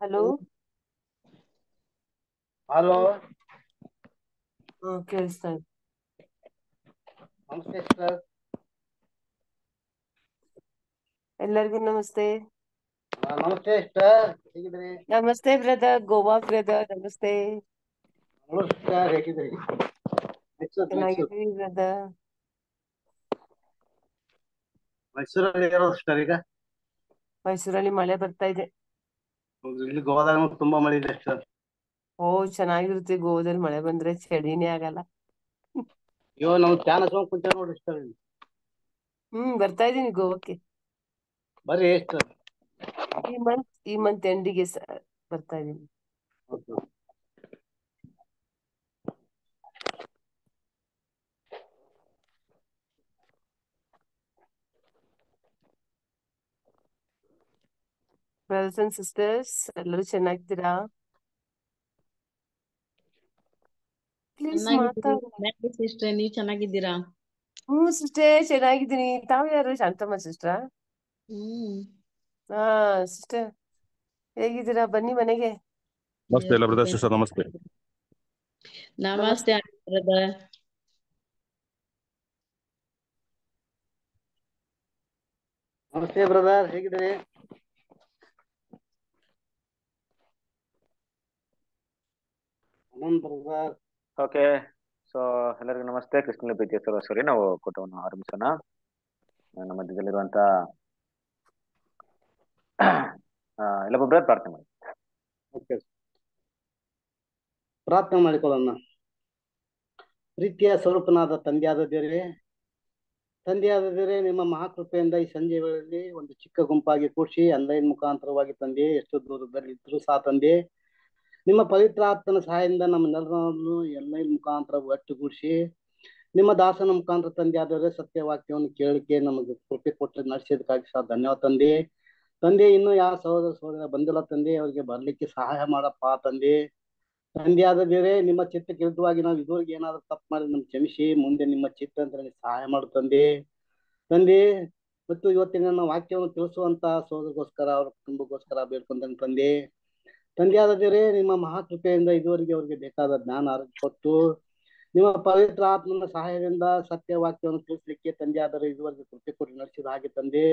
Hello hello ಕೇಳಿಸ್ತಾ ಇದೆ ನಮಸ್ತೆ ಎಲ್ಲರಿಗೂ ನಮಸ್ತೆ ನಮಸ್ತೆ ಹೇಗಿದ್ರಿ ನಮಸ್ತೆ ಗೋವಾ ಬ್ರದರ್ ನಮಸ್ತೆ ನಮಸ್ಕಾರ ಹೇಗಿದ್ರಿ ಈಗ ಮೈಸೂರಲ್ಲಿ ಮಳೆ ಬರ್ತಾ ಇದೆ ಇಲ್ಲಿ ಗೋವಾದಾಗ ತುಂಬಾ ಮಳೆ ಇದೆ ಸರ್ ಓ ಚೆನ್ನಾಗಿರುತ್ತೆ ಗೋವಾದಲ್ಲಿ ಮಳೆ ಬಂದ್ರೆ ಚಳಿನೇ ಆಗಲ್ಲ ಅಯ್ಯೋ ನಾವು ಚಾನ ಕುಂತ ನೋಡ್ರಿ ಸರ್ ಹ್ಮ್ ಬರ್ತಾ ಇದೀನಿ ಗೋವಾಕ್ಕೆ ಬರ್ರಿ ಸರ್ ಈ ಮಂತ್ ಈ ಮಂತ್ ಎಂಡಿಗೆ ಬರ್ತಾ ಇದೀನಿ ಬ್ರದರ್ಸ್ ಅಂಡ್ ಸಿಸ್ಟರ್ಸ್ ಎಲ್ಲರೂ ಚೆನ್ನಾಗಿದ್ದೀರಾ ಪ್ಲೀಸ್ ಮಾತಾಡಿ ಸಿಸ್ಟರ್ ನೀವು ಚೆನ್ನಾಗಿದ್ದೀರಾ ಹ್ಮ್ ಸಿಸ್ಟರ್ ಚೆನ್ನಾಗಿದ್ದೀನಿ ತಾವ್ ಯಾರು ಶಾಂತಮ್ಮ ಸಿಸ್ಟ್ರಾ ಹಾ ಸಿಸ್ಟರ್ ಹೇಗಿದ್ದೀರಾ ಬನ್ನಿ ಮನೆಗೆ ನಮಸ್ತೆ ಎಲ್ಲ ಬ್ರದರ್ ಸಿಸ್ಟರ್ ನಮಸ್ತೆ ನಮಸ್ತೆ ಬ್ರದರ್ ನಮಸ್ತೆ ಬ್ರದರ್ ಹೇಗಿದ್ದೀರಿ ಓಕೆ ಸೊ ಎಲ್ಲರಿಗೂ ನಮಸ್ತೆ ಕೃಷ್ಣ ಪ್ರೀತಿ ಸರ್ವಸ್ವರಿ ನಾವು ಕೂಟವನ್ನು ಆರಂಭಿಸೋಣ ನಮ್ಮ ಮಧ್ಯದಲ್ಲಿರುವಂತ ಎಲ್ಲ ಪ್ರಾರ್ಥನೆ ಮಾಡಿ ಓಕೆ ಪ್ರಾರ್ಥನೆ ಮಾಡಿಕೊಳ್ಳೋಣ ಪ್ರೀತಿಯ ಸ್ವರೂಪನಾದ ತಂದೆಯಾದ ದೇವರೇ ತಂದೆಯಾದ ದೇವರೇ ನಿಮ್ಮ ಮಹಾಕೃಪೆಯಿಂದ ಈ ಸಂಜೆ ವೇಳೆಯಲ್ಲಿ ಒಂದು ಚಿಕ್ಕ ಗುಂಪಾಗಿ ಕೂಡಿಸಿ ಆನ್ಲೈನ್ ಮುಖಾಂತರವಾಗಿ ತಂದೆ ಎಷ್ಟು ದೂರದಲ್ಲಿ ಇದ್ರು ಸಹ ತಂದೆ ನಿಮ್ಮ ಪವಿತ್ರಾತ್ಮನ ಸಹಾಯದಿಂದ ನಮ್ಮನ್ನೆಲ್ಲರನ್ನು ಎಲ್ಲ ಮುಖಾಂತರ ಒಟ್ಟುಗೂಡಿಸಿ ನಿಮ್ಮ ದಾಸನ ಮುಖಾಂತರ ತಂದೆ ಆದವರೇ ಸತ್ಯವಾಕ್ಯವನ್ನು ಕೇಳಿಕೆ ನಮಗೆ ಕೃಪೆ ಕೊಟ್ಟು ನಡೆಸಿದಕ್ಕಾಗಿ ಸಹ ಧನ್ಯವಾದ ತಂದೆ ತಂದೆ ಇನ್ನು ಯಾವ ಸಹೋದರ ಸಹೋದರ ಬಂದಿಲ್ಲ ತಂದೆ ಅವರಿಗೆ ಬರ್ಲಿಕ್ಕೆ ಸಹಾಯ ಮಾಡಪ್ಪ ತಂದೆ ತಂದೆ ಆದರೆ ನಿಮ್ಮ ಚಿತ್ತಕ್ಕೆ ವಿರುದ್ಧವಾಗಿ ನಾವು ಇದುವರೆಗೆ ಏನಾದ್ರು ತಪ್ಪು ಮಾಡಿ ನಮ್ಗೆ ಕ್ಷಮಿಸಿ ಮುಂದೆ ನಿಮ್ಮ ಚಿತ್ರ ಅಂತ ಸಹಾಯ ಮಾಡು ತಂದೆ ತಂದೆ ಮತ್ತು ಇವತ್ತಿನ ವಾಕ್ಯವನ್ನು ತಿಳಿಸುವಂತಹ ಸಹೋದರಗೋಸ್ಕರ ಅವ್ರ ಕುಟುಂಬಕ್ಕೋಸ್ಕರ ಬೇಡ್ಕೊಂತ ತಂದೆ ತಂದೆಯಾದ ದೇವರೇ ನಿಮ್ಮ ಮಹಾಕೃಪೆಯಿಂದ ಇದುವರೆಗೆ ಅವರಿಗೆ ಬೇಕಾದ ಜ್ಞಾನ ಆರೋಗ್ಯ ಕೊಟ್ಟು ನಿಮ್ಮ ಪವಿತ್ರ ಆತ್ಮನ ಸಹಾಯದಿಂದ ಸತ್ಯ ವಾಕ್ಯವನ್ನು ತಿಳಿಸ್ಲಿಕ್ಕೆ ತಂದೆ ಆದರೆ ಇದುವರೆಗೆ ಕೃಪೆ ಕೊಟ್ಟು ನಡೆಸಿದ ಹಾಗೆ ತಂದೆ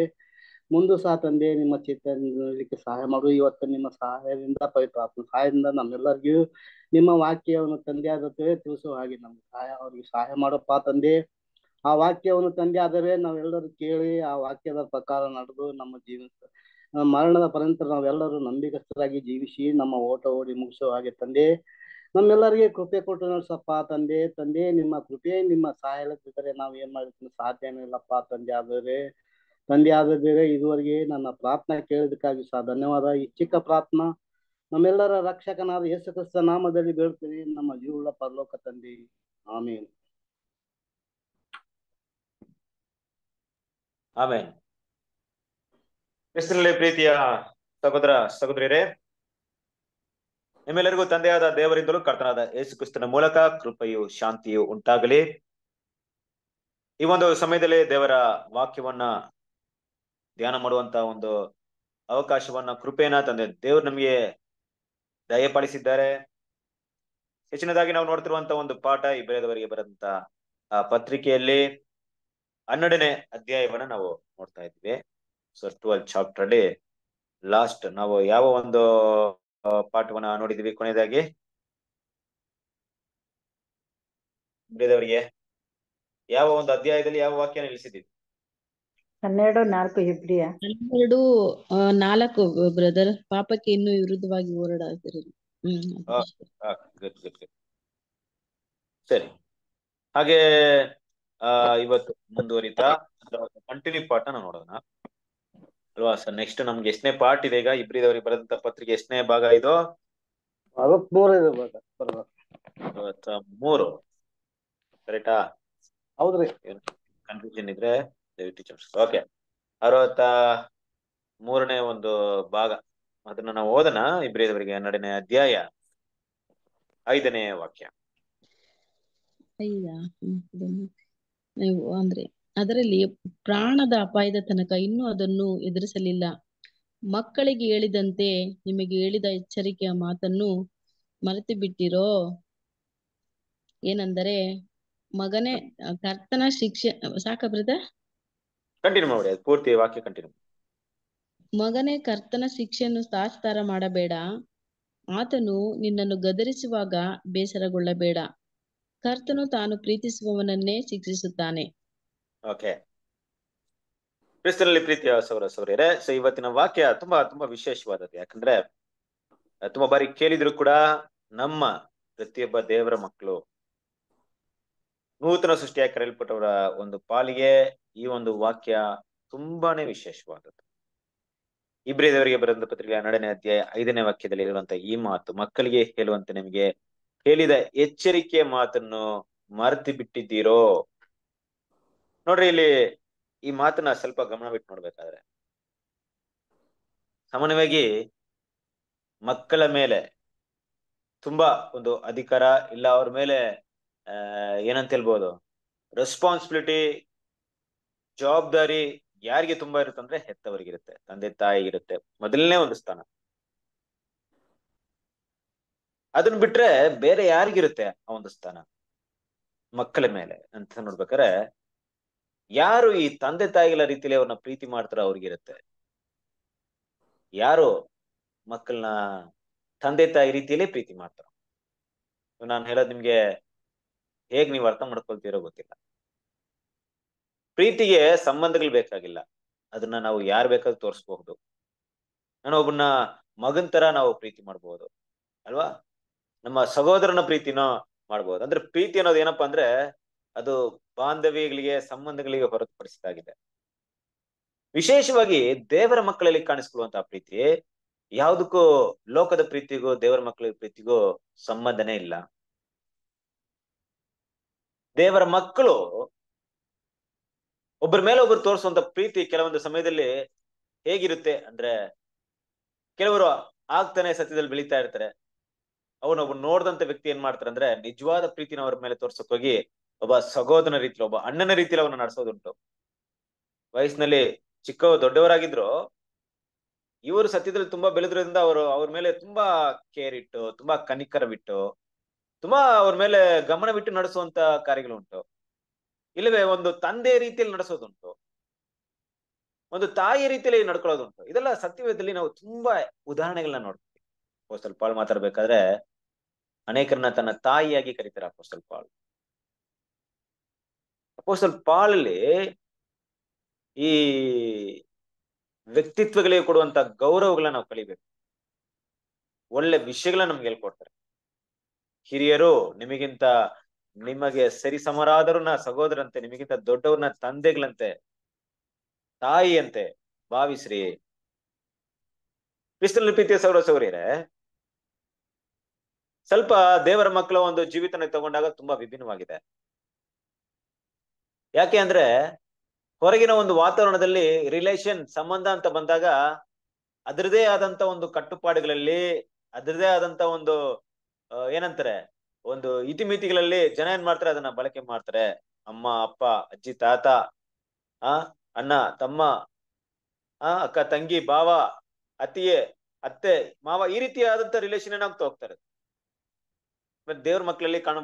ಮುಂದೆ ಸಹ ತಂದೆ ನಿಮ್ಮ ಚೇತನಕ್ಕೆ ಸಹಾಯ ಮಾಡು ಇವತ್ತು ನಿಮ್ಮ ಸಹಾಯದಿಂದ ಪವಿತ್ರ ಆತ್ಮ ಸಹಾಯದಿಂದ ನಮ್ಮೆಲ್ಲರಿಗೂ ನಿಮ್ಮ ವಾಕ್ಯವನ್ನು ತಂದೆ ಆದರೆ ತಿಳಿಸುವ ಹಾಗೆ ನಮ್ಗೆ ಸಹಾಯ ಅವ್ರಿಗೆ ಸಹಾಯ ಮಾಡಪ್ಪ ತಂದೆ ಆ ವಾಕ್ಯವನ್ನು ತಂದೆ ಆದರೆ ನಾವೆಲ್ಲರೂ ಕೇಳಿ ಆ ವಾಕ್ಯದ ಪ್ರಕಾರ ನಡೆದು ನಮ್ಮ ಜೀವನ ಮರಣದ ಪರಂತರ ನಾವೆಲ್ಲರೂ ನಂಬಿಕಸ್ಥರಾಗಿ ಜೀವಿಸಿ ನಮ್ಮ ಓಟ ಓಡಿ ಮುಗಿಸೋ ಹಾಗೆ ತಂದೆ ನಮ್ಮೆಲ್ಲರಿಗೆ ಕೃಪೆ ಕೊಟ್ಟು ನೋಡ್ಸಪ್ಪ ತಂದೆ ತಂದೆ ನಿಮ್ಮ ಕೃಪೆ ನಿಮ್ಮ ಸಹಾಯ ಇಲ್ಲದಿದ್ದರೆ ನಾವು ಏನ್ ಮಾಡಿದ್ರು ಸಾಧ್ಯನೇ ಇಲ್ಲಪ್ಪ ತಂದೆ ಆದರೆ ತಂದೆ ಆದರೆ ಇದುವರೆಗೆ ನನ್ನ ಪ್ರಾರ್ಥನೆ ಕೇಳೋದಕ್ಕಾಗಿ ಸಹ ಧನ್ಯವಾದ ಈ ಚಿಕ್ಕ ಪ್ರಾರ್ಥನಾ ನಮ್ಮೆಲ್ಲರ ರಕ್ಷಕನಾದ ಯೇಸು ಕ್ರಿಸ್ತ ನಾಮದಲ್ಲಿ ಬೇಡ್ತೀವಿ ನಮ್ಮ ಜೀವಳ ಪರಲೋಕ ತಂದೆ ಆಮೇಲೆ ಆಮೇಲೆ ಕ್ರಿಸ್ತನಲ್ಲಿ ಪ್ರೀತಿಯ ಸಹೋದರ ಸಹೋದರಿಯರೇ ನಿಮ್ಮೆಲ್ಲರಿಗೂ ತಂದೆಯಾದ ದೇವರಿಂದಲೂ ಕರ್ತನಾದ ಯೇಸು ಕ್ರಿಸ್ತನ ಮೂಲಕ ಕೃಪೆಯು ಶಾಂತಿಯು ಉಂಟಾಗಲಿ ಈ ಒಂದು ಸಮಯದಲ್ಲಿ ದೇವರ ವಾಕ್ಯವನ್ನ ಧ್ಯಾನ ಮಾಡುವಂತ ಒಂದು ಅವಕಾಶವನ್ನ ಕೃಪೆಯನ್ನ ತಂದೆ ದೇವರು ನಮಗೆ ದಯಪಾಲಿಸಿದ್ದಾರೆ ಹೆಚ್ಚಿನದಾಗಿ ನಾವು ನೋಡ್ತಿರುವಂತಹ ಒಂದು ಪಾಠ ಈ ಬೆಳೆದವರಿಗೆ ಆ ಪತ್ರಿಕೆಯಲ್ಲಿ ಹನ್ನೆರಡನೇ ಅಧ್ಯಾಯವನ್ನ ನಾವು ನೋಡ್ತಾ ಇದ್ವಿ ಸೊ ಟ್ವೆಲ್ ಚಾಪ್ಟರ್ ಅಲ್ಲಿ ಲಾಸ್ಟ್ ನಾವು ಯಾವ ಒಂದು ಪಾಠವನ್ನ ನೋಡಿದ್ವಿ ಕೊನೆಯದಾಗಿ ಬೇರೆಯವರಿಗೆ ಯಾವ ಒಂದು ಅಧ್ಯಾಯದಲ್ಲಿ ಯಾವ ವಾಕ್ಯ ನಿಲ್ಲಿಸಿದ್ದೀವಿ ಹನ್ನೆರಡು ನಾಲ್ಕು ಹೆಬ್ರಿಯ ಹನ್ನೆರಡು ನಾಲ್ಕು ಬ್ರದರ್ ಪಾಪಕ್ಕೆ ಇನ್ನು ವಿರುದ್ಧವಾಗಿ ಹೋರಾಡದಿರಲಿ ಸರಿ ಹಾಗೆ ಇವತ್ತು ಮುಂದುವರಿತಾ ಕಂಟಿನ್ಯೂ ಪಾಠ ನೋಡೋಣ ಅಲ್ವಾ ಸರ್ ನೆಕ್ಸ್ಟ್ ನಮ್ಗೆ ಎಷ್ಟನೇ ಪಾರ್ಟ್ ಇದೆ ಈಗ ಇಬ್ರಿದವ್ರಿಗೆ ಬರೆದಂತ ಪತ್ರಿಕೆ ಎಷ್ಟನೇ ಭಾಗ ಇದು ಮೂರು ಕರೆಕ್ಟಾ ಹೌದ್ರಿ ಕನ್ಫ್ಯೂಷನ್ ಇದ್ರೆ ಓಕೆ ಅರವತ್ತ ಮೂರನೇ ಒಂದು ಭಾಗ ಅದನ್ನ ನಾವು ಓದೋಣ ಇಬ್ರಿದವರಿಗೆ ಹನ್ನೆರಡನೇ ಅಧ್ಯಾಯ ಐದನೇ ವಾಕ್ಯ ಅಂದ್ರೆ ಅದರಲ್ಲಿ ಪ್ರಾಣದ ಅಪಾಯದ ತನಕ ಇನ್ನೂ ಅದನ್ನು ಎದುರಿಸಲಿಲ್ಲ ಮಕ್ಕಳಿಗೆ ಹೇಳಿದಂತೆ ನಿಮಗೆ ಹೇಳಿದ ಎಚ್ಚರಿಕೆಯ ಮಾತನ್ನು ಮರೆತು ಬಿಟ್ಟಿರೋ ಏನೆಂದರೆ ಮಗನೇ ಕರ್ತನ ಶಿಕ್ಷೆ ಸಾಕ ಪೂರ್ತಿ ವಾಕ್ಯ ಮಗನೇ ಕರ್ತನ ಶಿಕ್ಷೆಯನ್ನು ಸಾಸ್ತಾರ ಮಾಡಬೇಡ ಆತನು ನಿನ್ನನ್ನು ಗದರಿಸುವಾಗ ಬೇಸರಗೊಳ್ಳಬೇಡ ಕರ್ತನು ತಾನು ಪ್ರೀತಿಸುವವನನ್ನೇ ಶಿಕ್ಷಿಸುತ್ತಾನೆ ಓಕೆ ಕ್ರಿಸ್ತನಲ್ಲಿ ಪ್ರೀತಿಯ ಸೌರ ಸೊ ಇವತ್ತಿನ ವಾಕ್ಯ ತುಂಬಾ ತುಂಬಾ ವಿಶೇಷವಾದದ್ದು ಯಾಕಂದ್ರೆ ತುಂಬಾ ಬಾರಿ ಕೇಳಿದ್ರು ಕೂಡ ನಮ್ಮ ಪ್ರತಿಯೊಬ್ಬ ದೇವರ ಮಕ್ಕಳು ನೂತನ ಸೃಷ್ಟಿಯಾಗಿ ಕರೆಯಲ್ಪಟ್ಟವರ ಒಂದು ಪಾಲಿಗೆ ಈ ಒಂದು ವಾಕ್ಯ ತುಂಬಾನೇ ವಿಶೇಷವಾದದ್ದು ಇಬ್ರೇ ದೇವರಿಗೆ ಬರೆದ ಪತ್ರಿಕೆ ಹನ್ನೆರಡನೇ ಅಧ್ಯಾಯ ಐದನೇ ವಾಕ್ಯದಲ್ಲಿ ಇರುವಂತಹ ಈ ಮಾತು ಮಕ್ಕಳಿಗೆ ಹೇಳುವಂತೆ ನಿಮಗೆ ಹೇಳಿದ ಎಚ್ಚರಿಕೆಯ ಮಾತನ್ನು ಮರೆತು ಬಿಟ್ಟಿದ್ದೀರೋ ನೋಡ್ರಿ ಇಲ್ಲಿ ಈ ಮಾತನ್ನ ಸ್ವಲ್ಪ ಗಮನ ಬಿಟ್ಟು ನೋಡ್ಬೇಕಾದ್ರೆ ಸಾಮಾನ್ಯವಾಗಿ ಮಕ್ಕಳ ಮೇಲೆ ತುಂಬಾ ಒಂದು ಅಧಿಕಾರ ಇಲ್ಲ ಅವ್ರ ಮೇಲೆ ಏನಂತ ಹೇಳ್ಬೋದು ರೆಸ್ಪಾನ್ಸಿಬಿಲಿಟಿ ಜವಾಬ್ದಾರಿ ಯಾರಿಗೆ ತುಂಬಾ ಇರುತ್ತೆ ಅಂದ್ರೆ ಹೆತ್ತವರಿಗಿರುತ್ತೆ ತಂದೆ ತಾಯಿ ಇರುತ್ತೆ ಮೊದಲನೇ ಒಂದು ಸ್ಥಾನ ಅದನ್ನ ಬಿಟ್ರೆ ಬೇರೆ ಯಾರಿಗಿರುತ್ತೆ ಆ ಒಂದು ಸ್ಥಾನ ಮಕ್ಕಳ ಮೇಲೆ ಅಂತ ನೋಡ್ಬೇಕಾದ್ರೆ ಯಾರು ಈ ತಂದೆ ತಾಯಿಗಳ ರೀತಿಯಲ್ಲಿ ಅವ್ರನ್ನ ಪ್ರೀತಿ ಮಾಡ್ತಾರೋ ಅವ್ರಿಗಿರುತ್ತೆ ಯಾರು ಮಕ್ಕಳನ್ನ ತಂದೆ ತಾಯಿ ರೀತಿಯಲ್ಲೇ ಪ್ರೀತಿ ಮಾಡ್ತಾರೋ ನಾನು ಹೇಳೋದು ನಿಮ್ಗೆ ಹೇಗ್ ನೀವು ಅರ್ಥ ಮಾಡ್ಕೊಳ್ತೀರೋ ಗೊತ್ತಿಲ್ಲ ಪ್ರೀತಿಗೆ ಸಂಬಂಧಗಳು ಬೇಕಾಗಿಲ್ಲ ಅದನ್ನ ನಾವು ಯಾರು ಬೇಕಾದ್ರೂ ತೋರಿಸ್ಬಹುದು ನಾನು ಒಬ್ಬನ ಮಗನ್ ತರ ನಾವು ಪ್ರೀತಿ ಮಾಡ್ಬೋದು ಅಲ್ವಾ ನಮ್ಮ ಸಹೋದರನ ಪ್ರೀತಿನೋ ಮಾಡ್ಬೋದು ಅಂದ್ರೆ ಪ್ರೀತಿ ಅನ್ನೋದು ಏನಪ್ಪಾ ಅಂದ್ರೆ ಅದು ಬಾಂಧವ್ಯಗಳಿಗೆ ಸಂಬಂಧಗಳಿಗೆ ಹೊರತುಪಡಿಸಿದಾಗಿದೆ ವಿಶೇಷವಾಗಿ ದೇವರ ಮಕ್ಕಳಲ್ಲಿ ಕಾಣಿಸ್ಕೊಳ್ಳುವಂತಹ ಪ್ರೀತಿ ಯಾವುದಕ್ಕೂ ಲೋಕದ ಪ್ರೀತಿಗೂ ದೇವರ ಮಕ್ಕಳ ಪ್ರೀತಿಗೂ ಸಂಬಂಧನೇ ಇಲ್ಲ ದೇವರ ಮಕ್ಕಳು ಒಬ್ಬರ ಮೇಲೆ ಒಬ್ರು ತೋರಿಸುವಂತ ಪ್ರೀತಿ ಕೆಲವೊಂದು ಸಮಯದಲ್ಲಿ ಹೇಗಿರುತ್ತೆ ಅಂದ್ರೆ ಕೆಲವರು ಆಗ್ತಾನೆ ಸತ್ಯದಲ್ಲಿ ಬೆಳೀತಾ ಇರ್ತಾರೆ ಅವನೊಬ್ಬ ನೋಡ್ದಂತ ವ್ಯಕ್ತಿ ಏನ್ ಮಾಡ್ತಾರೆ ಅಂದ್ರೆ ನಿಜವಾದ ಪ್ರೀತಿನ ಅವ್ರ ಮೇಲೆ ತೋರ್ಸಕ್ ಹೋಗಿ ಒಬ್ಬ ಸಗೋದನ ರೀತಿ ಒಬ್ಬ ಅಣ್ಣನ ರೀತಿಲಿ ಅವನ್ನ ನಡೆಸೋದುಂಟು ವಯಸ್ಸಿನಲ್ಲಿ ಚಿಕ್ಕವರು ದೊಡ್ಡವರಾಗಿದ್ರು ಇವರು ಸತ್ಯದಲ್ಲಿ ತುಂಬಾ ಬೆಳೆದ್ರಿಂದ ಅವರು ಅವ್ರ ಮೇಲೆ ತುಂಬಾ ಕೇರ್ ಇಟ್ಟು ತುಂಬಾ ಬಿಟ್ಟು ತುಂಬಾ ಅವ್ರ ಮೇಲೆ ಗಮನ ಬಿಟ್ಟು ನಡೆಸುವಂತ ಉಂಟು ಇಲ್ಲವೇ ಒಂದು ತಂದೆ ರೀತಿಯಲ್ಲಿ ನಡೆಸೋದುಂಟು ಒಂದು ತಾಯಿ ರೀತಿಯಲ್ಲಿ ನಡ್ಕೊಳ್ಳೋದುಂಟು ಇದೆಲ್ಲ ಸತ್ಯವೇದದಲ್ಲಿ ನಾವು ತುಂಬಾ ಉದಾಹರಣೆಗಳನ್ನ ನೋಡ್ತೀವಿ ಪೋಸ್ಟಲ್ ಪಾಳ್ ಮಾತಾಡ್ಬೇಕಾದ್ರೆ ಅನೇಕರನ್ನ ತನ್ನ ತಾಯಿಯಾಗಿ ಕರೀತಾರೆ ಪೋಸ್ಟಲ್ ಪಾಳ್ ಅಪೋಸಲ್ ಪಾಲಲ್ಲಿ ಈ ವ್ಯಕ್ತಿತ್ವಗಳಿಗೆ ಕೊಡುವಂತ ಗೌರವಗಳನ್ನ ನಾವು ಕಲಿಬೇಕು ಒಳ್ಳೆ ವಿಷಯಗಳನ್ನ ನಮ್ಗೆ ಹೇಳ್ಕೊಡ್ತಾರೆ ಹಿರಿಯರು ನಿಮಗಿಂತ ನಿಮಗೆ ಸರಿ ನಾ ಸಹೋದರಂತೆ ನಿಮಗಿಂತ ದೊಡ್ಡವ್ರನ್ನ ತಂದೆಗಳಂತೆ ತಾಯಿಯಂತೆ ಭಾವಿಸ್ರಿ ಕ್ರಿಸ್ತನ ಪ್ರೀತಿಯ ಸೌರ ಸೌರ್ಯರೇ ಸ್ವಲ್ಪ ದೇವರ ಮಕ್ಕಳ ಒಂದು ಜೀವಿತನ ತಗೊಂಡಾಗ ತುಂಬಾ ವಿಭಿನ್ನವಾಗಿದೆ ಯಾಕೆ ಅಂದ್ರೆ ಹೊರಗಿನ ಒಂದು ವಾತಾವರಣದಲ್ಲಿ ರಿಲೇಶನ್ ಸಂಬಂಧ ಅಂತ ಬಂದಾಗ ಅದರದೇ ಆದಂತ ಒಂದು ಕಟ್ಟುಪಾಡುಗಳಲ್ಲಿ ಅದರದೇ ಆದಂತ ಒಂದು ಏನಂತಾರೆ ಒಂದು ಇತಿಮಿತಿಗಳಲ್ಲಿ ಜನ ಏನ್ ಮಾಡ್ತಾರೆ ಅದನ್ನ ಬಳಕೆ ಮಾಡ್ತಾರೆ ಅಮ್ಮ ಅಪ್ಪ ಅಜ್ಜಿ ತಾತ ಆ ಅಣ್ಣ ತಮ್ಮ ಆ ಅಕ್ಕ ತಂಗಿ ಭಾವ ಅತಿಯೇ ಅತ್ತೆ ಮಾವ ಈ ರೀತಿಯಾದಂತ ರಿಲೇಶನ್ ಏನಾಗ್ತಾ ಹೋಗ್ತಾರೆ ದೇವ್ರ ಮಕ್ಕಳಲ್ಲಿ ಕಾಣ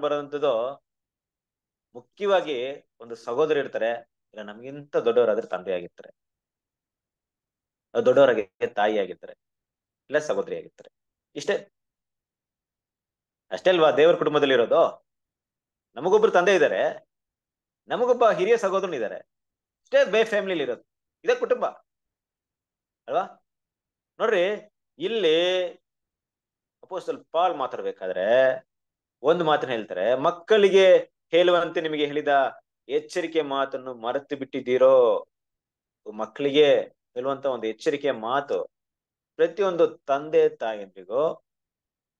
ಮುಖ್ಯವಾಗಿ ಒಂದು ಸಹೋದರಿ ಇರ್ತಾರೆ ಇಲ್ಲ ನಮ್ಗಿಂತ ದೊಡ್ಡವರಾದ್ರೆ ತಂದೆ ಆಗಿರ್ತಾರೆ ದೊಡ್ಡವರಾಗಿ ತಾಯಿ ಆಗಿರ್ತಾರೆ ಇಲ್ಲ ಸಹೋದರಿ ಆಗಿರ್ತಾರೆ ಇಷ್ಟೇ ಅಷ್ಟೇ ಅಲ್ವಾ ದೇವರ ಕುಟುಂಬದಲ್ಲಿ ಇರೋದು ನಮಗೊಬ್ರು ತಂದೆ ಇದ್ದಾರೆ ನಮಗೊಬ್ಬ ಹಿರಿಯ ಸಹೋದರನ ಇದ್ದಾರೆ ಇಷ್ಟೇ ಬೇ ಫ್ಯಾಮಿಲಿಲಿ ಇರೋದು ಇದೇ ಕುಟುಂಬ ಅಲ್ವಾ ನೋಡ್ರಿ ಇಲ್ಲಿ ಸ್ವಲ್ಪ ಪಾಲ್ ಮಾತಾಡ್ಬೇಕಾದ್ರೆ ಒಂದು ಮಾತನ್ನ ಹೇಳ್ತಾರೆ ಮಕ್ಕಳಿಗೆ ಹೇಳುವಂತೆ ನಿಮಗೆ ಹೇಳಿದ ಎಚ್ಚರಿಕೆ ಮಾತನ್ನು ಮರೆತು ಬಿಟ್ಟಿದ್ದೀರೋ ಮಕ್ಕಳಿಗೆ ಹೇಳುವಂತ ಒಂದು ಎಚ್ಚರಿಕೆ ಮಾತು ಪ್ರತಿಯೊಂದು ತಂದೆ ತಾಯಂದ್ರಿಗೂ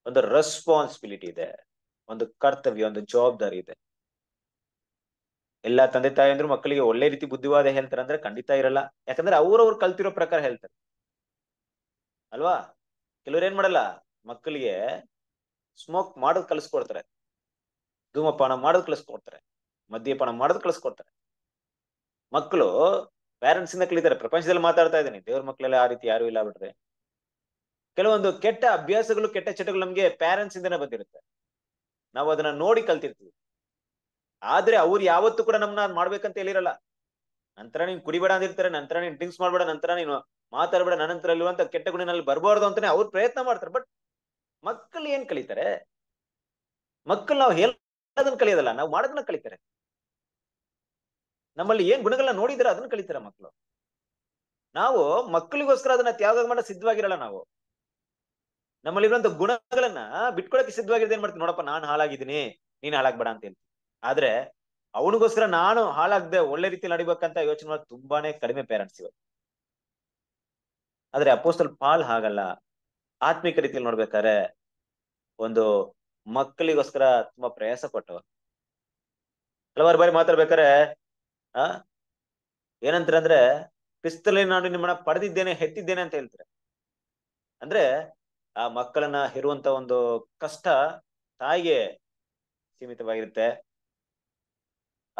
ಒಂದು ರೆಸ್ಪಾನ್ಸಿಬಿಲಿಟಿ ಇದೆ ಒಂದು ಕರ್ತವ್ಯ ಒಂದು ಜವಾಬ್ದಾರಿ ಇದೆ ಎಲ್ಲಾ ತಂದೆ ತಾಯಂದ್ರು ಮಕ್ಕಳಿಗೆ ಒಳ್ಳೆ ರೀತಿ ಬುದ್ಧಿವಾದ ಹೇಳ್ತಾರೆ ಅಂದ್ರೆ ಖಂಡಿತ ಇರಲ್ಲ ಯಾಕಂದ್ರೆ ಅವ್ರವ್ರು ಕಲ್ತಿರೋ ಪ್ರಕಾರ ಹೇಳ್ತಾರೆ ಅಲ್ವಾ ಕೆಲವ್ರು ಏನ್ ಮಾಡಲ್ಲ ಮಕ್ಕಳಿಗೆ ಸ್ಮೋಕ್ ಮಾಡೋದ್ ಕಲಿಸ್ಕೊಡ್ತಾರೆ ಧೂಮಪಾನ ಮಾಡೋದು ಕಳಿಸ್ಕೊಡ್ತಾರೆ ಮದ್ಯಪಾನ ಮಾಡೋದು ಕಳಿಸ್ಕೊಡ್ತಾರೆ ಮಕ್ಕಳು ಪ್ಯಾರೆಂಟ್ಸ್ ಇಂದ ಕಲಿತಾರೆ ಪ್ರಪಂಚದಲ್ಲಿ ಮಾತಾಡ್ತಾ ಇದ್ದೀನಿ ದೇವ್ರ ಮಕ್ಕಳೆಲ್ಲ ಆ ರೀತಿ ಯಾರು ಇಲ್ಲ ಬಿಡ್ರಿ ಕೆಲವೊಂದು ಕೆಟ್ಟ ಅಭ್ಯಾಸಗಳು ಕೆಟ್ಟ ಚಟಗಳು ನಮ್ಗೆ ಪ್ಯಾರೆಂಟ್ಸ್ ಇಂದನೇ ಬಂದಿರುತ್ತೆ ನಾವು ಅದನ್ನ ನೋಡಿ ಕಲ್ತಿರ್ತೀವಿ ಆದ್ರೆ ಅವ್ರು ಯಾವತ್ತೂ ಕೂಡ ನಮ್ನ ಅದ್ ಮಾಡ್ಬೇಕಂತ ಹೇಳಿರಲ್ಲ ನಂತರ ನೀನ್ ಕುಡಿಬೇಡ ಅಂದಿರ್ತಾರೆ ನಂತರ ನೀನ್ ಡ್ರಿಂಕ್ಸ್ ಮಾಡ್ಬೇಡ ನಂತರ ನೀನು ಮಾತಾಡ್ಬೇಡ ನನ್ನಂತರ ನಂತರ ಇರುವಂತ ಕೆಟ್ಟ ಗುಣಿನಲ್ಲಿ ಬರಬಾರ್ದು ಅಂತಾನೆ ಅವ್ರು ಪ್ರಯತ್ನ ಮಾಡ್ತಾರೆ ಬಟ್ ಮಕ್ಕಳು ಏನ್ ಕಲಿತಾರೆ ಮಕ್ಕಳು ನಾವು ಹೇಳ ಅದನ್ನ ಕಲಿಯೋದಲ್ಲ ನಾವು ಮಾಡೋದನ್ನ ಕಲಿತಾರೆ ನಮ್ಮಲ್ಲಿ ಏನ್ ಗುಣಗಳನ್ನ ನೋಡಿದ್ರೆ ಅದನ್ನ ಕಲಿತಾರೆ ಮಕ್ಕಳು ನಾವು ಮಕ್ಕಳಿಗೋಸ್ಕರ ಅದನ್ನ ತ್ಯಾಗ ಮಾಡ ಸಿದ್ಧವಾಗಿರಲ್ಲ ನಾವು ನಮ್ಮಲ್ಲಿರುವಂತ ಗುಣಗಳನ್ನ ಬಿಟ್ಕೊಳಕ್ಕೆ ಸಿದ್ಧವಾಗಿರೋದು ಏನ್ ಮಾಡ್ತೀನಿ ನೋಡಪ್ಪ ನಾನು ಹಾಳಾಗಿದ್ದೀನಿ ನೀನ್ ಹಾಳಾಗ್ಬೇಡ ಅಂತ ಹೇಳ್ತೀನಿ ಆದ್ರೆ ಅವನಿಗೋಸ್ಕರ ನಾನು ಹಾಳಾಗ್ದೆ ಒಳ್ಳೆ ರೀತಿ ನಡಿಬೇಕಂತ ಯೋಚನೆ ಮಾಡೋದು ತುಂಬಾನೇ ಕಡಿಮೆ ಪೇರೆಂಟ್ಸ್ ಇವತ್ತು ಆದ್ರೆ ಅಪೋಸ್ತಲ್ ಪಾಲ್ ಹಾಗಲ್ಲ ಆತ್ಮಿಕ ರೀತಿಯಲ್ಲಿ ನೋಡ್ಬೇಕಾದ್ರೆ ಒಂದು ಮಕ್ಕಳಿಗೋಸ್ಕರ ತುಂಬಾ ಪ್ರಯಾಸ ಕೊಟ್ಟವರು ಹಲವಾರು ಬಾರಿ ಮಾತಾಡ್ಬೇಕಾರೆ ಆ ಏನಂತಾರೆ ಅಂದ್ರೆ ಪಿಸ್ತಲಿನ ನಾನು ನಿಮ್ಮನ್ನ ಪಡೆದಿದ್ದೇನೆ ಹೆತ್ತಿದ್ದೇನೆ ಅಂತ ಹೇಳ್ತಾರೆ ಅಂದ್ರೆ ಆ ಮಕ್ಕಳನ್ನ ಇರುವಂತ ಒಂದು ಕಷ್ಟ ತಾಯಿಗೆ ಸೀಮಿತವಾಗಿರುತ್ತೆ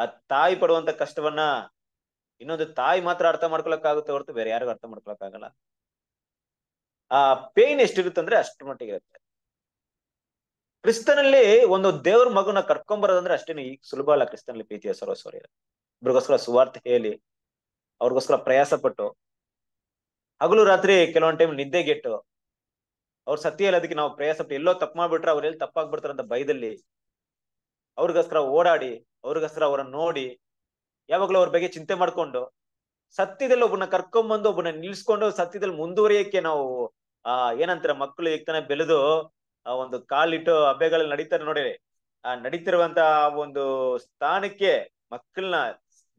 ಆ ತಾಯಿ ಪಡುವಂತ ಕಷ್ಟವನ್ನ ಇನ್ನೊಂದು ತಾಯಿ ಮಾತ್ರ ಅರ್ಥ ಆಗುತ್ತೆ ಹೊರತು ಬೇರೆ ಯಾರಿಗೂ ಅರ್ಥ ಆಗಲ್ಲ ಆ ಪೇನ್ ಅಂದ್ರೆ ಅಷ್ಟು ಮಟ್ಟಿಗೆ ಇರುತ್ತೆ ಕ್ರಿಸ್ತನಲ್ಲಿ ಒಂದು ದೇವ್ರ ಮಗುನ ಕರ್ಕೊಂಬರೋದಂದ್ರೆ ಅಷ್ಟೇನು ಈಗ ಸುಲಭ ಅಲ್ಲ ಕ್ರಿಸ್ತನಲ್ಲಿ ಪ್ರೀತಿಯ ಸರ್ವಸ್ವರ ಇವ್ರಿಗೋಸ್ಕರ ಸುವಾರ್ತೆ ಹೇಳಿ ಅವ್ರಿಗೋಸ್ಕರ ಪ್ರಯಾಸ ಪಟ್ಟು ಹಗಲು ರಾತ್ರಿ ಕೆಲವೊಂದು ಟೈಮ್ ಗೆಟ್ಟು ಅವ್ರ ಸತ್ಯ ಅದಕ್ಕೆ ನಾವು ಪ್ರಯಾಸ ಪಟ್ಟು ಎಲ್ಲೋ ತಪ್ಪು ಮಾಡ್ಬಿಟ್ರೆ ಅವ್ರು ಎಲ್ಲಿ ತಪ್ಪಾಗ್ಬಿಡ್ತಾರಂತ ಭಯದಲ್ಲಿ ಅವ್ರಿಗೋಸ್ಕರ ಓಡಾಡಿ ಅವ್ರಿಗೋಸ್ಕರ ಅವರನ್ನ ನೋಡಿ ಯಾವಾಗಲೂ ಅವ್ರ ಬಗ್ಗೆ ಚಿಂತೆ ಮಾಡ್ಕೊಂಡು ಸತ್ಯದಲ್ಲಿ ಒಬ್ಬನ ಕರ್ಕೊಂಡ್ಬಂದು ಒಬ್ಬನ ನಿಲ್ಸ್ಕೊಂಡು ಸತ್ಯದಲ್ಲಿ ಮುಂದುವರಿಯಕ್ಕೆ ನಾವು ಆ ಏನಂತಾರೆ ಮಕ್ಕಳು ಈಗ ತಾನೇ ಬೆಳೆದು ಆ ಒಂದು ಕಾಲಿಟ್ಟು ಹಬ್ಬೆಗಳಲ್ಲಿ ನಡೀತಾರೆ ನೋಡಿರಿ ಆ ನಡೀತಿರುವಂತ ಒಂದು ಸ್ಥಾನಕ್ಕೆ ಮಕ್ಕಳನ್ನ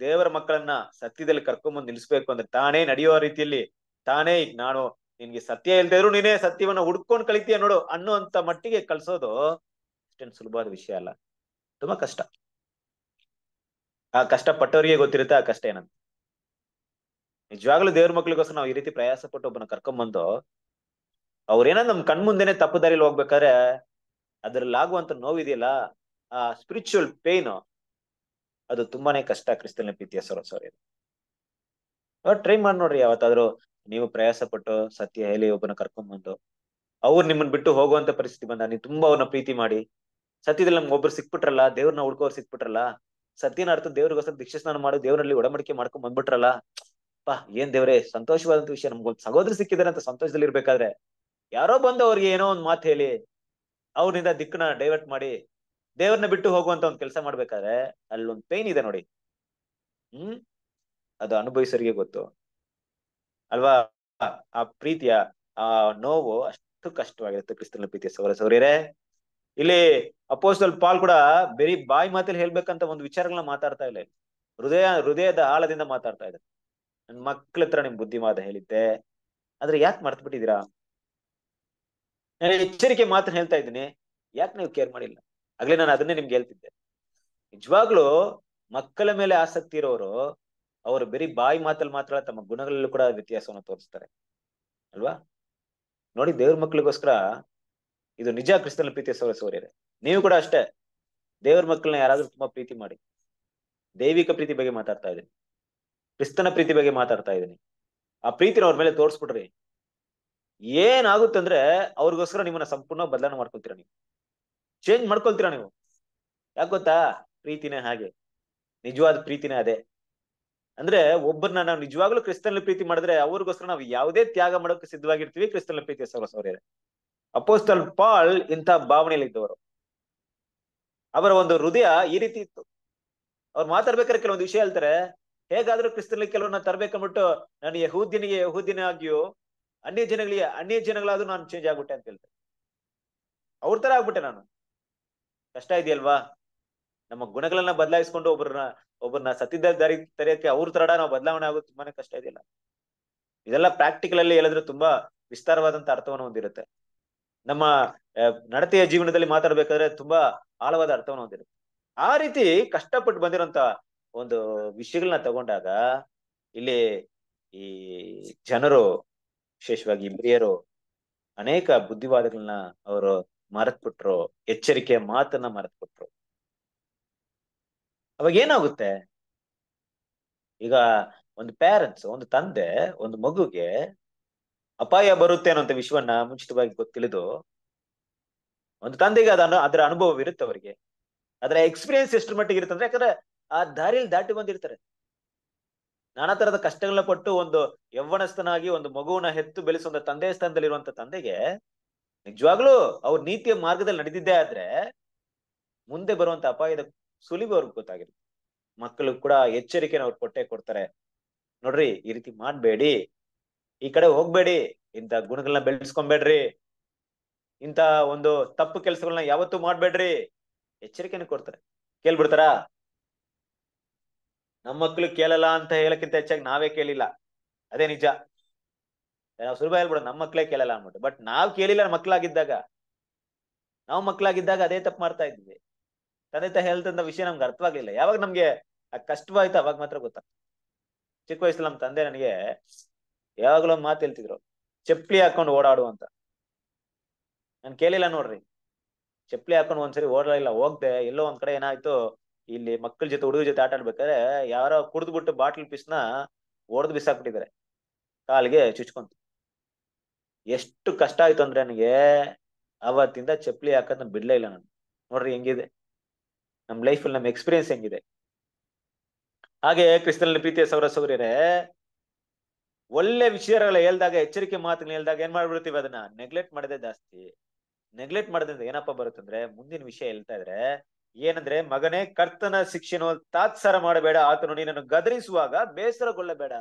ದೇವರ ಮಕ್ಕಳನ್ನ ಸತ್ಯದಲ್ಲಿ ಕರ್ಕೊಂಬಂದು ನಿಲ್ಸ್ಬೇಕು ಅಂದ್ರೆ ತಾನೇ ನಡೆಯುವ ರೀತಿಯಲ್ಲಿ ತಾನೇ ನಾನು ನಿನ್ಗೆ ಸತ್ಯ ಇಲ್ದಿದ್ರು ನೀನೇ ಸತ್ಯವನ್ನ ಹುಡ್ಕೊಂಡು ಕಲಿತೀಯ ನೋಡು ಅನ್ನುವಂತ ಮಟ್ಟಿಗೆ ಕಳ್ಸೋದು ಅಷ್ಟೇನು ಸುಲಭವಾದ ವಿಷಯ ಅಲ್ಲ ತುಂಬಾ ಕಷ್ಟ ಆ ಕಷ್ಟ ಪಟ್ಟವರಿಗೆ ಗೊತ್ತಿರುತ್ತೆ ಆ ಕಷ್ಟ ಏನಂತ ನಿಜವಾಗ್ಲೂ ದೇವ್ರ ಮಕ್ಳಿಗೋಸ್ಕರ ನಾವು ಈ ರೀತಿ ಪ್ರಯಾಸ ಪಟ್ಟು ಒಬ್ಬನ ಕರ್ಕೊಂಬಂದು ಏನೋ ನಮ್ ಕಣ್ ಮುಂದೆನೆ ತಪ್ಪು ದಾರಿಲಿ ಹೋಗ್ಬೇಕಾದ್ರೆ ಅದ್ರಲ್ಲಿ ಆಗುವಂತ ನೋವಿದೆಯಲ್ಲ ಆ ಸ್ಪಿರಿಚುವಲ್ ಪೇನ್ ಅದು ತುಂಬಾನೇ ಕಷ್ಟ ಕ್ರಿಸ್ತಲ್ ಪ್ರೀತಿಯ ಸರೋಸವ್ರ ಟ್ರೈ ಮಾಡಿ ನೋಡ್ರಿ ಯಾವತ್ತಾದ್ರೂ ನೀವು ಪ್ರಯಾಸ ಪಟ್ಟು ಸತ್ಯ ಹೇಳಿ ಒಬ್ಬನ ಕರ್ಕೊಂಡ್ ಬಂದು ಅವ್ರು ನಿಮ್ಮನ್ನ ಬಿಟ್ಟು ಹೋಗುವಂತ ಪರಿಸ್ಥಿತಿ ಬಂದ ನೀವು ತುಂಬಾ ಅವ್ರನ್ನ ಪ್ರೀತಿ ಮಾಡಿ ಸತ್ಯದಲ್ಲಿ ನಮ್ಗೆ ಒಬ್ರು ಸಿಕ್ಬಿಟ್ರಲ್ಲ ದೇವ್ರನ್ನ ಹುಡ್ಕೋರ್ ಸಿಕ್ಬಿಟ್ರಲ್ಲ ಸತ್ಯನ ಅರ್ಥ ದೇವ್ರಿಗೋಸ್ಕರ ದೀಕ್ಷೆ ಸ್ನಾನ ಮಾಡಿ ದೇವ್ರಲ್ಲಿ ಒಡಂಬಡಿಕೆ ಮಾಡ್ಕೊಂಡ್ ಬಂದ್ಬಿಟ್ರಲ್ಲ ಪಾ ಏನ್ ದೇವ್ರೆ ಸಂತೋಷವಾದಂತ ವಿಷಯ ನಮ್ಗೊಂದು ಸಹೋದರಿ ಸಿಕ್ಕಿದಾರೆ ಅಂತ ಸಂತೋಷದಲ್ಲಿ ಇರ್ಬೇಕಾದ್ರೆ ಯಾರೋ ಬಂದು ಅವ್ರಿಗೆ ಏನೋ ಒಂದು ಮಾತು ಹೇಳಿ ಅವ್ರಿಂದ ದಿಕ್ಕನ್ನ ಡೈವರ್ಟ್ ಮಾಡಿ ದೇವ್ರನ್ನ ಬಿಟ್ಟು ಹೋಗುವಂತ ಒಂದು ಕೆಲಸ ಮಾಡ್ಬೇಕಾದ್ರೆ ಅಲ್ಲೊಂದು ಪೇನ್ ಇದೆ ನೋಡಿ ಹ್ಮ್ ಅದು ಅನುಭವಿಸೋರಿಗೆ ಗೊತ್ತು ಅಲ್ವಾ ಆ ಪ್ರೀತಿಯ ಆ ನೋವು ಅಷ್ಟು ಕಷ್ಟವಾಗಿರುತ್ತೆ ಕ್ರಿಸ್ತನ ಪ್ರೀತಿಯ ಸೌರ ಸೌರ್ಯರೇ ಇಲ್ಲಿ ಅಪೋಸ್ಟಲ್ ಪಾಲ್ ಕೂಡ ಬರೀ ಬಾಯಿ ಮಾತಲ್ಲಿ ಹೇಳ್ಬೇಕಂತ ಒಂದು ವಿಚಾರಗಳನ್ನ ಮಾತಾಡ್ತಾ ಇಲ್ಲ ಹೃದಯ ಹೃದಯದ ಆಳದಿಂದ ಮಾತಾಡ್ತಾ ಇದ್ದಾರೆ ನನ್ ಮಕ್ಳ ಹತ್ರ ನಿಮ್ ಬುದ್ಧಿವಾದ ಹೇಳಿದ್ದೆ ಆದ್ರೆ ಯಾಕೆ ಮರ್ತ್ ಬಿಟ್ಟಿದ್ದೀರಾ ಎಚ್ಚರಿಕೆ ಮಾತ್ರ ಹೇಳ್ತಾ ಇದ್ದೀನಿ ಯಾಕೆ ನೀವು ಕೇರ್ ಮಾಡಿಲ್ಲ ಆಗ್ಲೇ ನಾನು ಅದನ್ನೇ ನಿಮ್ಗೆ ಹೇಳ್ತಿದ್ದೆ ನಿಜವಾಗ್ಲೂ ಮಕ್ಕಳ ಮೇಲೆ ಆಸಕ್ತಿ ಇರೋರು ಅವರು ಬರೀ ಬಾಯಿ ಮಾತಲ್ಲಿ ಮಾತ್ರ ತಮ್ಮ ಗುಣಗಳಲ್ಲೂ ಕೂಡ ವ್ಯತ್ಯಾಸವನ್ನು ತೋರಿಸ್ತಾರೆ ಅಲ್ವಾ ನೋಡಿ ದೇವ್ರ ಮಕ್ಕಳಿಗೋಸ್ಕರ ಇದು ನಿಜ ಕ್ರಿಸ್ತನ ಪ್ರೀತಿಯ ಸೌರ ಸೌರ್ಯರೇ ನೀವು ಕೂಡ ಅಷ್ಟೇ ದೇವ್ರ ಮಕ್ಕಳನ್ನ ಯಾರಾದ್ರೂ ತುಂಬಾ ಪ್ರೀತಿ ಮಾಡಿ ದೈವಿಕ ಪ್ರೀತಿ ಬಗ್ಗೆ ಮಾತಾಡ್ತಾ ಇದ್ದೀನಿ ಕ್ರಿಸ್ತನ ಪ್ರೀತಿ ಬಗ್ಗೆ ಮಾತಾಡ್ತಾ ಇದ್ದೀನಿ ಆ ಪ್ರೀತಿನ ಅವ್ರ ಮೇಲೆ ತೋರಿಸ್ಬಿಡ್ರಿ ಅಂದ್ರೆ ಅವ್ರಿಗೋಸ್ಕರ ನಿಮ್ಮನ್ನ ಸಂಪೂರ್ಣ ಬದಲಾವಣೆ ಮಾಡ್ಕೊಳ್ತೀರಾ ನೀವು ಚೇಂಜ್ ಮಾಡ್ಕೊಳ್ತೀರಾ ನೀವು ಯಾಕೆ ಗೊತ್ತಾ ಪ್ರೀತಿನೇ ಹಾಗೆ ನಿಜವಾದ ಪ್ರೀತಿನೇ ಅದೇ ಅಂದ್ರೆ ಒಬ್ಬರನ್ನ ನಾವು ನಿಜವಾಗ್ಲೂ ಕ್ರಿಸ್ತನ್ ಪ್ರೀತಿ ಮಾಡಿದ್ರೆ ಅವ್ರಿಗೋಸ್ಕರ ನಾವು ಯಾವುದೇ ತ್ಯಾಗ ಮಾಡೋಕೆ ಸಿದ್ಧವಾಗಿರ್ತೀವಿ ಕ್ರಿಸ್ತನ್ ಪ್ರೀತಿ ಸರ್ವಸವರೇ ಅಪೋಸ್ಟಲ್ ಪಾಲ್ ಇಂತ ಭಾವನೆಯಲ್ಲಿ ಇದ್ದವರು ಅವರ ಒಂದು ಹೃದಯ ಈ ರೀತಿ ಇತ್ತು ಅವ್ರು ಮಾತಾಡ್ಬೇಕಾದ್ರೆ ಕೆಲವೊಂದು ವಿಷಯ ಹೇಳ್ತಾರೆ ಹೇಗಾದ್ರೂ ಕ್ರಿಸ್ತನಲ್ಲಿ ಕೆಲವನ್ನ ತರ್ಬೇಕಂದ್ಬಿಟ್ಟು ನಾನು ಯಹೂದಿನಿಗೆ ಯಹೂದಿನ ಆಗಿಯೋ ಅನ್ಯ ಜನಗಳಿಗೆ ಅನ್ಯ ಜನಗಳಾದ್ರೂ ನಾನು ಚೇಂಜ್ ಆಗ್ಬಿಟ್ಟೆ ಅಂತ ಹೇಳ್ತಾರೆ ಅವ್ರ ತರ ಆಗ್ಬಿಟ್ಟೆ ನಾನು ಕಷ್ಟ ಇದೆಯಲ್ವಾ ನಮ್ಮ ಗುಣಗಳನ್ನ ಬದಲಾಯಿಸ್ಕೊಂಡು ಒಬ್ಬರನ್ನ ಒಬ್ಬರನ್ನ ಸತ್ತಿದ್ದ ದಾರಿ ತೆರೆಯಕ್ಕೆ ಅವ್ರ ತರ ನಾವು ಬದಲಾವಣೆ ಆಗೋದು ತುಂಬಾನೇ ಕಷ್ಟ ಇದೆಯಲ್ಲ ಇದೆಲ್ಲ ಪ್ರಾಕ್ಟಿಕಲ್ ಅಲ್ಲಿ ಹೇಳಿದ್ರೆ ತುಂಬಾ ವಿಸ್ತಾರವಾದಂತ ಅರ್ಥವನ್ನು ಹೊಂದಿರುತ್ತೆ ನಮ್ಮ ನಡತೆಯ ಜೀವನದಲ್ಲಿ ಮಾತಾಡ್ಬೇಕಾದ್ರೆ ತುಂಬಾ ಆಳವಾದ ಅರ್ಥವನ್ನು ಹೊಂದಿರುತ್ತೆ ಆ ರೀತಿ ಕಷ್ಟಪಟ್ಟು ಬಂದಿರುವಂತ ಒಂದು ವಿಷಯಗಳನ್ನ ತಗೊಂಡಾಗ ಇಲ್ಲಿ ಈ ಜನರು ವಿಶೇಷವಾಗಿ ಹಿರಿಯರು ಅನೇಕ ಬುದ್ಧಿವಾದಗಳನ್ನ ಅವರು ಮರೆತ್ಬಿಟ್ರು ಎಚ್ಚರಿಕೆಯ ಮಾತನ್ನ ಮರೆತ್ಬಿಟ್ರು ಅವಾಗ ಏನಾಗುತ್ತೆ ಈಗ ಒಂದು ಪೇರೆಂಟ್ಸ್ ಒಂದು ತಂದೆ ಒಂದು ಮಗುಗೆ ಅಪಾಯ ಬರುತ್ತೆ ಅನ್ನೋಂತ ವಿಷಯವನ್ನ ಮುಂಚಿತವಾಗಿ ಗೊತ್ತಿಳಿದು ಒಂದು ತಂದೆಗೆ ಅದನ್ನು ಅದರ ಇರುತ್ತೆ ಅವರಿಗೆ ಅದರ ಎಕ್ಸ್ಪೀರಿಯನ್ಸ್ ಎಷ್ಟು ಮಟ್ಟಿಗೆ ಇರುತ್ತೆ ಅಂದ್ರೆ ಯಾಕಂದ್ರೆ ಆ ದಾರಿಯಲ್ಲಿ ದಾಟಿ ಬಂದಿರ್ತಾರೆ ನಾನಾ ತರದ ಕಷ್ಟಗಳನ್ನ ಪಟ್ಟು ಒಂದು ಯವ್ವನಸ್ಥನಾಗಿ ಒಂದು ಮಗುವನ್ನ ಹೆತ್ತು ಬೆಳೆಸುವಂತ ತಂದೆ ಇರುವಂತ ತಂದೆಗೆ ನಿಜವಾಗ್ಲೂ ಅವ್ರ ನೀತಿಯ ಮಾರ್ಗದಲ್ಲಿ ನಡೆದಿದ್ದೇ ಆದ್ರೆ ಮುಂದೆ ಬರುವಂತ ಅಪಾಯದ ಸುಲಿಬು ಅವ್ರಿಗೆ ಗೊತ್ತಾಗಿರುತ್ತೆ ಮಕ್ಕಳು ಕೂಡ ಎಚ್ಚರಿಕೆನ ಅವ್ರು ಕೊಟ್ಟೆ ಕೊಡ್ತಾರೆ ನೋಡ್ರಿ ಈ ರೀತಿ ಮಾಡ್ಬೇಡಿ ಈ ಕಡೆ ಹೋಗ್ಬೇಡಿ ಇಂತ ಗುಣಗಳನ್ನ ಬೆಳೆಸ್ಕೊಂಬೇಡ್ರಿ ಇಂತ ಒಂದು ತಪ್ಪು ಕೆಲಸಗಳನ್ನ ಯಾವತ್ತೂ ಮಾಡ್ಬೇಡ್ರಿ ಎಚ್ಚರಿಕೆನ ಕೊಡ್ತಾರೆ ಕೇಳ್ಬಿಡ್ತಾರ ನಮ್ಮ ಮಕ್ಳು ಕೇಳಲ್ಲ ಅಂತ ಹೇಳಕ್ಕಿಂತ ಹೆಚ್ಚಾಗಿ ನಾವೇ ಕೇಳಿಲ್ಲ ಅದೇ ನಿಜ ನಾವು ಸುಲಭ ಹೇಳ್ಬಿಡೋದು ನಮ್ಮ ಮಕ್ಳೇ ಕೇಳಲ್ಲ ಅನ್ಬಿಟ್ಟು ಬಟ್ ನಾವ್ ಕೇಳಿಲ್ಲ ಮಕ್ಳಾಗಿದ್ದಾಗ ನಾವು ಮಕ್ಳಾಗಿದ್ದಾಗ ಅದೇ ತಪ್ಪು ಮಾಡ್ತಾ ಇದ್ವಿ ತಂದೆ ತ ಹೇಳ್ತಂದ ವಿಷಯ ನಮ್ಗೆ ಅರ್ಥವಾಗ್ಲಿಲ್ಲ ಯಾವಾಗ ನಮ್ಗೆ ಆ ಕಷ್ಟವಾಯ್ತು ಅವಾಗ ಮಾತ್ರ ಗೊತ್ತಾಗ್ತದೆ ಚಿಕ್ಕ ವಯಸ್ಸಲ್ಲಿ ನಮ್ಮ ತಂದೆ ನನಗೆ ಯಾವಾಗಲೂ ಮಾತು ಹೇಳ್ತಿದ್ರು ಚಪ್ಪಲಿ ಹಾಕೊಂಡು ಓಡಾಡು ಅಂತ ನಾನು ಕೇಳಿಲ್ಲ ನೋಡ್ರಿ ಚಪ್ಪಲಿ ಹಾಕೊಂಡು ಒಂದ್ಸರಿ ಓಡಲಿಲ್ಲ ಹೋಗ್ದೆ ಎಲ್ಲೋ ಒಂದ್ ಕಡೆ ಏನಾಯ್ತು ಇಲ್ಲಿ ಮಕ್ಕಳ ಜೊತೆ ಹುಡುಗರ ಜೊತೆ ಆಟ ಆಡ್ಬೇಕಾದ್ರೆ ಯಾರೋ ಬಿಟ್ಟು ಬಾಟ್ಲ್ ಪಿಸ್ನ ಹೊಡೆದು ಬಿಸಾಕ್ಬಿಟ್ಟಿದ್ದಾರೆ ಕಾಲಿಗೆ ಚುಚ್ಕೊಂತ ಎಷ್ಟು ಕಷ್ಟ ಆಯ್ತು ಅಂದ್ರೆ ನನಗೆ ಅವತ್ತಿಂದ ಚಪ್ಪಲಿ ಹಾಕೋದನ್ನ ಬಿಡ್ಲೇ ಇಲ್ಲ ನಾನು ನೋಡ್ರಿ ಹೆಂಗಿದೆ ನಮ್ ಲೈಫಲ್ಲಿ ನಮ್ ಎಕ್ಸ್ಪೀರಿಯನ್ಸ್ ಹೆಂಗಿದೆ ಹಾಗೆ ಕ್ರಿಸ್ತನಲ್ಲಿ ಪ್ರೀತಿಯ ಸೌರ ಸೌರ್ಯರೆ ಒಳ್ಳೆ ವಿಷಯಗಳ ಹೇಳ್ದಾಗ ಎಚ್ಚರಿಕೆ ಮಾತನ್ನ ಹೇಳ್ದಾಗ ಏನ್ ಮಾಡ್ಬಿಡ್ತೀವಿ ಅದನ್ನ ನೆಗ್ಲೆಕ್ಟ್ ಮಾಡದೆ ಜಾಸ್ತಿ ನೆಗ್ಲೆಕ್ಟ್ ಮಾಡದ್ರಿಂದ ಏನಪ್ಪಾ ಬರುತ್ತಂದ್ರೆ ಮುಂದಿನ ವಿಷಯ ಹೇಳ್ತಾ ಇದ್ರೆ ಏನಂದ್ರೆ ಮಗನೇ ಕರ್ತನ ಶಿಕ್ಷಣ ತಾತ್ಸಾರ ಮಾಡಬೇಡ ಆತನು ನೀನನ್ನು ಗದರಿಸುವಾಗ ಬೇಸರಗೊಳ್ಳಬೇಡ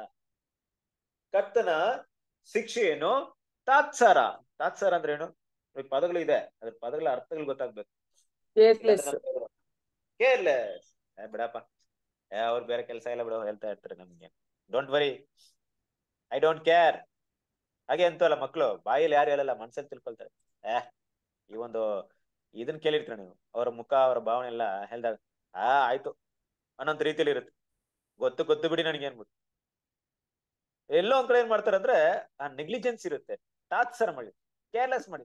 ಕರ್ತನ ಶಿಕ್ಷೆ ಏನು ತಾತ್ಸಾರ ತಾತ್ಸಾರ ಅಂದ್ರೆ ಏನು ಪದಗಳು ಇದೆ ಅದ್ರ ಪದಗಳ ಅರ್ಥಗಳು ಗೊತ್ತಾಗ್ಬೇಕು ಕೇರ್ಲೆಸ್ ಬಿಡಪ್ಪ ಅವ್ರು ಬೇರೆ ಕೆಲಸ ಇಲ್ಲ ಬಿಡೋ ಹೇಳ್ತಾ ಇರ್ತಾರೆ ನಮ್ಗೆ don't worry I don't care ಹಾಗೆ ಅಂತಲ್ಲ ಮಕ್ಕಳು ಬಾಯಲ್ಲಿ ಯಾರು ಹೇಳಲ್ಲ ಮನ್ಸಲ್ಲಿ ತಿಳ್ಕೊಳ್ತಾರೆ ಏ ಈ ಒಂದು ಇದನ್ನ ಕೇಳಿರ್ತೀರ ನೀವು ಅವರ ಮುಖ ಅವರ ಭಾವನೆ ಎಲ್ಲ ಹೇಳ್ದಾಗ ಆ ಆಯ್ತು ಅನ್ನೋಂತ ರೀತಿಯಲ್ಲಿ ಇರುತ್ತೆ ಗೊತ್ತು ಗೊತ್ತು ಬಿಡಿ ನನಗೆ ಅನ್ಬಿಟ್ಟು ಎಲ್ಲೋ ಒಂದ್ ಕಡೆ ಏನ್ ಮಾಡ್ತಾರೆ ಅಂದ್ರೆ ಆ ನೆಗ್ಲಿಜೆನ್ಸ್ ಇರುತ್ತೆ ತಾತ್ಸರ ಮಾಡಿ ಕೇರ್ಲೆಸ್ ಮಾಡಿ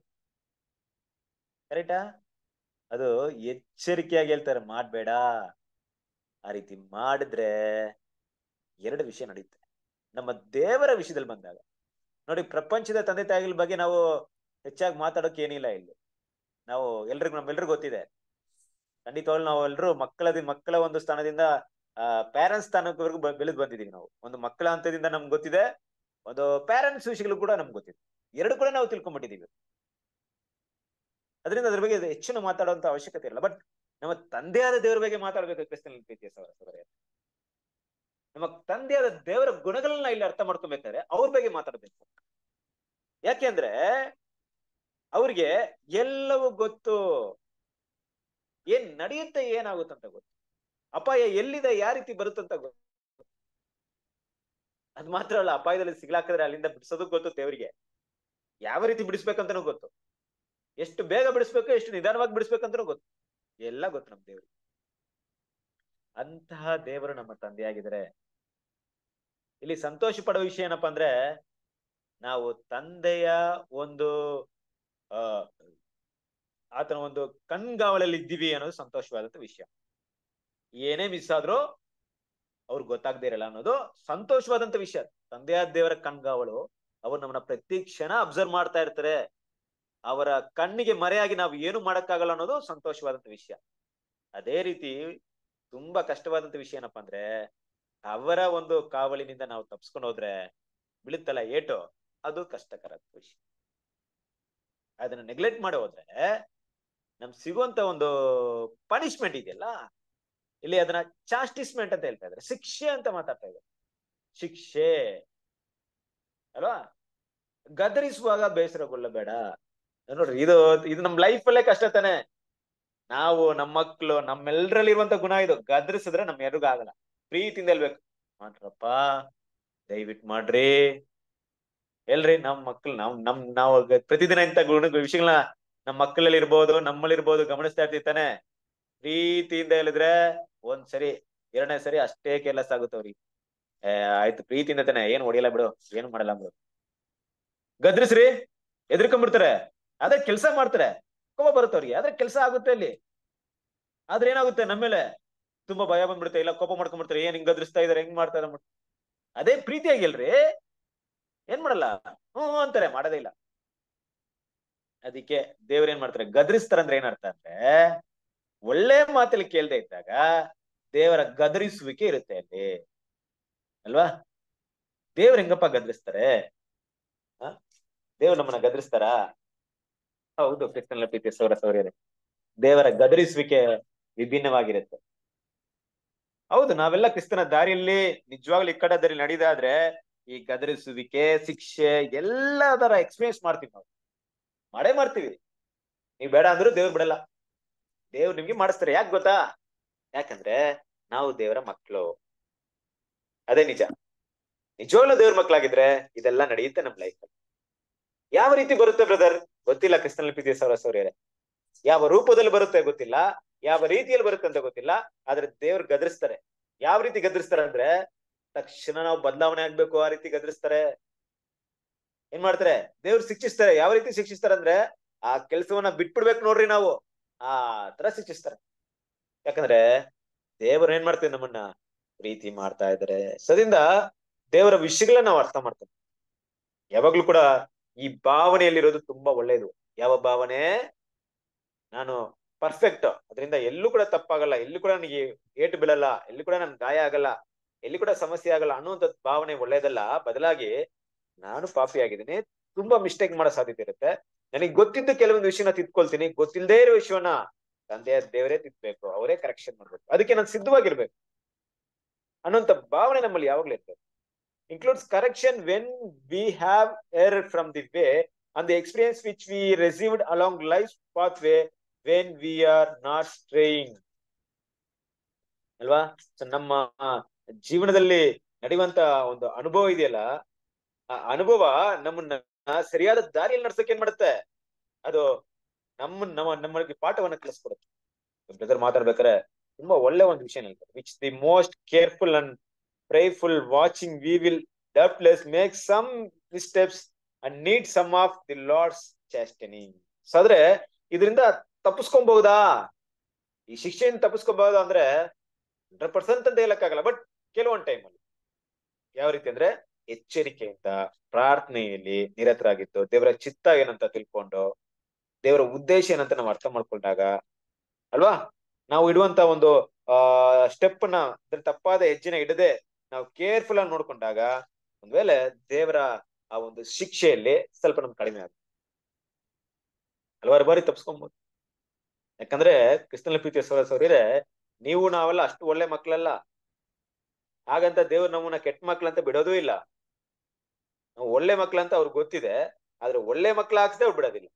ಕರೆಕ್ಟಾ ಅದು ಎಚ್ಚರಿಕೆಯಾಗಿ ಹೇಳ್ತಾರೆ ಮಾಡ್ಬೇಡ ಆ ರೀತಿ ಮಾಡಿದ್ರೆ ಎರಡು ವಿಷಯ ನಡೆಯುತ್ತೆ ನಮ್ಮ ದೇವರ ವಿಷಯದಲ್ಲಿ ಬಂದಾಗ ನೋಡಿ ಪ್ರಪಂಚದ ತಂದೆ ತಾಯಿಗಳ ಬಗ್ಗೆ ನಾವು ಹೆಚ್ಚಾಗಿ ಮಾತಾಡೋಕೆ ಏನಿಲ್ಲ ಇಲ್ಲಿ ನಾವು ಎಲ್ರಿಗೂ ನಮ್ಮೆಲ್ರಿಗೂ ಗೊತ್ತಿದೆ ಖಂಡಿತವಾಗ್ಲು ನಾವೆಲ್ಲರೂ ಮಕ್ಕಳದ ಮಕ್ಕಳ ಒಂದು ಸ್ಥಾನದಿಂದ ಆ ಪೇರೆಂಟ್ಸ್ ಸ್ಥಾನಕ್ಕವರೆಗೂ ಬೆಳೆದು ಬಂದಿದೀವಿ ನಾವು ಒಂದು ಮಕ್ಕಳ ಹಂತದಿಂದ ನಮ್ಗೆ ಗೊತ್ತಿದೆ ಒಂದು ಪೇರೆಂಟ್ಸ್ ವಿಷಯಗಳು ಕೂಡ ನಮ್ಗೆ ಗೊತ್ತಿದೆ ಎರಡು ಕೂಡ ನಾವು ತಿಳ್ಕೊಂಡ್ಬಿಟ್ಟಿದೀವಿ ಅದರಿಂದ ಅದ್ರ ಬಗ್ಗೆ ಹೆಚ್ಚಿನ ಮಾತಾಡುವಂತ ಅವಶ್ಯಕತೆ ಇಲ್ಲ ಬಟ್ ನಮ್ಮ ತಂದೆಯಾದ ದೇವರ ಬಗ್ಗೆ ಮಾತಾಡಬೇಕು ಕ್ರಿಸ್ತನಲ್ಲಿ ನಮ್ಮ ತಂದೆಯಾದ ದೇವರ ಗುಣಗಳನ್ನ ಇಲ್ಲಿ ಅರ್ಥ ಮಾಡ್ಕೊಬೇಕಾದ್ರೆ ಅವ್ರ ಬಗ್ಗೆ ಮಾತಾಡ್ಬೇಕು ಯಾಕೆಂದ್ರೆ ಅವ್ರಿಗೆ ಎಲ್ಲವೂ ಗೊತ್ತು ಏನ್ ನಡೆಯುತ್ತೆ ಏನಾಗುತ್ತಂತ ಗೊತ್ತು ಅಪಾಯ ಎಲ್ಲಿದೆ ಯಾವ ರೀತಿ ಬರುತ್ತಂತ ಗೊತ್ತು ಅದ್ ಮಾತ್ರ ಅಲ್ಲ ಅಪಾಯದಲ್ಲಿ ಸಿಗ್ಲಾಕಿದ್ರೆ ಅಲ್ಲಿಂದ ಬಿಡಿಸೋದು ಗೊತ್ತು ದೇವರಿಗೆ ಯಾವ ರೀತಿ ಬಿಡಿಸ್ಬೇಕಂತನೂ ಗೊತ್ತು ಎಷ್ಟು ಬೇಗ ಬಿಡಿಸ್ಬೇಕು ಎಷ್ಟು ನಿಧಾನವಾಗಿ ಬಿಡಿಸ್ಬೇಕಂತನೂ ಗೊತ್ತು ಎಲ್ಲ ಗೊತ್ತು ನಮ್ ದೇವ್ರಿಗೆ ಅಂತಹ ದೇವರು ನಮ್ಮ ತಂದೆಯಾಗಿದ್ರೆ ಇಲ್ಲಿ ಸಂತೋಷ ಪಡೋ ವಿಷಯ ಏನಪ್ಪಾ ಅಂದ್ರೆ ನಾವು ತಂದೆಯ ಒಂದು ಆತನ ಒಂದು ಕಣ್ಗಾವಲಲ್ಲಿ ಇದ್ದೀವಿ ಅನ್ನೋದು ಸಂತೋಷವಾದಂತ ವಿಷಯ ಏನೇ ಮಿಸ್ ಆದ್ರೂ ಅವ್ರಿಗೆ ಗೊತ್ತಾಗದೇ ಇರಲ್ಲ ಅನ್ನೋದು ಸಂತೋಷವಾದಂತ ವಿಷಯ ತಂದೆಯಾದ ದೇವರ ಕಣ್ಗಾವಳು ಅವ್ರು ನಮ್ಮನ್ನ ಪ್ರತಿ ಕ್ಷಣ ಅಬ್ಸರ್ವ್ ಮಾಡ್ತಾ ಇರ್ತಾರೆ ಅವರ ಕಣ್ಣಿಗೆ ಮರೆಯಾಗಿ ನಾವು ಏನು ಮಾಡಕ್ಕಾಗಲ್ಲ ಅನ್ನೋದು ಸಂತೋಷವಾದಂತ ವಿಷಯ ಅದೇ ರೀತಿ ತುಂಬಾ ಕಷ್ಟವಾದಂತ ವಿಷಯ ಏನಪ್ಪಾ ಅಂದ್ರೆ ಅವರ ಒಂದು ಕಾವಲಿನಿಂದ ನಾವು ತಪ್ಸ್ಕೊಂಡು ಹೋದ್ರೆ ಬಿಳುತ್ತಲ್ಲ ಏಟು ಅದು ಕಷ್ಟಕರ ವಿಷಯ ಅದನ್ನ ನೆಗ್ಲೆಕ್ಟ್ ಮಾಡಿ ಹೋದ್ರೆ ನಮ್ ಸಿಗುವಂತ ಒಂದು ಪನಿಷ್ಮೆಂಟ್ ಇದೆಯಲ್ಲ ಇಲ್ಲಿ ಅದನ್ನ ಚಾಸ್ಟಿಸ್ಮೆಂಟ್ ಅಂತ ಹೇಳ್ತಾ ಇದ್ರೆ ಶಿಕ್ಷೆ ಅಂತ ಮಾತಾಡ್ತಾ ಇದ್ದಾರೆ ಶಿಕ್ಷೆ ಅಲ್ವಾ ಗದರಿಸುವಾಗ ಬೇಸರಗೊಳ್ಳಬೇಡ ನೋಡ್ರಿ ಇದು ಇದು ನಮ್ ಲೈಫ್ ಅಲ್ಲೇ ಕಷ್ಟ ತಾನೆ ನಾವು ನಮ್ಮ ಮಕ್ಕಳು ನಮ್ಮೆಲ್ಲರಲ್ಲಿ ಇರುವಂತ ಗುಣ ಇದು ಗದರಿಸಿದ್ರೆ ನಮ್ ಯಾರಿಗೂ ಆಗಲ್ಲ ಪ್ರೀತಿಯಿಂದ ಹೇಳ್ಬೇಕು ಮಾಡ್ರಪ್ಪ ದಯವಿಟ್ಟು ಮಾಡ್ರಿ ಎಲ್ರಿ ನಮ್ ಮಕ್ಳು ನಾವ್ ನಮ್ ನಾವ್ ಪ್ರತಿದಿನ ಇಂತ ಗುಣ ವಿಷಯಗಳನ್ನ ನಮ್ ಮಕ್ಕಳಲ್ಲಿ ಇರ್ಬೋದು ನಮ್ಮಲ್ಲಿ ಇರ್ಬೋದು ಗಮನಿಸ್ತಾ ಇರ್ತಿತ್ತಾನೆ ಪ್ರೀತಿಯಿಂದ ಹೇಳಿದ್ರೆ ಒಂದ್ ಸರಿ ಎರಡನೇ ಸರಿ ಅಷ್ಟೇ ಕೇರ್ಲೆಸ್ ಆಗುತ್ತವ್ರಿ ಏ ಆಯ್ತು ಪ್ರೀತಿಯಿಂದ ತಾನೆ ಏನ್ ಹೊಡಿಯಲ್ಲ ಬಿಡು ಏನ್ ಮಾಡಲ್ಲ ಬಿಡು ಗದ್ರಿಸ್ರಿ ಎದ್ಕೊಂಡ್ಬಿಡ್ತಾರೆ ಆದ್ರೆ ಕೆಲ್ಸ ಮಾಡ್ತಾರೆ ಕೋಪ ಅವ್ರಿಗೆ ಆದ್ರೆ ಕೆಲಸ ಆಗುತ್ತೆ ಅಲ್ಲಿ ಆದ್ರೆ ಏನಾಗುತ್ತೆ ನಮ್ಮ ಮೇಲೆ ತುಂಬಾ ಭಯ ಬಂದ್ಬಿಡುತ್ತೆ ಇಲ್ಲ ಕೋಪ ಮಾಡ್ಕೊಂಡ್ಬಿಡ್ತಾರೆ ಏನ್ ಹಿಂಗ್ ಗದ್ರಿಸ್ತಾ ಇದಾರೆ ಹೆಂಗ್ ಮಾಡ್ತಾರೆ ಅದೇ ಪ್ರೀತಿಯಾಗಿಲ್ರಿ ಏನ್ ಮಾಡಲ್ಲ ಹ್ಮ್ ಅಂತಾರೆ ಮಾಡೋದೇ ಇಲ್ಲ ಅದಕ್ಕೆ ದೇವ್ರ ಏನ್ ಮಾಡ್ತಾರೆ ಗದರಿಸ್ತಾರ ಅಂದ್ರೆ ಏನರ್ಥ ಅಂದ್ರೆ ಒಳ್ಳೆ ಮಾತಲ್ಲಿ ಕೇಳ್ದೆ ಇದ್ದಾಗ ದೇವರ ಗದರಿಸುವಿಕೆ ಇರುತ್ತೆ ಅಲ್ಲಿ ಅಲ್ವಾ ದೇವ್ರ ಹೆಂಗಪ್ಪ ಗದರಿಸ್ತಾರೆ ಹ ದೇವ್ರ ನಮ್ಮನ್ನ ಗದರಿಸ್ತಾರ ಹೌದು ಕ್ರಿಸ್ತನ ಪ್ರೀತಿ ಸೌರ ಸೌರ್ಯರೇ ದೇವರ ಗದರಿಸುವಿಕೆ ವಿಭಿನ್ನವಾಗಿರುತ್ತೆ ಹೌದು ನಾವೆಲ್ಲ ಕ್ರಿಸ್ತನ ದಾರಿಯಲ್ಲಿ ನಿಜವಾಗ್ಲೂ ಈ ಕಡೆ ದಾರಿ ನಡೀದಾದ್ರೆ ಈ ಗದರಿಸುವಿಕೆ ಶಿಕ್ಷೆ ತರ ಎಕ್ಸ್ಪೀರಿಯನ್ಸ್ ಮಾಡ್ತೀವಿ ನಾವು ಮಾಡೇ ಮಾಡ್ತೀವಿ ನೀವ್ ಬೇಡ ಅಂದ್ರೂ ದೇವ್ರು ಬಿಡಲ್ಲ ದೇವ್ರು ನಿಮ್ಗೆ ಮಾಡಿಸ್ತಾರೆ ಯಾಕೆ ಗೊತ್ತಾ ಯಾಕಂದ್ರೆ ನಾವು ದೇವರ ಮಕ್ಕಳು ಅದೇ ನಿಜ ನಿಜವಾಗ್ಲೂ ದೇವ್ರ ಮಕ್ಕಳಾಗಿದ್ರೆ ಇದೆಲ್ಲ ನಡೆಯುತ್ತೆ ನಮ್ ಲೈಫ್ ಯಾವ ರೀತಿ ಬರುತ್ತೆ ಬ್ರದರ್ ಗೊತ್ತಿಲ್ಲ ಕೃಷ್ಣ ಪಿ ಅವರ ಸೌರ್ಯರೇ ಯಾವ ರೂಪದಲ್ಲಿ ಬರುತ್ತೆ ಗೊತ್ತಿಲ್ಲ ಯಾವ ರೀತಿಯಲ್ಲಿ ಬರುತ್ತೆ ಅಂತ ಗೊತ್ತಿಲ್ಲ ಆದ್ರೆ ದೇವ್ರು ಗದರಿಸ್ತಾರೆ ಯಾವ ರೀತಿ ಗದರಿಸ್ತಾರೆ ಅಂದ್ರೆ ತಕ್ಷಣ ನಾವು ಬದಲಾವಣೆ ಆಗ್ಬೇಕು ಆ ರೀತಿ ಗದರಿಸ್ತಾರೆ ಏನ್ ಮಾಡ್ತಾರೆ ದೇವ್ರು ಶಿಕ್ಷಿಸ್ತಾರೆ ಯಾವ ರೀತಿ ಶಿಕ್ಷಿಸ್ತಾರೆ ಅಂದ್ರೆ ಆ ಕೆಲಸವನ್ನ ಬಿಟ್ಬಿಡ್ಬೇಕು ನೋಡ್ರಿ ನಾವು ಆ ತರ ಶಿಕ್ಷಿಸ್ತಾರೆ ಯಾಕಂದ್ರೆ ದೇವರು ಏನ್ ಮಾಡ್ತೀವಿ ನಮ್ಮನ್ನ ಪ್ರೀತಿ ಮಾಡ್ತಾ ಇದಾರೆ ಸದಿಂದ ದೇವರ ವಿಷಯಗಳನ್ನ ನಾವು ಅರ್ಥ ಮಾಡ್ತೇವೆ ಯಾವಾಗ್ಲೂ ಕೂಡ ಈ ಭಾವನೆಯಲ್ಲಿರೋದು ತುಂಬಾ ಒಳ್ಳೇದು ಯಾವ ಭಾವನೆ ನಾನು ಪರ್ಫೆಕ್ಟ್ ಅದರಿಂದ ಎಲ್ಲೂ ಕೂಡ ತಪ್ಪಾಗಲ್ಲ ಎಲ್ಲೂ ಕೂಡ ನನಗೆ ಏಟು ಬೀಳಲ್ಲ ಎಲ್ಲೂ ಕೂಡ ನನ್ ಗಾಯ ಆಗಲ್ಲ ಎಲ್ಲಿ ಕೂಡ ಸಮಸ್ಯೆ ಆಗಲ್ಲ ಅನ್ನುವಂಥ ಭಾವನೆ ಒಳ್ಳೇದಲ್ಲ ಬದಲಾಗಿ ನಾನು ಪಾಪಿ ಆಗಿದ್ದೀನಿ ತುಂಬಾ ಮಿಸ್ಟೇಕ್ ಮಾಡೋ ಸಾಧ್ಯತೆ ಇರುತ್ತೆ ನನಗೆ ಗೊತ್ತಿದ್ದು ಕೆಲವೊಂದು ವಿಷಯನ ತಿದ್ಕೊಳ್ತೀನಿ ಗೊತ್ತಿಲ್ಲದೇ ಇರೋ ವಿಷಯನ ತಂದೆಯ ದೇವರೇ ತಿದ್ಬೇಕು ಅವರೇ ಕರೆಕ್ಷನ್ ಮಾಡ್ಬೇಕು ಅದಕ್ಕೆ ನಾನು ಸಿದ್ಧವಾಗಿರ್ಬೇಕು ಅನ್ನೋಂಥ ಭಾವನೆ ನಮ್ಮಲ್ಲಿ ಯಾವಾಗ್ಲೂ ಇರ್ತದೆ includes correction when we have err from the way and the experience which we received along life path way when we are not straying ಅಲ್ವಾ ನಮ್ಮ ಜೀವನದಲ್ಲಿ ನಡೆಯುವಂತ ಒಂದು ಅನುಭವ ಇದೆಯಲ್ಲ ಆ ಅನುಭವ ನಮ್ಮನ್ನ ಸರಿಯಾದ ದಾರಿಯಲ್ಲಿ ನಡ್ಸಕ್ ಏನ್ ಮಾಡುತ್ತೆ ಅದು ನಮ್ಮ ನಮ್ಮ ನಮಗೆ ಪಾಠವನ್ನ ಕಲಿಸ್ಕೊಡುತ್ತೆ ಬ್ರದರ್ ಮಾತಾಡ್ಬೇಕಾರೆ ತುಂಬಾ ಒಳ್ಳೆ ಒಂದು ವಿಷಯ which the most careful and prayerful watching we will doubtless make some steps and need some of the Lord's chastening so ಆದ್ರೆ ಇದರಿಂದ ತಪ್ಪಿಸ್ಕೊಬಹುದಾ ಈ ಶಿಕ್ಷೆಯಿಂದ ತಪ್ಪಿಸ್ಕೊಬಹುದಾ ಅಂದ್ರೆ ಹಂಡ್ರೆಡ್ ಪರ್ಸೆಂಟ್ ಅಂತ ಹೇಳಕ್ಕಾಗಲ್ಲ ಬಟ್ ಕೆಲವೊಂದು ಟೈಮಲ್ಲಿ ಯಾವ ರೀತಿ ಅಂದ್ರೆ ಎಚ್ಚರಿಕೆಯಿಂದ ಪ್ರಾರ್ಥನೆಯಲ್ಲಿ ನಿರತರಾಗಿತ್ತು ದೇವರ ಚಿತ್ತ ಏನಂತ ತಿಳ್ಕೊಂಡು ದೇವರ ಉದ್ದೇಶ ಏನಂತ ನಾವು ಅರ್ಥ ಮಾಡ್ಕೊಂಡಾಗ ಅಲ್ವಾ ನಾವು ಇಡುವಂತ ಒಂದು ಆ ಸ್ಟೆಪ್ ನ ಅಂದ್ರೆ ತಪ್ಪಾದ ಹೆಜ್ಜೆನ ಇಡದೆ ನಾವು ಕೇರ್ಫುಲ್ ಆಗಿ ನೋಡ್ಕೊಂಡಾಗ ಒಂದ್ ವೇಳೆ ದೇವರ ಆ ಒಂದು ಶಿಕ್ಷೆಯಲ್ಲಿ ಸ್ವಲ್ಪ ನಮ್ಗೆ ಕಡಿಮೆ ಆಗುತ್ತೆ ಹಲವಾರು ಬಾರಿ ತಪ್ಸ್ಕೊಬಹುದು ಯಾಕಂದ್ರೆ ಕೃಷ್ಣ ಪಿತೇಶ್ವರ ಅವರಿದ್ರೆ ನೀವು ನಾವೆಲ್ಲ ಅಷ್ಟು ಒಳ್ಳೆ ಮಕ್ಕಳಲ್ಲ ಹಾಗಂತ ದೇವ್ರು ನಮ್ಮನ್ನ ಕೆಟ್ಟ ಅಂತ ಬಿಡೋದೂ ಇಲ್ಲ ನಾವು ಒಳ್ಳೆ ಮಕ್ಳಂತ ಅವ್ರಿಗೆ ಗೊತ್ತಿದೆ ಆದ್ರೆ ಒಳ್ಳೆ ಮಕ್ಳ ಹಾಕ್ಸದೆ ಅವ್ರು ಬಿಡೋದಿಲ್ಲ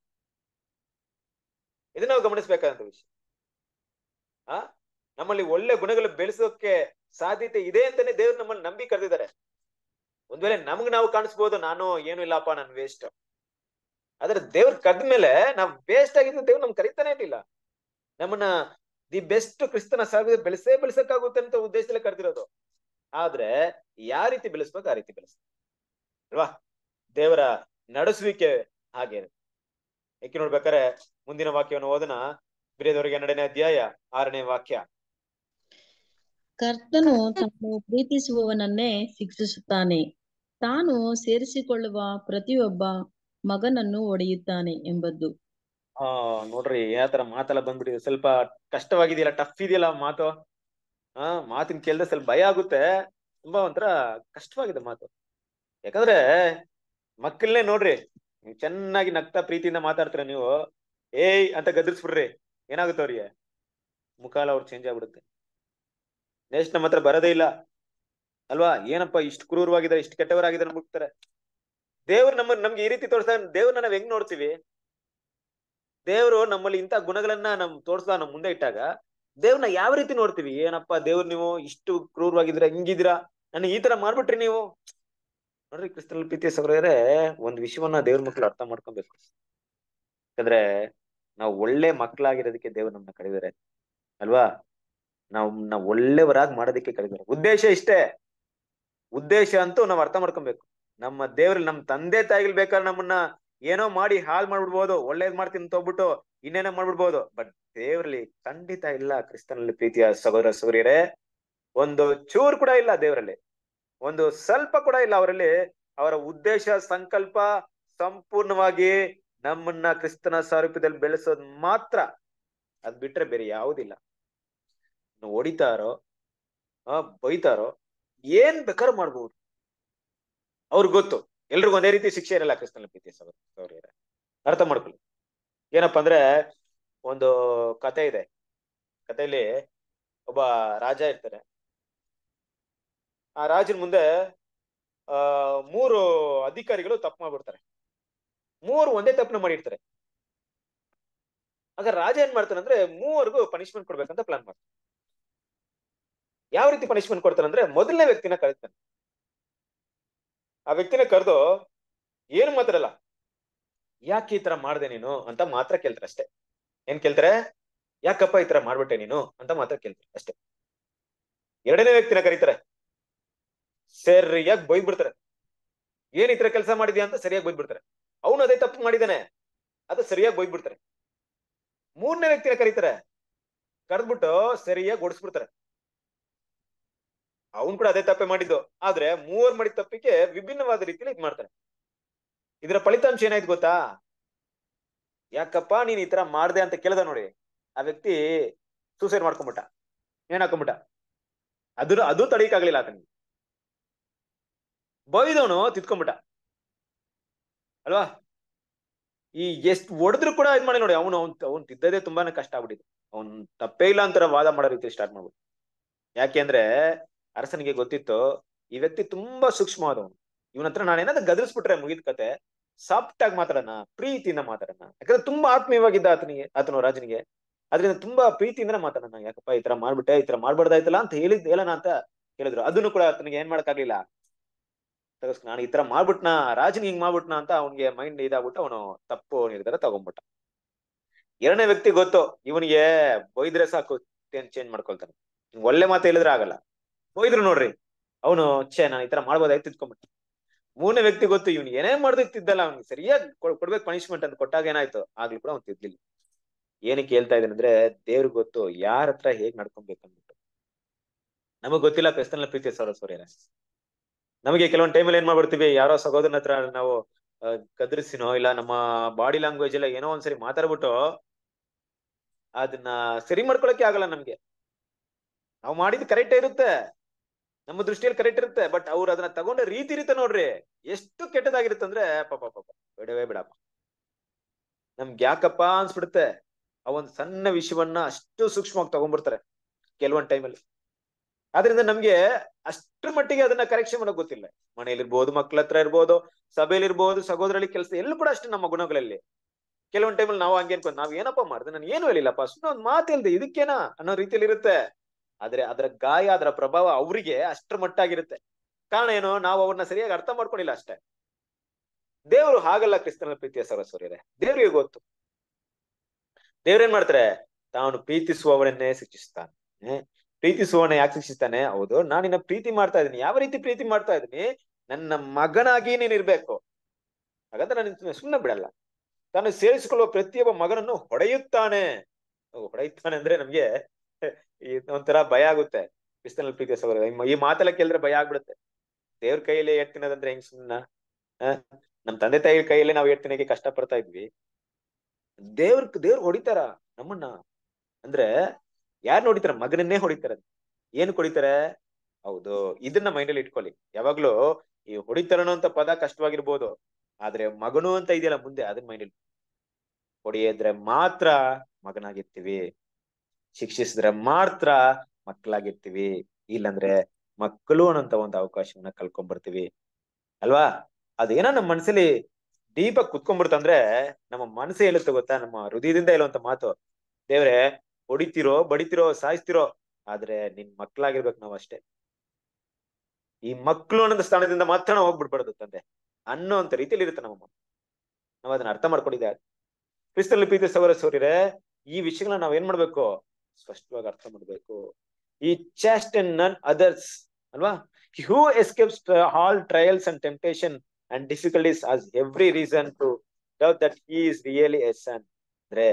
ಇದನ್ನ ನಾವು ಗಮನಿಸ್ಬೇಕಾದಂತ ವಿಷಯ ಆ ನಮ್ಮಲ್ಲಿ ಒಳ್ಳೆ ಗುಣಗಳು ಬೆಳೆಸೋಕೆ ಸಾಧ್ಯತೆ ಇದೆ ಅಂತಾನೆ ದೇವ್ರು ನಮ್ಮಲ್ಲಿ ನಂಬಿ ಕರೆದಿದ್ದಾರೆ ಒಂದ್ ವೇಳೆ ನಮ್ಗ್ ನಾವು ಕಾಣಿಸ್ಬೋದು ನಾನು ಏನು ಇಲ್ಲಪ್ಪ ನನ್ ವೇಸ್ಟ್ ಆದ್ರೆ ದೇವ್ರ ಕದ್ಮೇಲೆ ನಾವ್ ವೇಸ್ಟ್ ಆಗಿದ್ದು ದೇವ್ರು ನಮ್ಗೆ ಕರಿತಾನೆ ಇರ್ಲಿಲ್ಲ ನಮ್ಮನ್ನ ದಿ ಬೆಸ್ಟ್ ಕ್ರಿಸ್ತನ ಸಾಗ ಬೆಳೆಸೇ ಬೆಳೆಸಕ್ಕಾಗುತ್ತೆ ಅಂತ ಉದ್ದೇಶದಲ್ಲಿ ಕರೆದಿರೋದು ಆದ್ರೆ ಯಾವ ರೀತಿ ಬೆಳೆಸ್ಬೇಕು ಆ ರೀತಿ ಬೆಳೆಸ್ಬೇಕು ಅಲ್ವಾ ದೇವರ ನಡೆಸುವಿಕೆ ಹಾಗೆ ಏಕೆ ನೋಡ್ಬೇಕಾರೆ ಮುಂದಿನ ವಾಕ್ಯವನ್ನು ಓದನ ಬಿರಿಯದವರಿಗೆ ಎರಡನೇ ಅಧ್ಯಾಯ ಆರನೇ ವಾಕ್ಯ ಕರ್ತನು ತಮ್ಮ ಪ್ರೀತಿಸುವವನನ್ನೇ ಶಿಕ್ಷಿಸುತ್ತಾನೆ ತಾನು ಸೇರಿಸಿಕೊಳ್ಳುವ ಪ್ರತಿಯೊಬ್ಬ ಮಗನನ್ನು ಒಡೆಯುತ್ತಾನೆ ಎಂಬದ್ದು ಆ ನೋಡ್ರಿ ಯಾವ ಮಾತಲ್ಲ ಮಾತೆಲ್ಲ ಬಂದ್ಬಿಟ್ಟಿದೆ ಸ್ವಲ್ಪ ಕಷ್ಟವಾಗಿದೆಯಲ್ಲ ಟಫ್ ಇದೆಯಲ್ಲ ಮಾತು ಆ ಮಾತಿನ ಕೇಳ್ದೆ ಸ್ವಲ್ಪ ಭಯ ಆಗುತ್ತೆ ತುಂಬಾ ಒಂಥರ ಕಷ್ಟವಾಗಿದೆ ಮಾತು ಯಾಕಂದ್ರೆ ಮಕ್ಕಳನ್ನೇ ನೋಡ್ರಿ ನೀವು ಚೆನ್ನಾಗಿ ನಗ್ತಾ ಪ್ರೀತಿಯಿಂದ ಮಾತಾಡ್ತೀರ ನೀವು ಏಯ್ ಅಂತ ಗದರ್ಸ್ಬಿಡ್ರಿ ಏನಾಗುತ್ತೆ ಅವ್ರಿಗೆ ಮುಖಾಲ ಅವ್ರು ಚೇಂಜ್ ಆಗ್ಬಿಡುತ್ತೆ ನೆಕ್ಸ್ಟ್ ನಮ್ಮ ಹತ್ರ ಬರೋದೇ ಇಲ್ಲ ಅಲ್ವಾ ಏನಪ್ಪಾ ಇಷ್ಟು ಕ್ರೂರವಾಗಿದ್ದಾರೆ ಇಷ್ಟು ಕೆಟ್ಟವರಾಗಿದ್ದಾರೆ ನಮ್ಬಿಡ್ತಾರೆ ದೇವ್ರು ನಮ್ಮ ನಮ್ಗೆ ಈ ರೀತಿ ತೋರಿಸ್ತಾ ದೇವ್ರನ್ನ ನಾವ್ ಹೆಂಗ್ ನೋಡ್ತೀವಿ ದೇವ್ರು ನಮ್ಮಲ್ಲಿ ಇಂತ ಗುಣಗಳನ್ನ ನಮ್ ತೋರಿಸ್ತಾ ನಮ್ ಮುಂದೆ ಇಟ್ಟಾಗ ದೇವ್ರನ್ನ ಯಾವ ರೀತಿ ನೋಡ್ತೀವಿ ಏನಪ್ಪಾ ದೇವ್ರ ನೀವು ಇಷ್ಟು ಕ್ರೂರವಾಗಿದ್ರ ಹಿಂಗಿದಿರಾ ನನ್ನ ಈ ತರ ಮಾಡ್ಬಿಟ್ರಿ ನೀವು ನೋಡ್ರಿ ಕ್ರಿಸ್ತನ ಪ್ರೀತಿಯ ಸೌರ್ಯರೇ ಒಂದ್ ವಿಷಯವನ್ನ ದೇವ್ರ ಮಕ್ಳು ಅರ್ಥ ಮಾಡ್ಕೊಬೇಕು ಯಾಕಂದ್ರೆ ನಾವು ಒಳ್ಳೆ ಮಕ್ಕಳಾಗಿರೋದಕ್ಕೆ ದೇವ್ರು ನಮ್ಮನ್ನ ಕರೆದಿದ್ದಾರೆ ಅಲ್ವಾ ನಾವ್ ನಾವ್ ಒಳ್ಳೆಯವರಾಗಿ ಮಾಡೋದಕ್ಕೆ ಕರೆದಿದ್ದಾರೆ ಉದ್ದೇಶ ಇಷ್ಟೇ ಉದ್ದೇಶ ಅಂತೂ ನಾವು ಅರ್ಥ ಮಾಡ್ಕೊಬೇಕು ನಮ್ಮ ದೇವ್ರಲ್ಲಿ ನಮ್ಮ ತಂದೆ ತಾಯಿಗಳು ಬೇಕಾದ್ರೆ ನಮ್ಮನ್ನ ಏನೋ ಮಾಡಿ ಹಾಲ್ ಮಾಡ್ಬಿಡ್ಬೋದು ಒಳ್ಳೇದ್ ಮಾಡ್ತೀನಿ ತೋಗ್ಬಿಟ್ಟು ಇನ್ನೇನೋ ಮಾಡ್ಬಿಡ್ಬೋದು ಬಟ್ ದೇವ್ರಲ್ಲಿ ಖಂಡಿತ ಇಲ್ಲ ಕ್ರಿಸ್ತನಲ್ಲಿ ಪ್ರೀತಿಯ ಸಹೋದರ ಸೂರ್ಯರೇ ಒಂದು ಚೂರ್ ಕೂಡ ಇಲ್ಲ ದೇವರಲ್ಲಿ ಒಂದು ಸ್ವಲ್ಪ ಕೂಡ ಇಲ್ಲ ಅವರಲ್ಲಿ ಅವರ ಉದ್ದೇಶ ಸಂಕಲ್ಪ ಸಂಪೂರ್ಣವಾಗಿ ನಮ್ಮನ್ನ ಕ್ರಿಸ್ತನ ಸ್ವರೂಪದಲ್ಲಿ ಬೆಳೆಸೋದ್ ಮಾತ್ರ ಅದ್ ಬಿಟ್ರೆ ಬೇರೆ ಯಾವುದಿಲ್ಲ ಹೊಡಿತಾರೋ ಆ ಬೈತಾರೋ ಏನ್ ಬೇಕಾದ್ರೂ ಮಾಡ್ಬೋದು ಅವ್ರಿಗೆ ಗೊತ್ತು ಎಲ್ರಿಗೂ ಒಂದೇ ರೀತಿ ಶಿಕ್ಷೆ ಇರಲ್ಲ ಕೃಷ್ಣನ ಪ್ರೀತಿ ಸಹೋದರ ಅರ್ಥ ಮಾಡ್ಕೊಳ್ಳಿ ಏನಪ್ಪಾ ಅಂದ್ರೆ ಒಂದು ಕತೆ ಇದೆ ಕತೆಯಲ್ಲಿ ಒಬ್ಬ ರಾಜ ಇರ್ತಾರೆ ಆ ರಾಜನ ಮುಂದೆ ಆ ಮೂರು ಅಧಿಕಾರಿಗಳು ತಪ್ಪು ಮಾಡ್ಬಿಡ್ತಾರೆ ಮೂರು ಒಂದೇ ತಪ್ಪನ್ನ ಮಾಡಿರ್ತಾರೆ ಆಗ ರಾಜ ಏನ್ ಮಾಡ್ತಾನೆ ಅಂದ್ರೆ ಮೂವರಿಗೂ ಪನಿಷ್ಮೆಂಟ್ ಕೊಡ್ಬೇಕಂತ ಪ್ಲಾನ್ ಮಾಡ್ತಾನೆ ಯಾವ ರೀತಿ ಪನಿಷ್ಮೆಂಟ್ ಕೊಡ್ತಾನೆ ಅಂದ್ರೆ ಮೊದಲನೇ ವ್ಯಕ್ತಿನ ಕಳಿಸ್ತಾನೆ ಆ ವ್ಯಕ್ತಿನ ಕರೆದು ಏನು ಮಾತಾಡಲ್ಲ ಯಾಕೆ ಈ ತರ ಮಾಡ್ದೆ ನೀನು ಅಂತ ಮಾತ್ರ ಕೇಳ್ತಾರೆ ಅಷ್ಟೇ ಏನ್ ಕೇಳ್ತಾರೆ ಯಾಕಪ್ಪ ಈ ತರ ಮಾಡ್ಬಿಟ್ಟೆ ನೀನು ಅಂತ ಮಾತ್ರ ಕೇಳ್ತಾರೆ ಅಷ್ಟೇ ಎರಡನೇ ವ್ಯಕ್ತಿನ ಕರೀತಾರೆ ಸರಿಯಾಗಿ ಬೈದ್ಬಿಡ್ತಾರೆ ಏನ್ ಈ ತರ ಕೆಲಸ ಮಾಡಿದ್ಯಾ ಅಂತ ಸರಿಯಾಗಿ ಬಿಡ್ತಾರೆ ಅವನು ಅದೇ ತಪ್ಪು ಮಾಡಿದಾನೆ ಅದು ಸರಿಯಾಗಿ ಬಿಡ್ತಾರೆ ಮೂರನೇ ವ್ಯಕ್ತಿನ ಕರೀತಾರೆ ಕರೆದ್ಬಿಟ್ಟು ಸರಿಯಾಗಿ ಓಡಿಸ್ಬಿಡ್ತಾರೆ ಅವನು ಕೂಡ ಅದೇ ತಪ್ಪೆ ಮಾಡಿದ್ದು ಆದ್ರೆ ಮೂವರು ಮಾಡಿದ ತಪ್ಪಿಗೆ ವಿಭಿನ್ನವಾದ ರೀತಿಯಲ್ಲಿ ಇದ್ ಮಾಡ್ತಾನೆ ಇದರ ಫಲಿತಾಂಶ ಏನಾಯ್ತು ಗೊತ್ತಾ ಯಾಕಪ್ಪ ನೀನ್ ಈ ತರ ಮಾಡ್ದೆ ಅಂತ ಕೇಳ್ದ ನೋಡಿ ಆ ವ್ಯಕ್ತಿ ಸೂಸೈಡ್ ಮಾಡ್ಕೊಂಬಿಟ್ಟ ಏನ್ ಹಾಕೊಂಬಿಟ್ಟ ಅದ್ರ ಅದು ತಡೀಕಾಗ್ಲಿಲ್ಲ ಆತನಿಗೆ ಬೈದವನು ತಿತ್ಕೊಂಬಿಟ್ಟ ಅಲ್ವಾ ಈ ಎಷ್ಟ್ ಹೊಡೆದ್ರು ಕೂಡ ಇದ್ ಮಾಡಿ ನೋಡಿ ಅವನು ಅವ್ನ್ ಅವ್ನ್ ತಿದ್ದದೇ ತುಂಬಾನೇ ಕಷ್ಟ ಆಗ್ಬಿಟ್ಟಿದೆ ಅವ್ನ್ ತಪ್ಪೇ ಇಲ್ಲ ಅಂತರ ವಾದ ಮಾಡೋ ರೀತಿ ಸ್ಟಾರ್ಟ್ ಮಾಡ್ಬಿಟ್ಟು ಯಾಕೆಂದ್ರೆ ಅರಸನಿಗೆ ಗೊತ್ತಿತ್ತು ಈ ವ್ಯಕ್ತಿ ತುಂಬಾ ಸೂಕ್ಷ್ಮವಾದವನು ಇವನ ಹತ್ರ ನಾನೇನಾದ್ರೂ ಗದರಿಸ್ಬಿಟ್ರೆ ಮುಗಿದ ಕತೆ ಸಾಫ್ಟ್ ಆಗಿ ಮಾತಾಡೋಣ ಪ್ರೀತಿಯಿಂದ ಮಾತಾಡೋಣ ಯಾಕಂದ್ರೆ ತುಂಬಾ ಆತ್ಮೀಯವಾಗಿದ್ದ ಆತನಿಗೆ ಆತನು ರಾಜನಿಗೆ ಅದರಿಂದ ತುಂಬಾ ಪ್ರೀತಿಯಿಂದ ಮಾತಾಡೋಣ ಯಾಕಪ್ಪ ಈ ತರ ಮಾಡ್ಬಿಟ್ಟೆ ಈ ತರ ಮಾಡ್ಬಾರ್ದಾಯ್ತಲ್ಲ ಅಂತ ಹೇಳಿದ್ ಹೇಳೋಣ ಅಂತ ಹೇಳಿದ್ರು ಅದನ್ನು ಕೂಡ ಆತನಿಗೆ ಏನ್ ಮಾಡಕ್ಕಾಗ್ಲಿಲ್ಲ ನಾನು ಈ ತರ ಮಾಡ್ಬಿಟ್ನ ರಾಜನ್ ಹಿಂಗ್ ಮಾಡ್ಬಿಟ್ನ ಅಂತ ಅವನಿಗೆ ಮೈಂಡ್ ಇದಾಗ್ಬಿಟ್ಟು ಅವನು ತಪ್ಪು ನಿರ್ಧಾರ ತಗೊಂಡ್ಬಿಟ್ಟ ಎರಡನೇ ವ್ಯಕ್ತಿ ಗೊತ್ತು ಇವನಿಗೆ ಬೈದ್ರೆ ಸಾಕು ಚೇಂಜ್ ಮಾಡ್ಕೊಳ್ತಾನೆ ಒಳ್ಳೆ ಮಾತು ಹೇಳಿದ್ರೆ ಆಗಲ್ಲ ಹೋಯ್ದ್ರು ನೋಡ್ರಿ ಅವನು ಛೇ ನಾನು ಈ ತರ ಮಾಡ್ಬೋದಾಗಿ ತಿದ್ಕೊಂಡ್ಬಿಟ್ಟು ಮೂರನೇ ವ್ಯಕ್ತಿ ಗೊತ್ತು ಇವ್ನು ಏನೇ ಮಾಡ್ದಕ್ ತಿದ್ದಲ್ಲ ಅವ್ನಿಗೆ ಸರಿಯಾಗಿ ಕೊಡ್ಬೇಕು ಪನಿಷ್ಮೆಂಟ್ ಅಂತ ಕೊಟ್ಟಾಗ ಏನಾಯ್ತು ಆಗ್ಲಿ ಕೂಡ ಅವ್ನು ತಿದ್ಲಿಲ್ಲ ಏನಕ್ಕೆ ಹೇಳ್ತಾ ಇದ್ದಾನೆ ಅಂದ್ರೆ ದೇವ್ರಿಗೆ ಗೊತ್ತು ಯಾರ ಹತ್ರ ಹೇಗ್ ನಡ್ಕೊಬೇಕು ಅಂದ್ಬಿಟ್ಟು ನಮಗ್ ಗೊತ್ತಿಲ್ಲ ಕ್ರಿಸ್ತನ ಪ್ರೀತಿ ಸರಸ್ವರ್ಯನ ನಮಗೆ ಕೆಲವೊಂದ್ ಟೈಮಲ್ಲಿ ಏನ್ ಮಾಡ್ಬಿಡ್ತೀವಿ ಯಾರೋ ಸಹೋದರನ ಹತ್ರ ನಾವು ಕದ್ರಿಸಿನೋ ಇಲ್ಲ ನಮ್ಮ ಬಾಡಿ ಲ್ಯಾಂಗ್ವೇಜ್ ಎಲ್ಲ ಏನೋ ಒಂದ್ಸರಿ ಮಾತಾಡ್ಬಿಟ್ಟು ಅದನ್ನ ಸರಿ ಮಾಡ್ಕೊಳಕ್ಕೆ ಆಗಲ್ಲ ನಮ್ಗೆ ನಾವು ಮಾಡಿದ್ ಕರೆಕ್ಟ್ ಇರುತ್ತೆ ನಮ್ಮ ದೃಷ್ಟಿಯಲ್ಲಿ ಕರೆಕ್ಟ್ ಇರುತ್ತೆ ಬಟ್ ಅವ್ರು ಅದನ್ನ ತಗೊಂಡ ರೀತಿ ರೀತಿ ನೋಡ್ರಿ ಎಷ್ಟು ಅಂದ್ರೆ ಪಾಪ ಪಾಪ ಬಿಡವೇ ಬಿಡಪ್ಪ ನಮ್ಗೆ ಯಾಕಪ್ಪ ಅನ್ಸ್ಬಿಡುತ್ತೆ ಆ ಒಂದು ಸಣ್ಣ ವಿಷಯವನ್ನ ಅಷ್ಟು ಸೂಕ್ಷ್ಮವಾಗಿ ತಗೊಂಡ್ಬಿಡ್ತಾರೆ ಕೆಲವೊಂದ್ ಟೈಮಲ್ಲಿ ಆದ್ರಿಂದ ನಮ್ಗೆ ಅಷ್ಟ್ರ ಮಟ್ಟಿಗೆ ಅದನ್ನ ಕರೆಕ್ಷನ್ ಮಾಡೋಕ್ ಗೊತ್ತಿಲ್ಲ ಮನೆಯಲ್ಲಿ ಇರ್ಬೋದು ಮಕ್ಳ ಹತ್ರ ಇರ್ಬೋದು ಸಭೆಯಲ್ಲಿ ಇರ್ಬೋದು ಸಹೋದರಲ್ಲಿ ಕೆಲಸ ಎಲ್ಲೂ ಕೂಡ ಅಷ್ಟೇ ನಮ್ಮ ಗುಣಗಳಲ್ಲಿ ಕೆಲವೊಂದ್ ಟೈಮಲ್ಲಿ ನಾವು ಹಂಗೆ ಅನ್ಕೊಂಡು ನಾವ್ ಏನಪ್ಪಾ ಮಾಡಿದ್ರೆ ನಾನು ಏನು ಹೇಳಿಲ್ಲಪ್ಪ ಸುಮ್ಮನೆ ಒಂದ್ ಮಾತಿಲ್ದೆ ಇದಕ್ಕೇನಾ ಅನ್ನೋ ರೀತಿಯಲ್ಲಿ ಇರುತ್ತೆ ಆದ್ರೆ ಅದರ ಗಾಯ ಅದರ ಪ್ರಭಾವ ಅವರಿಗೆ ಅಷ್ಟ್ರ ಮಟ್ಟಾಗಿರುತ್ತೆ ಕಾರಣ ಏನು ನಾವು ಅವ್ರನ್ನ ಸರಿಯಾಗಿ ಅರ್ಥ ಮಾಡ್ಕೊಂಡಿಲ್ಲ ಅಷ್ಟೇ ದೇವರು ಹಾಗಲ್ಲ ಕ್ರಿಸ್ತನ ಪ್ರೀತಿಯ ಸರಸ್ವರ್ಯರೇ ದೇವ್ರಿಗೆ ಗೊತ್ತು ದೇವ್ರೇನ್ ಮಾಡ್ತಾರೆ ತಾನು ಪ್ರೀತಿಸುವವನನ್ನೇ ಶಿಕ್ಷಿಸ್ತಾನೆ ಪ್ರೀತಿಸುವವನ ಯಾಕೆ ಶಿಕ್ಷಿಸ್ತಾನೆ ಹೌದು ನಾನಿನ್ನ ಪ್ರೀತಿ ಮಾಡ್ತಾ ಇದ್ದೀನಿ ಯಾವ ರೀತಿ ಪ್ರೀತಿ ಮಾಡ್ತಾ ಇದ್ದೀನಿ ನನ್ನ ಮಗನಾಗಿ ನೀನ್ ಇರ್ಬೇಕು ಹಾಗಾದ್ರೆ ನಾನು ಸುಮ್ಮನೆ ಬಿಡಲ್ಲ ತಾನು ಸೇರಿಸಿಕೊಳ್ಳುವ ಪ್ರತಿಯೊಬ್ಬ ಮಗನನ್ನು ಹೊಡೆಯುತ್ತಾನೆ ಹೊಡೆಯುತ್ತಾನೆ ಅಂದ್ರೆ ನಮ್ಗೆ ಒಂಥರ ಭಯ ಆಗುತ್ತೆ ಕ್ರಿಸ್ತನಲ್ಲಿ ಪ್ರೀತಿಸ್ ಈ ಮಾತೆಲ್ಲ ಕೇಳಿದ್ರೆ ಭಯ ಆಗ್ಬಿಡುತ್ತೆ ದೇವ್ರ ಕೈಯಲ್ಲಿ ಏಟ್ ತಿನ್ನೋದಂದ್ರೆ ಹೆಂಗ್ ಸುಮ್ಮನ ನಮ್ ತಂದೆ ತಾಯಿ ಕೈಯಲ್ಲಿ ನಾವು ಏಟ್ ಕಷ್ಟ ಪಡ್ತಾ ಇದ್ವಿ ದೇವ್ರ ದೇವ್ರ ಹೊಡಿತಾರ ನಮ್ಮನ್ನ ಅಂದ್ರೆ ಯಾರ್ ಹೊಡಿತಾರ ಮಗನನ್ನೇ ಹೊಡಿತಾರ ಏನ್ ಕೊಡಿತಾರೆ ಹೌದು ಇದನ್ನ ಮೈಂಡಲ್ಲಿ ಇಟ್ಕೊಳ್ಳಿ ಯಾವಾಗ್ಲೂ ಈ ಹೊಡಿತರನೋ ಅಂತ ಪದ ಕಷ್ಟವಾಗಿರ್ಬೋದು ಆದ್ರೆ ಮಗನು ಅಂತ ಇದೆಯಲ್ಲ ಮುಂದೆ ಅದನ್ನ ಮೈಂಡಲ್ಲಿ ಹೊಡಿಯದ್ರೆ ಮಾತ್ರ ಮಗನಾಗಿರ್ತೀವಿ ಶಿಕ್ಷಿಸಿದ್ರೆ ಮಾತ್ರ ಮಕ್ಕಳಾಗಿರ್ತೀವಿ ಇಲ್ಲಂದ್ರೆ ಮಕ್ಕಳು ಅನ್ನೋಂತ ಒಂದು ಅವಕಾಶವನ್ನ ಕಳ್ಕೊಂಡ್ ಬರ್ತೀವಿ ಅಲ್ವಾ ಅದೇನೋ ನಮ್ಮ ಮನಸ್ಸಲ್ಲಿ ಡೀಪ ಕುತ್ಕೊಂಡ್ಬಿಡ್ತಂದ್ರೆ ನಮ್ಮ ಮನಸ್ಸೇ ಹೇಳುತ್ತೆ ಗೊತ್ತಾ ನಮ್ಮ ಹೃದಯದಿಂದ ಹೇಳುವಂತ ಮಾತು ದೇವ್ರೆ ಹೊಡಿತಿರೋ ಬಡಿತಿರೋ ಸಾಯಿಸ್ತಿರೋ ಆದ್ರೆ ನಿನ್ ಮಕ್ಳಾಗಿರ್ಬೇಕು ನಾವು ಅಷ್ಟೇ ಈ ಮಕ್ಕಳು ಅನ್ನೋ ಸ್ಥಾನದಿಂದ ಮಾತ್ರ ನಾವು ಹೋಗ್ಬಿಡ್ಬಾರ್ದು ತಂದೆ ಅನ್ನೋ ಅಂತ ರೀತಿಯಲ್ಲಿ ಇರುತ್ತೆ ನಮ್ಮ ನಾವ್ ಅದನ್ನ ಅರ್ಥ ಮಾಡ್ಕೊಂಡಿದ್ದೆ ಕ್ರಿಸ್ತಲ್ ಪೀತ ಸೌರ ಸೂರ್ಯರೇ ಈ ವಿಷಯಗಳನ್ನ ನಾವ್ ಏನ್ ಮಾಡ್ಬೇಕು ಸ್ಪಷ್ಟವಾಗಿ ಅರ್ಥ ಮಾಡಬೇಕು ಈ ಚಾಸ್ಟ್ ಇನ್ ನನ್ ಅದರ್ಸ್ ಅಲ್ವಾ who escapes all trials and temptation and difficulties has every reason to doubt that is is really a son ಅಂದ್ರೆ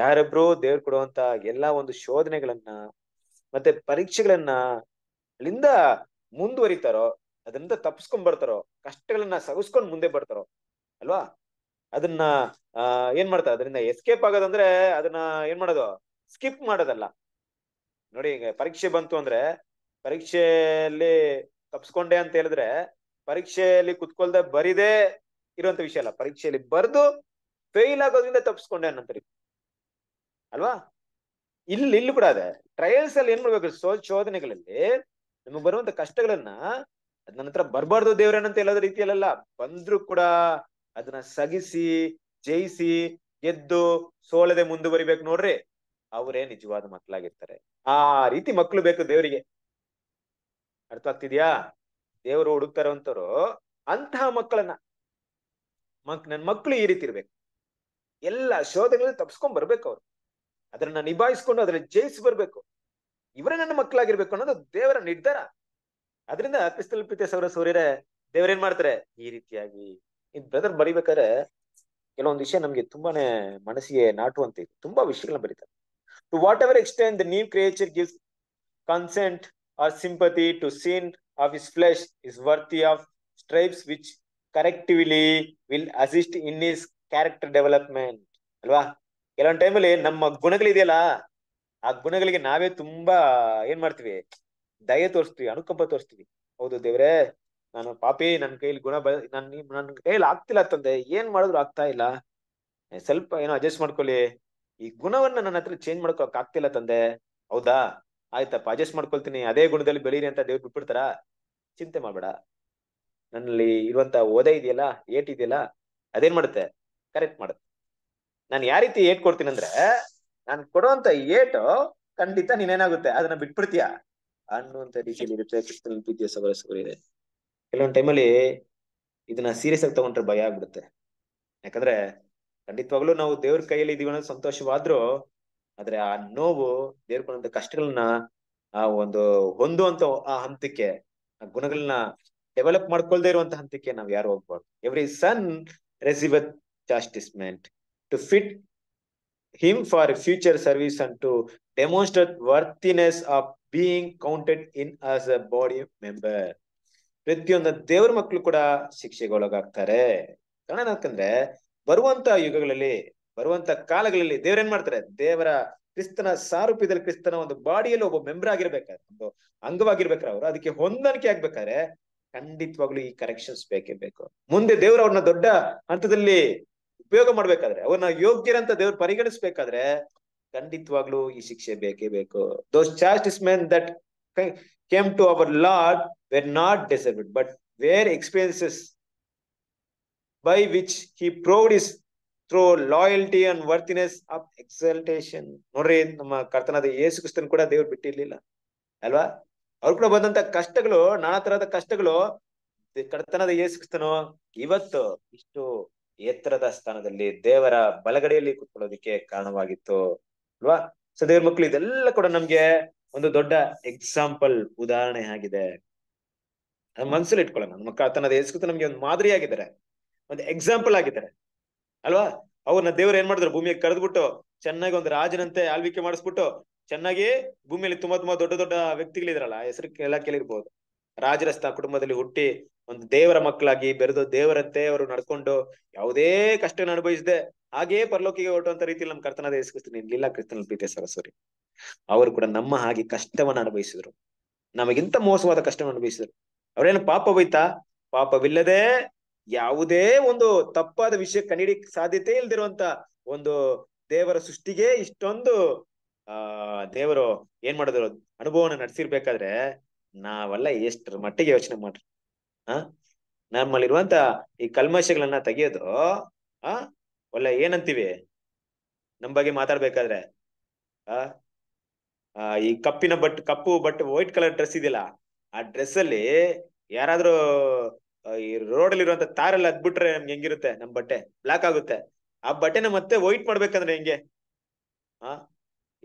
ಯಾರೊಬ್ರು ದೇವ್ರು ಕೊಡುವಂತ ಎಲ್ಲಾ ಒಂದು ಶೋಧನೆಗಳನ್ನ ಮತ್ತೆ ಪರೀಕ್ಷೆಗಳನ್ನ ಅಲ್ಲಿಂದ ಮುಂದುವರಿತಾರೋ ಅದರಿಂದ ತಪ್ಪಿಸ್ಕೊಂಡ್ ಬರ್ತಾರೋ ಕಷ್ಟಗಳನ್ನ ಸಗಿಸ್ಕೊಂಡ್ ಮುಂದೆ ಬರ್ತಾರೋ ಅಲ್ವಾ ಅದನ್ನ ಆ ಏನ್ ಮಾಡ್ತಾರೆ ಅದರಿಂದ ಎಸ್ಕೇಪ್ ಆಗೋದಂದ್ರೆ ಅದನ್ನ ಏನ್ ಮಾಡೋದು ಸ್ಕಿಪ್ ಮಾಡೋದಲ್ಲ ನೋಡಿ ಈಗ ಪರೀಕ್ಷೆ ಬಂತು ಅಂದ್ರೆ ಪರೀಕ್ಷೆಯಲ್ಲಿ ತಪ್ಸ್ಕೊಂಡೆ ಅಂತ ಹೇಳಿದ್ರೆ ಪರೀಕ್ಷೆಯಲ್ಲಿ ಕುತ್ಕೊಳ್ದೆ ಬರಿದೇ ಇರುವಂತ ವಿಷಯ ಅಲ್ಲ ಪರೀಕ್ಷೆಯಲ್ಲಿ ಬರೆದು ಫೇಲ್ ಆಗೋದ್ರಿಂದ ತಪ್ಸ್ಕೊಂಡೆ ಅನ್ನಂತರಿ ಅಲ್ವಾ ಇಲ್ಲಿ ಇಲ್ಲಿ ಕೂಡ ಅದೇ ಟ್ರಯಲ್ಸ್ ಅಲ್ಲಿ ಏನ್ ಮಾಡ್ಬೇಕು ಸೋ ಶೋಧನೆಗಳಲ್ಲಿ ನಮಗೆ ಬರುವಂತ ಕಷ್ಟಗಳನ್ನ ಅದ್ ನನ್ನ ಹತ್ರ ಬರ್ಬಾರ್ದು ದೇವ್ರೇನಂತ ಹೇಳೋದ್ರ ರೀತಿಯಲ್ಲ ಬಂದ್ರು ಕೂಡ ಅದನ್ನ ಸಗಿಸಿ ಜಯಿಸಿ ಗೆದ್ದು ಸೋಲದೆ ಮುಂದುವರಿಬೇಕು ನೋಡ್ರಿ ಅವರೇ ನಿಜವಾದ ಮಕ್ಕಳಾಗಿರ್ತಾರೆ ಆ ರೀತಿ ಮಕ್ಕಳು ಬೇಕು ದೇವರಿಗೆ ಅರ್ಥ ಆಗ್ತಿದ್ಯಾ ದೇವರು ಹುಡುಕ್ತಾರಂತವ್ರು ಅಂತಹ ಮಕ್ಕಳನ್ನ ಮಕ್ ನನ್ ಮಕ್ಕಳು ಈ ರೀತಿ ಇರ್ಬೇಕು ಎಲ್ಲ ಶೋಧಗಳಲ್ಲಿ ತಪ್ಸ್ಕೊಂಡ್ ಬರ್ಬೇಕು ಅವ್ರು ಅದನ್ನ ನಿಭಾಯಿಸ್ಕೊಂಡು ಅದ್ರ ಜಯಿಸಿ ಬರ್ಬೇಕು ಇವರೇ ನನ್ನ ಮಕ್ಕಳಾಗಿರ್ಬೇಕು ಅನ್ನೋದು ದೇವರ ನಿರ್ಧಾರ ಅದರಿಂದ ಕ್ರಿಸ್ತಲ್ ಸೌರ ಸೌರ ಸೂರ್ಯರೇ ದೇವರೇನ್ ಮಾಡ್ತಾರೆ ಈ ರೀತಿಯಾಗಿ ಇನ್ ಬ್ರದರ್ ಬರಿಬೇಕಾದ್ರೆ ಕೆಲವೊಂದು ವಿಷಯ ನಮ್ಗೆ ತುಂಬಾನೇ ಮನಸ್ಸಿಗೆ ನಾಟುವಂತೆ ತುಂಬಾ ವಿಷಯಗಳನ್ನ ಬರೀತಾರೆ whatever extend the new creature gives consent or sympathy to sin of his flesh is worthy of stripes which correctively will assist in his character development ಅಲ್ವಾ ಕೆಲವೊಂದು ಟೈಮಲ್ಲಿ ನಮ್ಮ ಗುಣಗಳಿದೆಯಲ್ಲ ಆ ಗುಣಗಳಿಗೆ ನಾವೇ ತುಂಬಾ ಏನ್ ಮಾಡ್ತೀವಿ ದಯೆ ತೋರಿಸ್ತೀವಿ ಅನುಕಂಪ ತೋರಿಸ್ತೀವಿ ಹೌದು ದೇವ್ರೆ ನಾನು ಪಾಪಿ ನನ್ನ ಕೈಲಿ ಗುಣ ಬ ನನ್ನ ಕೈಯಲ್ಲಿ ಆಗ್ತಿಲ್ಲ ತಂದೆ ಏನ್ ಮಾಡಿದ್ರು ಆಗ್ತಾ ಇಲ್ಲ ಸ್ವಲ್ಪ ಏನೋ ಅಡ್ಜಸ್ಟ್ ಮಾಡ್ಕೊಳ್ಳಿ ಈ ಗುಣವನ್ನ ನನ್ನ ಹತ್ರ ಚೇಂಜ್ ಮಾಡ್ಕೊಳಕ್ ಆಗ್ತಿಲ್ಲ ತಂದೆ ಹೌದಾ ಆಯ್ತಪ್ಪ ಅಡ್ಜಸ್ಟ್ ಮಾಡ್ಕೊಳ್ತೀನಿ ಅದೇ ಗುಣದಲ್ಲಿ ಬೆಳೀರಿ ಅಂತ ದೇವ್ರು ಬಿಟ್ಬಿಡ್ತಾರ ಚಿಂತೆ ಮಾಡ್ಬೇಡ ನನ್ನಲ್ಲಿ ಇರುವಂತ ಓದೆ ಇದೆಯಲ್ಲ ಏಟ್ ಇದೆಯಲ್ಲ ಅದೇನ್ ಮಾಡುತ್ತೆ ಕರೆಕ್ಟ್ ಮಾಡುತ್ತೆ ನಾನು ಯಾವ ರೀತಿ ಏಟ್ ಕೊಡ್ತೀನಿ ಅಂದ್ರೆ ನಾನು ಕೊಡುವಂತ ಏಟು ಖಂಡಿತ ಏನಾಗುತ್ತೆ ಅದನ್ನ ಬಿಟ್ಬಿಡ್ತೀಯ ಅನ್ನುವಂತ ರೀತಿಯಲ್ಲಿ ಇರುತ್ತೆ ಸಬರ ಇದೆ ಕೆಲವೊಂದು ಟೈಮಲ್ಲಿ ಇದನ್ನ ಸೀರಿಯಸ್ ಆಗಿ ತಗೊಂಡ್ರೆ ಭಯ ಆಗ್ಬಿಡುತ್ತೆ ಯಾಕಂದ್ರೆ ಖಂಡಿತವಾಗ್ಲೂ ನಾವು ದೇವ್ರ ಕೈಯಲ್ಲಿ ಇದೀವಿ ಅನ್ನೋದು ಸಂತೋಷವಾದ್ರು ಆದ್ರೆ ಆ ನೋವು ದೇವ್ರ ಕಷ್ಟಗಳನ್ನ ಆ ಒಂದು ಹೊಂದುವಂತ ಆ ಹಂತಕ್ಕೆ ಆ ಗುಣಗಳನ್ನ ಡೆವಲಪ್ ಮಾಡ್ಕೊಳ್ದೇ ಇರುವಂತ ಹಂತಕ್ಕೆ ನಾವ್ ಯಾರು ಹೋಗ್ಬಾರ್ದು every son receive chastisement to fit him for future service and to demonstrate worthiness of being counted in as a body member ಪ್ರತಿಯೊಂದು ದೇವ್ರ ಮಕ್ಕಳು ಕೂಡ ಶಿಕ್ಷೆಗೆ ಒಳಗಾಗ್ತಾರೆ ಕಾರಣ ಯಾಕಂದ್ರೆ ಬರುವಂತ ಯುಗಗಳಲ್ಲಿ ಬರುವಂತ ಕಾಲಗಳಲ್ಲಿ ದೇವರೇನ್ ಮಾಡ್ತಾರೆ ದೇವರ ಕ್ರಿಸ್ತನ ಸಾರೂಪ್ಯದಲ್ಲಿ ಕ್ರಿಸ್ತನ ಒಂದು ಬಾಡಿಯಲ್ಲಿ ಒಬ್ಬ ಮೆಂಬರ್ ಆಗಿರ್ಬೇಕಾದ್ರೆ ಒಂದು ಅಂಗವಾಗಿರ್ಬೇಕಾದ್ರೆ ಅವರು ಅದಕ್ಕೆ ಹೊಂದಾಣಿಕೆ ಆಗ್ಬೇಕಾದ್ರೆ ಖಂಡಿತವಾಗ್ಲು ಈ ಕರೆಕ್ಷನ್ಸ್ ಬೇಕೇ ಬೇಕು ಮುಂದೆ ದೇವ್ರ ಅವ್ರನ್ನ ದೊಡ್ಡ ಹಂತದಲ್ಲಿ ಉಪಯೋಗ ಮಾಡ್ಬೇಕಾದ್ರೆ ಅವ್ರನ್ನ ಯೋಗ್ಯರಂತ ದೇವ್ರು ಪರಿಗಣಿಸ್ಬೇಕಾದ್ರೆ ಖಂಡಿತವಾಗ್ಲು ಈ ಶಿಕ್ಷೆ ಬೇಕೇ ಬೇಕು those chastisements that came to our Lord were not disabled but were experiences by which he proved his through loyalty and worthiness of exaltation ನೋಡ್ರಿ ನಮ್ಮ ಕರ್ತನಾದ ಯೇಸು ಕ್ರಿಸ್ತನ್ ಕೂಡ ದೇವ್ರು ಬಿಟ್ಟಿರ್ಲಿಲ್ಲ ಅಲ್ವಾ ಅವ್ರು ಕೂಡ ಬಂದಂತ ಕಷ್ಟಗಳು ನಾನಾ ತರಹದ ಕಷ್ಟಗಳು ಕರ್ತನದ ಯೇಸು ಕ್ರಿಸ್ತನು ಇವತ್ತು ಇಷ್ಟು ಎತ್ತರದ ಸ್ಥಾನದಲ್ಲಿ ದೇವರ ಬಲಗಡೆಯಲ್ಲಿ ಕೂತ್ಕೊಳ್ಳೋದಿಕ್ಕೆ ಕಾರಣವಾಗಿತ್ತು ಅಲ್ವಾ ಸೊ ದೇವ್ರ ಮಕ್ಕಳು ಇದೆಲ್ಲ ಕೂಡ ನಮ್ಗೆ ಒಂದು ದೊಡ್ಡ ಎಕ್ಸಾಂಪಲ್ ಉದಾಹರಣೆ ಆಗಿದೆ ಮನ್ಸಲ್ಲಿ ಇಟ್ಕೊಳ್ಳೋಣ ನಮ್ಮ ಕರ್ತನದ ಯೇಸು ನಮ್ಗೆ ಒಂದು ಆಗಿದ್ದಾರೆ ಒಂದು ಎಕ್ಸಾಂಪಲ್ ಆಗಿದ್ದಾರೆ ಅಲ್ವಾ ಅವ್ರನ್ನ ದೇವ್ರು ಏನ್ ಮಾಡಿದ್ರು ಭೂಮಿಗೆ ಕರೆದ್ಬಿಟ್ಟು ಚೆನ್ನಾಗಿ ಒಂದು ರಾಜನಂತೆ ಆಳ್ವಿಕೆ ಮಾಡಿಸ್ಬಿಟ್ಟು ಚೆನ್ನಾಗಿ ಭೂಮಿಯಲ್ಲಿ ತುಂಬಾ ತುಂಬಾ ದೊಡ್ಡ ದೊಡ್ಡ ವ್ಯಕ್ತಿಗಳಿದ್ರಲ್ಲ ಹೆಸರು ಎಲ್ಲ ಕೇಳಿರ್ಬೋದು ರಾಜರಸ್ತ ಕುಟುಂಬದಲ್ಲಿ ಹುಟ್ಟಿ ಒಂದು ದೇವರ ಮಕ್ಕಳಾಗಿ ಬೆರೆದು ದೇವರಂತೆ ಅವರು ನಡ್ಕೊಂಡು ಯಾವುದೇ ಕಷ್ಟ ಅನುಭವಿಸದೆ ಹಾಗೇ ಪರಲೋಕಿಗೆ ಹೊರಟುವಂತ ರೀತಿಯಲ್ಲಿ ನಮ್ಮ ಕರ್ತನಾದ ಯೇಸುಕ್ರಿಸ್ತನ ಇರ್ಲಿಲ್ಲ ಕೃಷ್ಣನ ಪ್ರೀತಿಯ ಸರಸ್ವರಿ ಅವರು ಕೂಡ ನಮ್ಮ ಹಾಗೆ ಕಷ್ಟವನ್ನ ಅನುಭವಿಸಿದ್ರು ನಮಗಿಂತ ಮೋಸವಾದ ಕಷ್ಟವನ್ನು ಅನುಭವಿಸಿದ್ರು ಅವ್ರೇನು ಪಾಪ ಬೈತಾ ಪಾಪವಿಲ್ಲದೆ ಯಾವುದೇ ಒಂದು ತಪ್ಪಾದ ವಿಷಯ ಕನ್ನಡಿ ಸಾಧ್ಯತೆ ಇಲ್ದಿರುವಂತ ಒಂದು ದೇವರ ಸೃಷ್ಟಿಗೆ ಇಷ್ಟೊಂದು ಆ ದೇವರು ಏನ್ ಮಾಡಿದ್ರು ಅನುಭವನ ನಡೆಸಿರ್ಬೇಕಾದ್ರೆ ನಾವೆಲ್ಲ ಎಷ್ಟರ ಮಟ್ಟಿಗೆ ಯೋಚನೆ ಮಾಡ್ರಿ ಆ ನಮ್ಮಲ್ಲಿರುವಂತ ಈ ಕಲ್ಮಶಗಳನ್ನ ತೆಗೆಯೋದು ಆ ಒಳ್ಳೆ ಏನಂತೀವಿ ನಮ್ ಬಗ್ಗೆ ಮಾತಾಡ್ಬೇಕಾದ್ರೆ ಆ ಈ ಕಪ್ಪಿನ ಬಟ್ ಕಪ್ಪು ಬಟ್ ವೈಟ್ ಕಲರ್ ಡ್ರೆಸ್ ಇದೆಯಲ್ಲ ಆ ಡ್ರೆಸ್ ಅಲ್ಲಿ ಯಾರಾದ್ರೂ ಈ ರೋಡ್ ಅಲ್ಲಿ ಇರುವಂತ ತಾರಲ್ಲಿ ಅದ್ಬಿಟ್ರೆ ನಮ್ಗೆ ಹೆಂಗಿರುತ್ತೆ ನಮ್ ಬಟ್ಟೆ ಬ್ಲಾಕ್ ಆಗುತ್ತೆ ಆ ಬಟ್ಟೆನ ಮತ್ತೆ ವೈಟ್ ಮಾಡ್ಬೇಕಂದ್ರೆ ಹೆಂಗೆ ಆ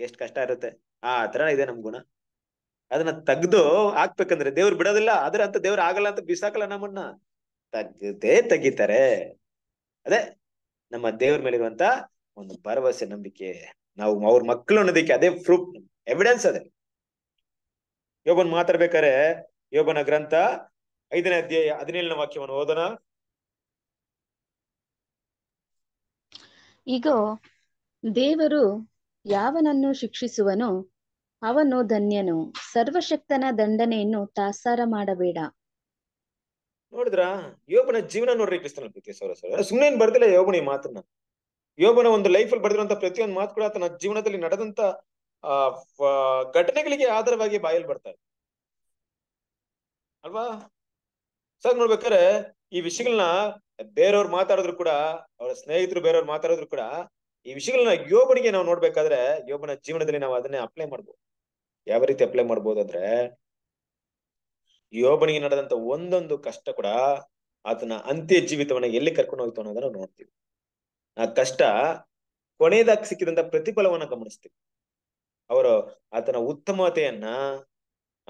ಎಷ್ಟ್ ಕಷ್ಟ ಇರುತ್ತೆ ಆ ತರ ಇದೆ ನಮ್ ಗುಣ ಅದನ್ನ ತೆಗ್ದು ಹಾಕ್ಬೇಕಂದ್ರೆ ದೇವ್ರು ಬಿಡೋದಿಲ್ಲ ಆದ್ರೆ ಅಂತ ದೇವ್ರ್ ಆಗಲ್ಲ ಅಂತ ಬಿಸಾಕಲ್ಲ ನಮ್ಮನ್ನ ತಗ್ದೇ ತೆಗಿತಾರೆ ಅದೇ ನಮ್ಮ ದೇವ್ರ ಇರುವಂತ ಒಂದು ಭರವಸೆ ನಂಬಿಕೆ ನಾವು ಅವ್ರ ಮಕ್ಕಳು ಅನ್ನೋದಕ್ಕೆ ಅದೇ ಪ್ರೂಫ್ ಎವಿಡೆನ್ಸ್ ಅದೇ ಯೋಗನ್ ಮಾತಾಡ್ಬೇಕಾರೆ ಯೋಗನ ಗ್ರಂಥ ಐದನೇ ಅಧ್ಯಾಯ ಹದಿನೇಳನೇ ವಾಕ್ಯವನ್ನು ಓದೋಣ ಈಗ ದೇವರು ಯಾವನನ್ನು ಶಿಕ್ಷಿಸುವನು ಅವನು ಧನ್ಯನು ಸರ್ವಶಕ್ತನ ದಂಡನೆಯನ್ನು ತಾಸಾರ ಮಾಡಬೇಡ ನೋಡಿದ್ರ ಯೋಬನ ಜೀವನ ನೋಡ್ರಿ ಕ್ರಿಸ್ತನ ಪ್ರೀತಿ ಸುಮ್ಮನೆ ಏನ್ ಬರ್ದಿಲ್ಲ ಯೋಬನ ಈ ಮಾತನ್ನ ಯೋಬನ ಒಂದು ಅಲ್ಲಿ ಬರೆದಿರುವಂತ ಪ್ರತಿಯೊಂದು ಮಾತು ಕೂಡ ತನ್ನ ಜೀವನದಲ್ಲಿ ನಡೆದಂತ ಆ ಘಟನೆಗಳಿಗೆ ಆಧಾರವಾಗಿ ಬಾಯಲ್ಲಿ ಬರ್ತಾರೆ ಅಲ್ವಾ ಸರ್ ನೋಡ್ಬೇಕಾದ್ರೆ ಈ ವಿಷಯಗಳನ್ನ ಬೇರೆಯವ್ರು ಮಾತಾಡಿದ್ರು ಕೂಡ ಅವರ ಸ್ನೇಹಿತರು ಬೇರೆಯವ್ರು ಮಾತಾಡಿದ್ರು ಕೂಡ ಈ ವಿಷಯಗಳನ್ನ ಯೋಬನಿಗೆ ನಾವು ನೋಡ್ಬೇಕಾದ್ರೆ ಯೋಬನ ಜೀವನದಲ್ಲಿ ನಾವು ಅದನ್ನೇ ಅಪ್ಲೈ ಮಾಡ್ಬೋದು ಯಾವ ರೀತಿ ಅಪ್ಲೈ ಮಾಡ್ಬೋದು ಅಂದ್ರೆ ಯೋಬನಿಗೆ ನಡೆದಂತ ಒಂದೊಂದು ಕಷ್ಟ ಕೂಡ ಆತನ ಅಂತ್ಯ ಜೀವಿತವನ್ನ ಎಲ್ಲಿ ಕರ್ಕೊಂಡು ಹೋಯ್ತು ಅನ್ನೋದನ್ನ ನೋಡ್ತೀವಿ ಆ ಕಷ್ಟ ಕೊನೆಯದಾಗಿ ಸಿಕ್ಕಿದಂತ ಪ್ರತಿಫಲವನ್ನ ಗಮನಿಸ್ತೀವಿ ಅವರು ಆತನ ಉತ್ತಮತೆಯನ್ನ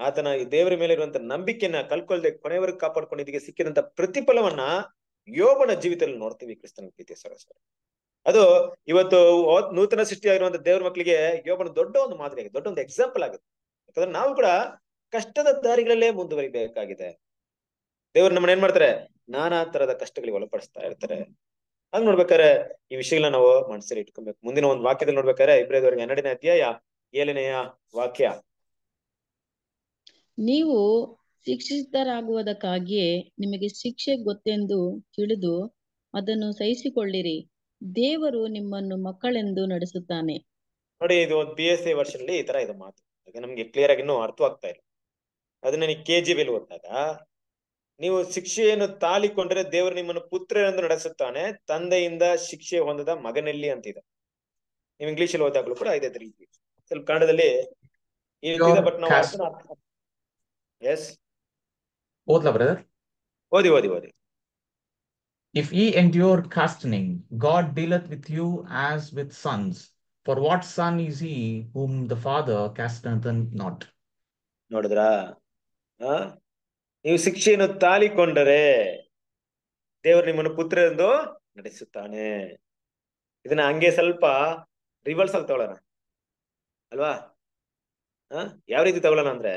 ಆತನ ದೇವರ ಮೇಲೆ ಇರುವಂತ ನಂಬಿಕೆಯನ್ನ ಕಲ್ಕೊಳ್ದೆ ಕೊನೆವರೆಗೂ ಕಾಪಾಡ್ಕೊಂಡು ಇದಕ್ಕೆ ಸಿಕ್ಕಿದಂತ ಪ್ರತಿಫಲವನ್ನ ಯೋಬನ ಜೀವಿತದಲ್ಲಿ ನೋಡ್ತೀವಿ ಕ್ರಿಸ್ತನ ಪ್ರೀತಿಯ ಸರಸ್ವರ ಅದು ಇವತ್ತು ನೂತನ ಸೃಷ್ಟಿಯಾಗಿರುವಂತ ದೇವ್ರ ಮಕ್ಕಳಿಗೆ ಯೋಬನ ದೊಡ್ಡ ಒಂದು ಮಾದರಿ ಆಗಿದೆ ದೊಡ್ಡ ಒಂದು ಎಕ್ಸಾಂಪಲ್ ಆಗುತ್ತೆ ಯಾಕಂದ್ರೆ ನಾವು ಕೂಡ ಕಷ್ಟದ ದಾರಿಗಳಲ್ಲೇ ಮುಂದುವರಿಬೇಕಾಗಿದೆ ದೇವರು ನಮ್ಮನ್ನ ಏನ್ ಮಾಡ್ತಾರೆ ನಾನಾ ತರದ ಕಷ್ಟಗಳಿಗೆ ಒಳಪಡಿಸ್ತಾ ಇರ್ತಾರೆ ಹಂಗ್ ನೋಡ್ಬೇಕಾದ್ರೆ ಈ ವಿಷಯಗಳನ್ನ ನಾವು ಮನಸ್ಸಲ್ಲಿ ಇಟ್ಕೊಬೇಕು ಮುಂದಿನ ಒಂದು ವಾಕ್ಯದಲ್ಲಿ ನೋಡ್ಬೇಕಾದ್ರೆ ಇಬ್ರೇದವ್ರಿಗೆ ಎರಡನೇ ಅಧ್ಯಾಯ ಏಳನೆಯ ವಾಕ್ಯ ನೀವು ಶಿಕ್ಷಿತರಾಗುವುದಕ್ಕಾಗಿಯೇ ನಿಮಗೆ ಶಿಕ್ಷೆ ಗೊತ್ತೆಂದು ತಿಳಿದು ಅದನ್ನು ಸಹಿಸಿಕೊಳ್ಳಿರಿ ದೇವರು ನಿಮ್ಮನ್ನು ಮಕ್ಕಳೆಂದು ನಡೆಸುತ್ತಾನೆ ನೋಡಿ ಇದು ಒಂದು ಬಿ ಎಸ್ ಎ ವರ್ಷದಲ್ಲಿ ಈ ತರ ಇದು ಮಾತು ನಮ್ಗೆ ಕ್ಲಿಯರ್ ಆಗಿ ಇನ್ನೂ ಅರ್ಥವಾಗ್ತಾ ಇಲ್ಲ ಅದು ನನಗೆ ಕೆ ಜಿ ಬಿಲ್ ಓದಿದಾಗ ನೀವು ಶಿಕ್ಷೆಯನ್ನು ತಾಳಿಕೊಂಡ್ರೆ ದೇವರು ನಿಮ್ಮನ್ನು ಪುತ್ರರೆಂದು ನಡೆಸುತ್ತಾನೆ ತಂದೆಯಿಂದ ಶಿಕ್ಷೆ ಹೊಂದದ ಮಗನಲ್ಲಿ ಇದೆ ನೀವು ಇಂಗ್ಲಿಷ್ ಅಲ್ಲಿ ಕೂಡ ಇದೆ ಸ್ವಲ್ಪ ಕನ್ನಡದಲ್ಲಿ ಬಟ್ ನಾವು ಎಸ್ ಓದ್ಲಾ ಬ್ರದರ್ ಓದಿ ಓದಿ ಓದಿ if ye endure chastening God dealeth with you as with sons for what son is he whom the father chasten not ನೋಡಿದ್ರಾ ನೀವು ಶಿಕ್ಷೆಯನ್ನು ತಾಳಿಕೊಂಡರೆ ದೇವರು ನಿಮ್ಮನ್ನು ಎಂದು ನಡೆಸುತ್ತಾನೆ ಇದನ್ನ ಹಂಗೆ ಸ್ವಲ್ಪ ರಿವರ್ಸ್ ರಿವರ್ಸಲ್ ತಗೊಳ್ಳೋಣ ಅಲ್ವಾ ಯಾವ ರೀತಿ ತಗೊಳ್ಳೋಣ ಅಂದ್ರೆ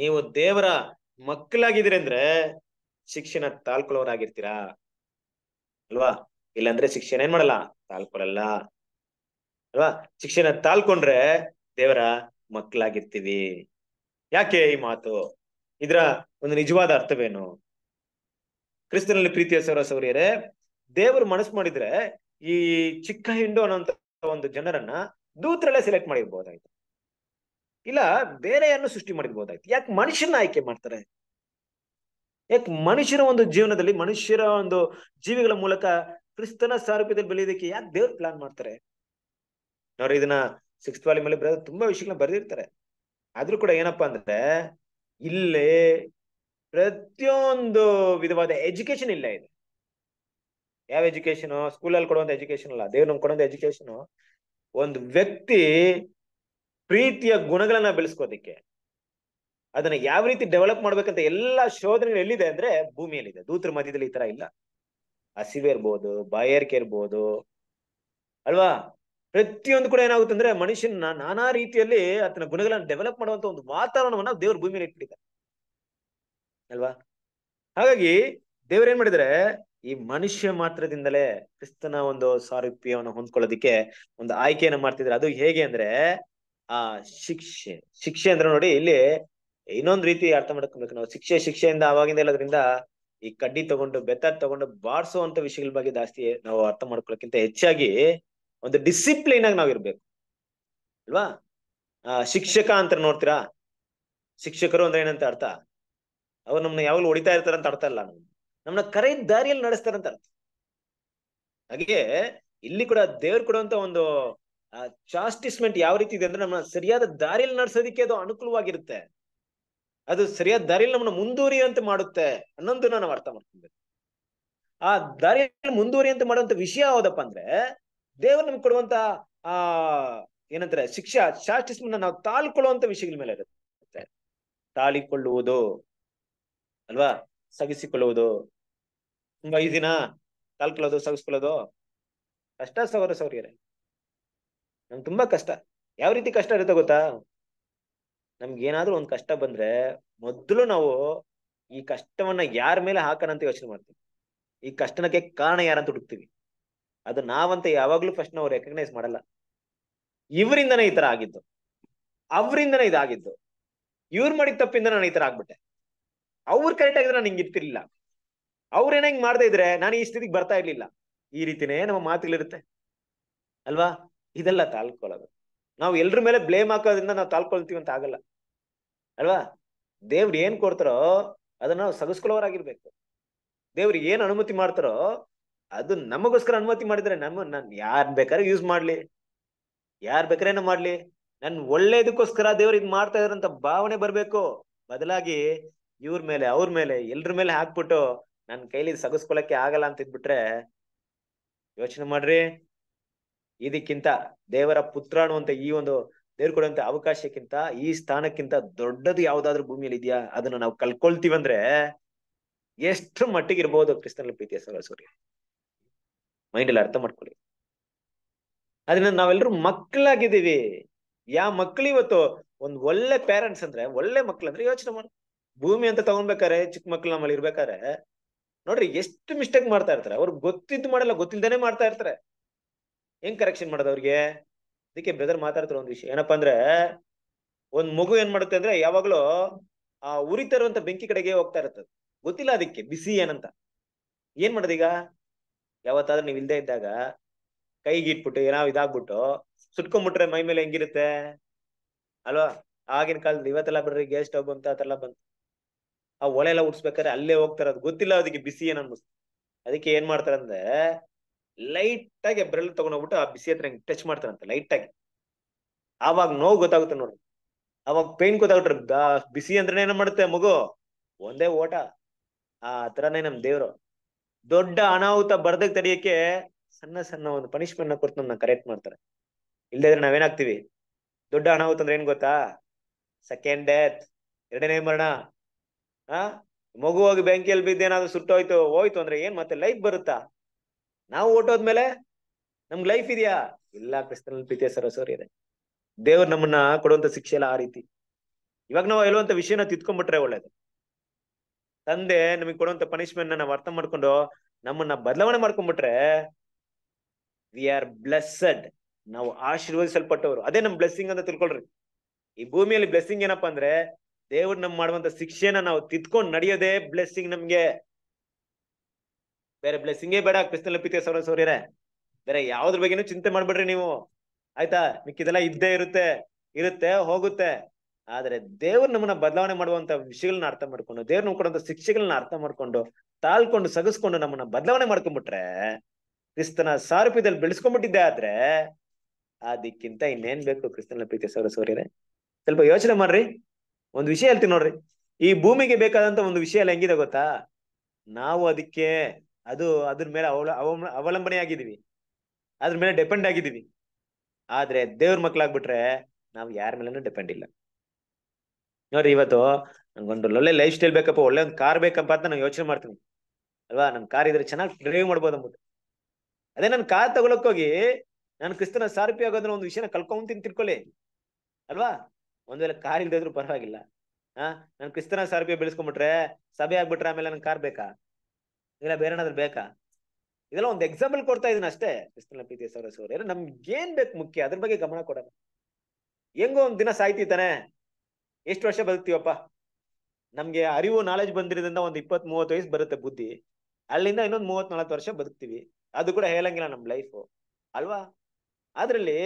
ನೀವು ದೇವರ ಮಕ್ಕಳಾಗಿದ್ದೀರಿ ಅಂದ್ರೆ ಶಿಕ್ಷಣ ತಾಳ್ಕೊಳ್ಳೋರಾಗಿರ್ತೀರಾ ಅಲ್ವಾ ಇಲ್ಲಾಂದ್ರೆ ಶಿಕ್ಷಣ ಏನ್ ಮಾಡಲ್ಲ ತಾಳ್ಕೊಳಲ್ಲ ಅಲ್ವಾ ಶಿಕ್ಷಣ ತಾಳ್ಕೊಂಡ್ರೆ ದೇವರ ಮಕ್ಕಳಾಗಿರ್ತೀವಿ ಯಾಕೆ ಈ ಮಾತು ಇದರ ಒಂದು ನಿಜವಾದ ಅರ್ಥವೇನು ಕ್ರಿಸ್ತನಲ್ಲಿ ಪ್ರೀತಿಯ ಸೌರ ಸೌರ್ಯರೆ ದೇವರು ಮನಸ್ಸು ಮಾಡಿದ್ರೆ ಈ ಚಿಕ್ಕ ಹಿಂಡು ಅನ್ನೋಂತ ಒಂದು ಜನರನ್ನ ದೂತ್ರಲ್ಲೇ ಸೆಲೆಕ್ಟ್ ಮಾಡಿರ್ಬೋದಾಯ್ತು ಇಲ್ಲ ಬೇರೆಯನ್ನು ಸೃಷ್ಟಿ ಮಾಡಿರ್ಬೋದಾಯ್ತು ಯಾಕೆ ಮನುಷ್ಯನ ಆಯ್ಕೆ ಮಾಡ್ತಾರೆ ಯಾಕೆ ಮನುಷ್ಯರ ಒಂದು ಜೀವನದಲ್ಲಿ ಮನುಷ್ಯರ ಒಂದು ಜೀವಿಗಳ ಮೂಲಕ ಕ್ರಿಸ್ತನ ಸಾರೂಪ್ಯದಲ್ಲಿ ಬೆಳೆಯೋದಕ್ಕೆ ಯಾಕೆ ದೇವ್ರ ಪ್ಲಾನ್ ಮಾಡ್ತಾರೆ ನೋಡ್ರಿ ಇದನ್ನ ಸಿಕ್ಸ್ ವಾಲಿ ಮೇಲೆ ಬರೆದ ತುಂಬಾ ವಿಷಯಗಳನ್ನ ಬರೆದಿರ್ತಾರೆ ಆದ್ರೂ ಕೂಡ ಏನಪ್ಪಾ ಅಂದ್ರೆ ಇಲ್ಲಿ ಪ್ರತಿಯೊಂದು ವಿಧವಾದ ಎಜುಕೇಶನ್ ಇಲ್ಲ ಇದೆ ಯಾವ ಎಜುಕೇಶನ್ ಸ್ಕೂಲಲ್ಲಿ ಕೊಡುವಂತ ಎಜುಕೇಶನ್ ಅಲ್ಲ ದೇವ್ರ ನಮ್ಗೆ ಎಜುಕೇಶನ್ ಒಂದು ವ್ಯಕ್ತಿ ಪ್ರೀತಿಯ ಗುಣಗಳನ್ನ ಬೆಳೆಸ್ಕೋದಿಕ್ಕೆ ಅದನ್ನ ಯಾವ ರೀತಿ ಡೆವಲಪ್ ಮಾಡ್ಬೇಕಂತ ಎಲ್ಲಾ ಶೋಧನೆಗಳು ಎಲ್ಲಿದೆ ಅಂದ್ರೆ ಭೂಮಿಯಲ್ಲಿದೆ ದೂತ್ರ ಮಧ್ಯದಲ್ಲಿ ಈ ತರ ಇಲ್ಲ ಹಸಿವೆ ಇರ್ಬೋದು ಬಾಯಾರಿಕೆ ಇರ್ಬೋದು ಅಲ್ವಾ ಪ್ರತಿಯೊಂದು ಕೂಡ ಏನಾಗುತ್ತೆ ಅಂದ್ರೆ ಮನುಷ್ಯನ ನಾನಾ ರೀತಿಯಲ್ಲಿ ಅದನ್ನ ಗುಣಗಳನ್ನ ಡೆವಲಪ್ ಮಾಡುವಂತ ಒಂದು ವಾತಾವರಣವನ್ನ ದೇವ್ರ ಭೂಮಿಯಲ್ಲಿ ಇಟ್ಬಿಟ್ಟಿದ್ದಾರೆ ಅಲ್ವಾ ಹಾಗಾಗಿ ದೇವ್ರ ಏನ್ ಮಾಡಿದ್ರೆ ಈ ಮನುಷ್ಯ ಮಾತ್ರದಿಂದಲೇ ಕ್ರಿಸ್ತನ ಒಂದು ಸಾರೂಪ್ಯವನ್ನು ಹೊಂದ್ಕೊಳ್ಳೋದಿಕ್ಕೆ ಒಂದು ಆಯ್ಕೆಯನ್ನು ಮಾಡ್ತಿದ್ರೆ ಅದು ಹೇಗೆ ಅಂದ್ರೆ ಆ ಶಿಕ್ಷೆ ಶಿಕ್ಷೆ ಅಂದ್ರೆ ನೋಡಿ ಇಲ್ಲಿ ಇನ್ನೊಂದ್ ರೀತಿ ಅರ್ಥ ಮಾಡ್ಕೊಬೇಕು ನಾವು ಶಿಕ್ಷೆ ಶಿಕ್ಷೆಯಿಂದ ಅವಾಗಿಂದ ಇಲ್ಲದ್ರಿಂದ ಈ ಕಡ್ಡಿ ತಗೊಂಡು ಬೆತ್ತ ತಗೊಂಡು ಅಂತ ವಿಷಯಗಳ ಬಗ್ಗೆ ಜಾಸ್ತಿ ನಾವು ಅರ್ಥ ಮಾಡ್ಕೊಳಕ್ಕಿಂತ ಹೆಚ್ಚಾಗಿ ಒಂದು ಡಿಸಿಪ್ಲಿನ್ ಆಗಿ ನಾವ್ ಇರ್ಬೇಕು ಅಲ್ವಾ ಆ ಶಿಕ್ಷಕ ಅಂತ ನೋಡ್ತೀರಾ ಶಿಕ್ಷಕರು ಅಂದ್ರೆ ಏನಂತ ಅರ್ಥ ಅವ್ರು ನಮ್ನ ಯಾವಾಗ್ಲೂ ಹೊಡಿತಾ ಇರ್ತಾರಂತ ಅರ್ಥ ಅಲ್ಲ ನಮ್ಮನ್ನ ನಮ್ನ ಕರೆ ದಾರಿಯಲ್ಲಿ ನಡೆಸ್ತಾರಂತ ಅರ್ಥ ಹಾಗೆ ಇಲ್ಲಿ ಕೂಡ ದೇವ್ರು ಕೊಡುವಂತ ಒಂದು ಆ ಚಾಸ್ಟಿಸ್ಮೆಂಟ್ ಯಾವ ರೀತಿ ಇದೆ ಅಂದ್ರೆ ನಮ್ಮ ಸರಿಯಾದ ದಾರಿಯಲ್ಲಿ ನಡೆಸೋದಕ್ಕೆ ಅದು ಅನುಕೂಲವಾಗಿರುತ್ತೆ ಅದು ಸರಿಯಾದ ದಾರಿಯಲ್ಲಿ ನಮ್ಮನ್ನ ಮುಂದುವರಿಯಂತೆ ಮಾಡುತ್ತೆ ಅನ್ನೋದನ್ನ ನಾವು ಅರ್ಥ ಮಾಡ್ಕೊಬೇಕು ಆ ದಾರಿಯಲ್ಲಿ ಮುಂದುವರಿಯಂತ ಮಾಡುವಂತ ವಿಷಯ ಯಾವ್ದಪ್ಪ ಅಂದ್ರೆ ದೇವರು ನಮ್ಗೆ ಕೊಡುವಂತ ಆ ಏನಂತಾರೆ ಶಿಕ್ಷಾ ಶಾಸ್ಟಿಸ್ಮೆಂಟ್ ನಾವು ತಾಳ್ಕೊಳ್ಳುವಂತ ವಿಷಯಗಳ ಮೇಲೆ ಇರುತ್ತೆ ತಾಳಿಕೊಳ್ಳುವುದು ಅಲ್ವಾ ಸಗಿಸಿಕೊಳ್ಳುವುದು ತುಂಬಾ ಈ ದಿನ ತಾಳ್ಕೊಳ್ಳೋದು ಸಗಿಸ್ಕೊಳ್ಳೋದು ಕಷ್ಟ ಸೌರ ಸೌರ್ಯರೇ ನಂಗೆ ತುಂಬಾ ಕಷ್ಟ ಯಾವ ರೀತಿ ಕಷ್ಟ ಇರುತ್ತೆ ಗೊತ್ತಾ ನಮ್ಗೆ ಏನಾದ್ರೂ ಒಂದು ಕಷ್ಟ ಬಂದ್ರೆ ಮೊದಲು ನಾವು ಈ ಕಷ್ಟವನ್ನ ಯಾರ ಮೇಲೆ ಹಾಕೋಣ ಅಂತ ಯೋಚನೆ ಮಾಡ್ತೀವಿ ಈ ಕಷ್ಟನಕ್ಕೆ ಕಾರಣ ಯಾರಂತ ಹುಡುಕ್ತೀವಿ ಅದು ನಾವಂತ ಯಾವಾಗ್ಲೂ ಫಸ್ಟ್ ನಾವು ರೆಕಗ್ನೈಸ್ ಮಾಡಲ್ಲ ಇವರಿಂದನೇ ಈ ತರ ಆಗಿದ್ದು ಅವರಿಂದನೇ ಇದಾಗಿದ್ದು ಇವ್ರ ಮಾಡಿದ ತಪ್ಪಿಂದ ನಾನು ಈ ತರ ಆಗ್ಬಿಟ್ಟೆ ಅವ್ರು ಕರೆಕ್ಟ್ ಆಗಿದ್ರೆ ನಾನು ಹಿಂಗೆ ಇರ್ತಿರ್ಲಿಲ್ಲ ಅವ್ರೇನ ಹಿಂಗ್ ಮಾಡದೇ ಇದ್ರೆ ನಾನು ಈ ಸ್ಥಿತಿಗೆ ಬರ್ತಾ ಇರ್ಲಿಲ್ಲ ಈ ರೀತಿನೇ ನಮ್ಮ ಮಾತುಗಳಿರುತ್ತೆ ಅಲ್ವಾ ಇದೆಲ್ಲ ತಾಳ್ಕೊಳ್ಳೋದು ನಾವು ಎಲ್ರ ಮೇಲೆ ಬ್ಲೇಮ್ ಹಾಕೋದ್ರಿಂದ ನಾವು ತಾಳ್ಕೊಳ್ತೀವಿ ಅಂತ ಆಗಲ್ಲ ಅಲ್ವಾ ದೇವ್ರು ಏನ್ ಕೊಡ್ತಾರೋ ಅದನ್ನ ನಾವು ಸಗಸ್ಕೊಳ್ಳೋರಾಗಿರ್ಬೇಕು ದೇವ್ರು ಏನ್ ಅನುಮತಿ ಮಾಡ್ತಾರೋ ಅದು ನಮಗೋಸ್ಕರ ಅನುಮತಿ ಮಾಡಿದ್ರೆ ನಮ್ಮ ನಾನು ಯಾರ್ ಬೇಕಾದ್ರೆ ಯೂಸ್ ಮಾಡ್ಲಿ ಯಾರ್ ಬೇಕಾರೇನ ಮಾಡ್ಲಿ ನನ್ ಒಳ್ಳೇದಕ್ಕೋಸ್ಕರ ದೇವ್ರು ಇದ್ ಮಾಡ್ತಾ ಇದ್ರಂತ ಭಾವನೆ ಬರ್ಬೇಕು ಬದಲಾಗಿ ಇವ್ರ ಮೇಲೆ ಅವ್ರ ಮೇಲೆ ಎಲ್ರ ಮೇಲೆ ಹಾಕ್ಬಿಟ್ಟು ನನ್ ಕೈಲಿ ಸಗಸ್ಕೊಳಕ್ಕೆ ಆಗಲ್ಲ ಅಂತ ಇದ್ಬಿಟ್ರೆ ಯೋಚನೆ ಮಾಡ್ರಿ ಇದಕ್ಕಿಂತ ದೇವರ ಪುತ್ರ ಅನ್ನುವಂತ ಈ ಒಂದು ದೇವ್ರು ಕೊಡುವಂತ ಅವಕಾಶಕ್ಕಿಂತ ಈ ಸ್ಥಾನಕ್ಕಿಂತ ದೊಡ್ಡದು ಯಾವ್ದಾದ್ರು ಭೂಮಿಯಲ್ಲಿ ಇದೆಯಾ ಅದನ್ನ ನಾವು ಕಲ್ಕೊಳ್ತೀವಂದ್ರೆ ಎಷ್ಟು ಮಟ್ಟಿಗೆ ಇರ್ಬೋದು ಕ್ರಿಸ್ತನ ಪ್ರೀತಿಯ ಸರಳ ಮೈಂಡ್ ಅಲ್ಲಿ ಅರ್ಥ ಮಾಡ್ಕೊಳ್ಳಿ ಅದನ್ನ ನಾವೆಲ್ಲರೂ ಮಕ್ಕಳಾಗಿದ್ದೀವಿ ಯಾವ ಮಕ್ಳು ಇವತ್ತು ಒಂದ್ ಒಳ್ಳೆ ಪೇರೆಂಟ್ಸ್ ಅಂದ್ರೆ ಒಳ್ಳೆ ಮಕ್ಳು ಅಂದ್ರೆ ಯೋಚನೆ ಮಾಡಿ ಭೂಮಿ ಅಂತ ತಗೊಂಡ್ಬೇಕಾರೆ ಚಿಕ್ಕ ಮಕ್ಳು ನಮ್ಮಲ್ಲಿ ಇರ್ಬೇಕಾರೆ ನೋಡ್ರಿ ಎಷ್ಟು ಮಿಸ್ಟೇಕ್ ಮಾಡ್ತಾ ಇರ್ತಾರೆ ಅವ್ರಿಗೆ ಗೊತ್ತಿದ್ದು ಮಾಡಲ್ಲ ಗೊತ್ತಿಲ್ದೇನೆ ಮಾಡ್ತಾ ಇರ್ತಾರೆ ಹೆಂಗ್ ಕರೆಕ್ಷನ್ ಮಾಡೋದು ಅವ್ರಿಗೆ ಅದಕ್ಕೆ ಬ್ರದರ್ ಮಾತಾಡ್ತಾರೆ ಒಂದ್ ವಿಷಯ ಏನಪ್ಪಾ ಅಂದ್ರೆ ಒಂದ್ ಮಗು ಏನ್ ಮಾಡುತ್ತೆ ಅಂದ್ರೆ ಯಾವಾಗ್ಲೂ ಆ ಉರಿತಾ ಇರುವಂತ ಬೆಂಕಿ ಕಡೆಗೆ ಹೋಗ್ತಾ ಇರ್ತದೆ ಗೊತ್ತಿಲ್ಲ ಅದಕ್ಕೆ ಬಿಸಿ ಏನಂತ ಏನ್ ಮಾಡೋದೀಗ ಯಾವತ್ತಾದ್ರೂ ನೀವು ಇಲ್ದೇ ಇದ್ದಾಗ ಕೈಗೆ ಇಟ್ಬಿಟ್ಟು ಏನೋ ಇದಾಗ್ಬಿಟ್ಟು ಸುಟ್ಕೊಂಡ್ಬಿಟ್ರೆ ಮೈ ಮೇಲೆ ಹೆಂಗಿರುತ್ತೆ ಅಲ್ವಾ ಆಗಿನ ಕಾಲದ ಇವತ್ತೆಲ್ಲ ಬಿಡ್ರಿ ಗ್ಯಾಸ್ ಅಂತ ಬಂತು ಅದೆಲ್ಲ ಬಂತು ಆ ಒಳೆ ಎಲ್ಲ ಉಡ್ಸ್ಬೇಕಾದ್ರೆ ಅಲ್ಲೇ ಹೋಗ್ತಾರ ಅದು ಗೊತ್ತಿಲ್ಲ ಅದಕ್ಕೆ ಬಿಸಿ ಏನ್ ಅನ್ನಿಸ್ತು ಅದಕ್ಕೆ ಏನ್ ಮಾಡ್ತಾರಂದ್ರೆ ಲೈಟ್ ಆಗಿ ಬೆರಳು ತಗೊಂಡೋಗ್ಬಿಟ್ಟು ಆ ಬಿಸಿ ಹತ್ರ ಟಚ್ ಮಾಡ್ತಾರಂತೆ ಲೈಟ್ ಆಗಿ ಆವಾಗ ನೋವು ಗೊತ್ತಾಗುತ್ತೆ ನೋಡ್ರಿ ಅವಾಗ ಪೇನ್ ಗೊತ್ತಾಗ್ಬಿಟ್ರೆ ಬಿಸಿ ಅಂದ್ರೆ ಏನ ಮಾಡುತ್ತೆ ಮಗು ಒಂದೇ ಓಟ ಆ ತರನೇ ನಮ್ ದೇವ್ರು ದೊಡ್ಡ ಅನಾಹುತ ಬರ್ದಕ್ ತಡೆಯಕ್ಕೆ ಸಣ್ಣ ಸಣ್ಣ ಒಂದು ಪನಿಷ್ಮೆಂಟ್ ನ ಕೊಟ್ಟು ನಮ್ಮನ್ನ ಕರೆಕ್ಟ್ ಮಾಡ್ತಾರೆ ಇಲ್ದಿದ್ರೆ ನಾವೇನಾಗ್ತಿವಿ ದೊಡ್ಡ ಅನಾಹುತ ಅಂದ್ರೆ ಏನ್ ಗೊತ್ತಾ ಸೆಕೆಂಡ್ ಡೆತ್ ಎರಡನೇ ಮರಣ ಆ ಹೋಗಿ ಬೆಂಕಿಯಲ್ಲಿ ಬಿದ್ದೇನಾದ್ರೂ ಸುಟ್ಟೋಯ್ತು ಹೋಯ್ತು ಅಂದ್ರೆ ಏನ್ ಮತ್ತೆ ಲೈಟ್ ಬರುತ್ತಾ ನಾವು ಓಟೋದ್ಮೇಲೆ ನಮ್ಗೆ ಲೈಫ್ ಇದೆಯಾ ಇಲ್ಲ ಕ್ರಿಸ್ತನಲ್ಲಿ ಪ್ರೀತಿಯ ಸರಸೋರ್ ಇದೆ ದೇವ್ರು ನಮ್ಮನ್ನ ಕೊಡುವಂತ ಶಿಕ್ಷೆ ಎಲ್ಲ ಆ ರೀತಿ ಇವಾಗ ನಾವು ಹೇಳುವಂತ ವಿಷಯನ ತಿದ್ಕೊಂಡ್ಬಿಟ್ರೆ ಒಳ್ಳೇದು ತಂದೆ ನಮಗೆ ಕೊಡುವಂತ ಪನಿಷ್ಮೆಂಟ್ ನಾವು ಅರ್ಥ ಮಾಡ್ಕೊಂಡು ನಮ್ಮನ್ನ ಬದಲಾವಣೆ ಮಾಡ್ಕೊಂಡ್ಬಿಟ್ರೆ ವಿ ಆರ್ ಬ್ಲೆಸ್ಸಡ್ ನಾವು ಆಶೀರ್ವದಿಸಲ್ಪಟ್ಟವರು ಅದೇ ನಮ್ ಬ್ಲೆಸ್ಸಿಂಗ್ ಅಂತ ತಿಳ್ಕೊಳ್ರಿ ಈ ಭೂಮಿಯಲ್ಲಿ ಬ್ಲೆಸ್ಸಿಂಗ್ ಏನಪ್ಪಾ ಅಂದ್ರೆ ದೇವ್ರು ನಮ್ ಮಾಡುವಂತ ಶಿಕ್ಷೆನ ನಾವು ತಿದ್ಕೊಂಡು ನಡೆಯೋದೇ ಬ್ಲೆಸ್ಸಿಂಗ್ ನಮ್ಗೆ ಬೇರೆ ಬ್ಲೆಸ್ಸಿಂಗೇ ಬೇಡ ಕ್ರಿಸ್ತನ ಪ್ರೀತಿಯ ಸೌರ ಸೌರ್ಯರೇ ಬೇರೆ ಯಾವ್ದ್ರ ಬಗ್ಗೆನೂ ಚಿಂತೆ ಮಾಡ್ಬಿಡ್ರಿ ನೀವು ಆಯ್ತಾ ಮಿಕ್ಕಿದೆಲ್ಲ ಇದ್ದೇ ಇರುತ್ತೆ ಇರುತ್ತೆ ಹೋಗುತ್ತೆ ಆದ್ರೆ ದೇವ್ರು ನಮ್ಮನ್ನ ಬದಲಾವಣೆ ಮಾಡುವಂತ ವಿಷಯಗಳನ್ನ ಅರ್ಥ ಮಾಡ್ಕೊಂಡು ದೇವ್ರ ನಮ್ ಶಿಕ್ಷೆಗಳನ್ನ ಅರ್ಥ ಮಾಡ್ಕೊಂಡು ತಾಳ್ಕೊಂಡು ಸಗಸ್ಕೊಂಡು ನಮ್ಮನ್ನ ಬದಲಾವಣೆ ಮಾಡ್ಕೊಂಡ್ಬಿಟ್ರೆ ಕ್ರಿಸ್ತನ ಸಾರೂಪ್ಯದಲ್ಲಿ ಬೆಳೆಸ್ಕೊಂಡ್ಬಿಟ್ಟಿದ್ದೆ ಆದ್ರೆ ಅದಕ್ಕಿಂತ ಇನ್ನೇನ್ ಬೇಕು ಕ್ರಿಸ್ತನ ಪ್ರೀತಿ ಸೌರ ಸೌರ್ಯರೇ ಸ್ವಲ್ಪ ಯೋಚನೆ ಮಾಡ್ರಿ ಒಂದ್ ವಿಷಯ ಹೇಳ್ತೀನಿ ನೋಡ್ರಿ ಈ ಭೂಮಿಗೆ ಬೇಕಾದಂತ ಒಂದು ವಿಷಯ ಎಲ್ಲ ಹೆಂಗಿದೆ ಗೊತ್ತಾ ನಾವು ಅದಕ್ಕೆ ಅದು ಅದ್ರ ಮೇಲೆ ಅವಲ ಅವಲಂಬನೆ ಆಗಿದ್ದೀವಿ ಅದ್ರ ಮೇಲೆ ಡಿಪೆಂಡ್ ಆಗಿದೀವಿ ಆದ್ರೆ ದೇವ್ರ ಮಕ್ಳಾಗ್ಬಿಟ್ರೆ ನಾವು ಯಾರ ಮೇಲೂ ಡಿಪೆಂಡ್ ಇಲ್ಲ ನೋಡ್ರಿ ಇವತ್ತು ನಂಗೊಂದು ಒಳ್ಳೆ ಲೈಫ್ ಸ್ಟೈಲ್ ಬೇಕಪ್ಪ ಒಳ್ಳೆ ಒಂದು ಕಾರ್ ಬೇಕಪ್ಪ ಅಂತ ನಾನು ಯೋಚನೆ ಮಾಡ್ತೀನಿ ಅಲ್ವಾ ನನ್ ಕಾರ್ ಇದ್ರೆ ಚೆನ್ನಾಗಿ ಡ್ರೈವ್ ಮಾಡ್ಬೋದು ಅಂದ್ಬಿಟ್ಟು ಅದೇ ನನ್ ಕಾರ್ ಹೋಗಿ ನಾನು ಕ್ರಿಸ್ತನ ಸಾರ್ಪಿ ಆಗೋದ್ರ ಒಂದು ವಿಷಯನ ಕಲ್ಕೊಂತೀನಿ ತಿಳ್ಕೊಳ್ಳಿ ಅಲ್ವಾ ಒಂದ್ ವೇಳೆ ಕಾರ್ ಇಲ್ದಿದ್ರು ಪರವಾಗಿಲ್ಲ ಹಾ ನಾನು ಕ್ರಿಸ್ತನ ಸಾರ್ಪಿ ಬೆಳೆಸ್ಕೊಂಡ್ಬಿಟ್ರೆ ಸಭೆ ಆಗ್ಬಿಟ್ರೆ ಆಮೇಲೆ ನನ್ ಕಾರ್ ಬೇಕಾ ಇಲ್ಲ ಬೇರೆ ಏನಾದ್ರು ಬೇಕಾ ಇದೆಲ್ಲ ಒಂದು ಎಕ್ಸಾಂಪಲ್ ಕೊಡ್ತಾ ಇದೀನಿ ಅಷ್ಟೇ ಕೃಷ್ಣ ಪ್ರೀತಿ ಏನ್ ಬೇಕು ಮುಖ್ಯ ಅದ್ರ ಬಗ್ಗೆ ಗಮನ ಕೊಡೋಣ ಹೆಂಗೋ ಒಂದ್ ದಿನ ಸಾಯ್ತಿತಾನೆ ಎಷ್ಟು ವರ್ಷ ಬದುಕ್ತೀವಪ್ಪ ನಮ್ಗೆ ಅರಿವು ನಾಲೆಜ್ ಬಂದಿರೋದ್ರಿಂದ ಒಂದು ಇಪ್ಪತ್ ಮೂವತ್ತು ವಯಸ್ಸು ಬರುತ್ತೆ ಬುದ್ಧಿ ಅಲ್ಲಿಂದ ಇನ್ನೊಂದು ಮೂವತ್ ನಾಲ್ಕು ವರ್ಷ ಬದುಕ್ತೀವಿ ಅದು ಕೂಡ ಹೇಳಂಗಿಲ್ಲ ನಮ್ ಲೈಫು ಅಲ್ವಾ ಅದ್ರಲ್ಲಿ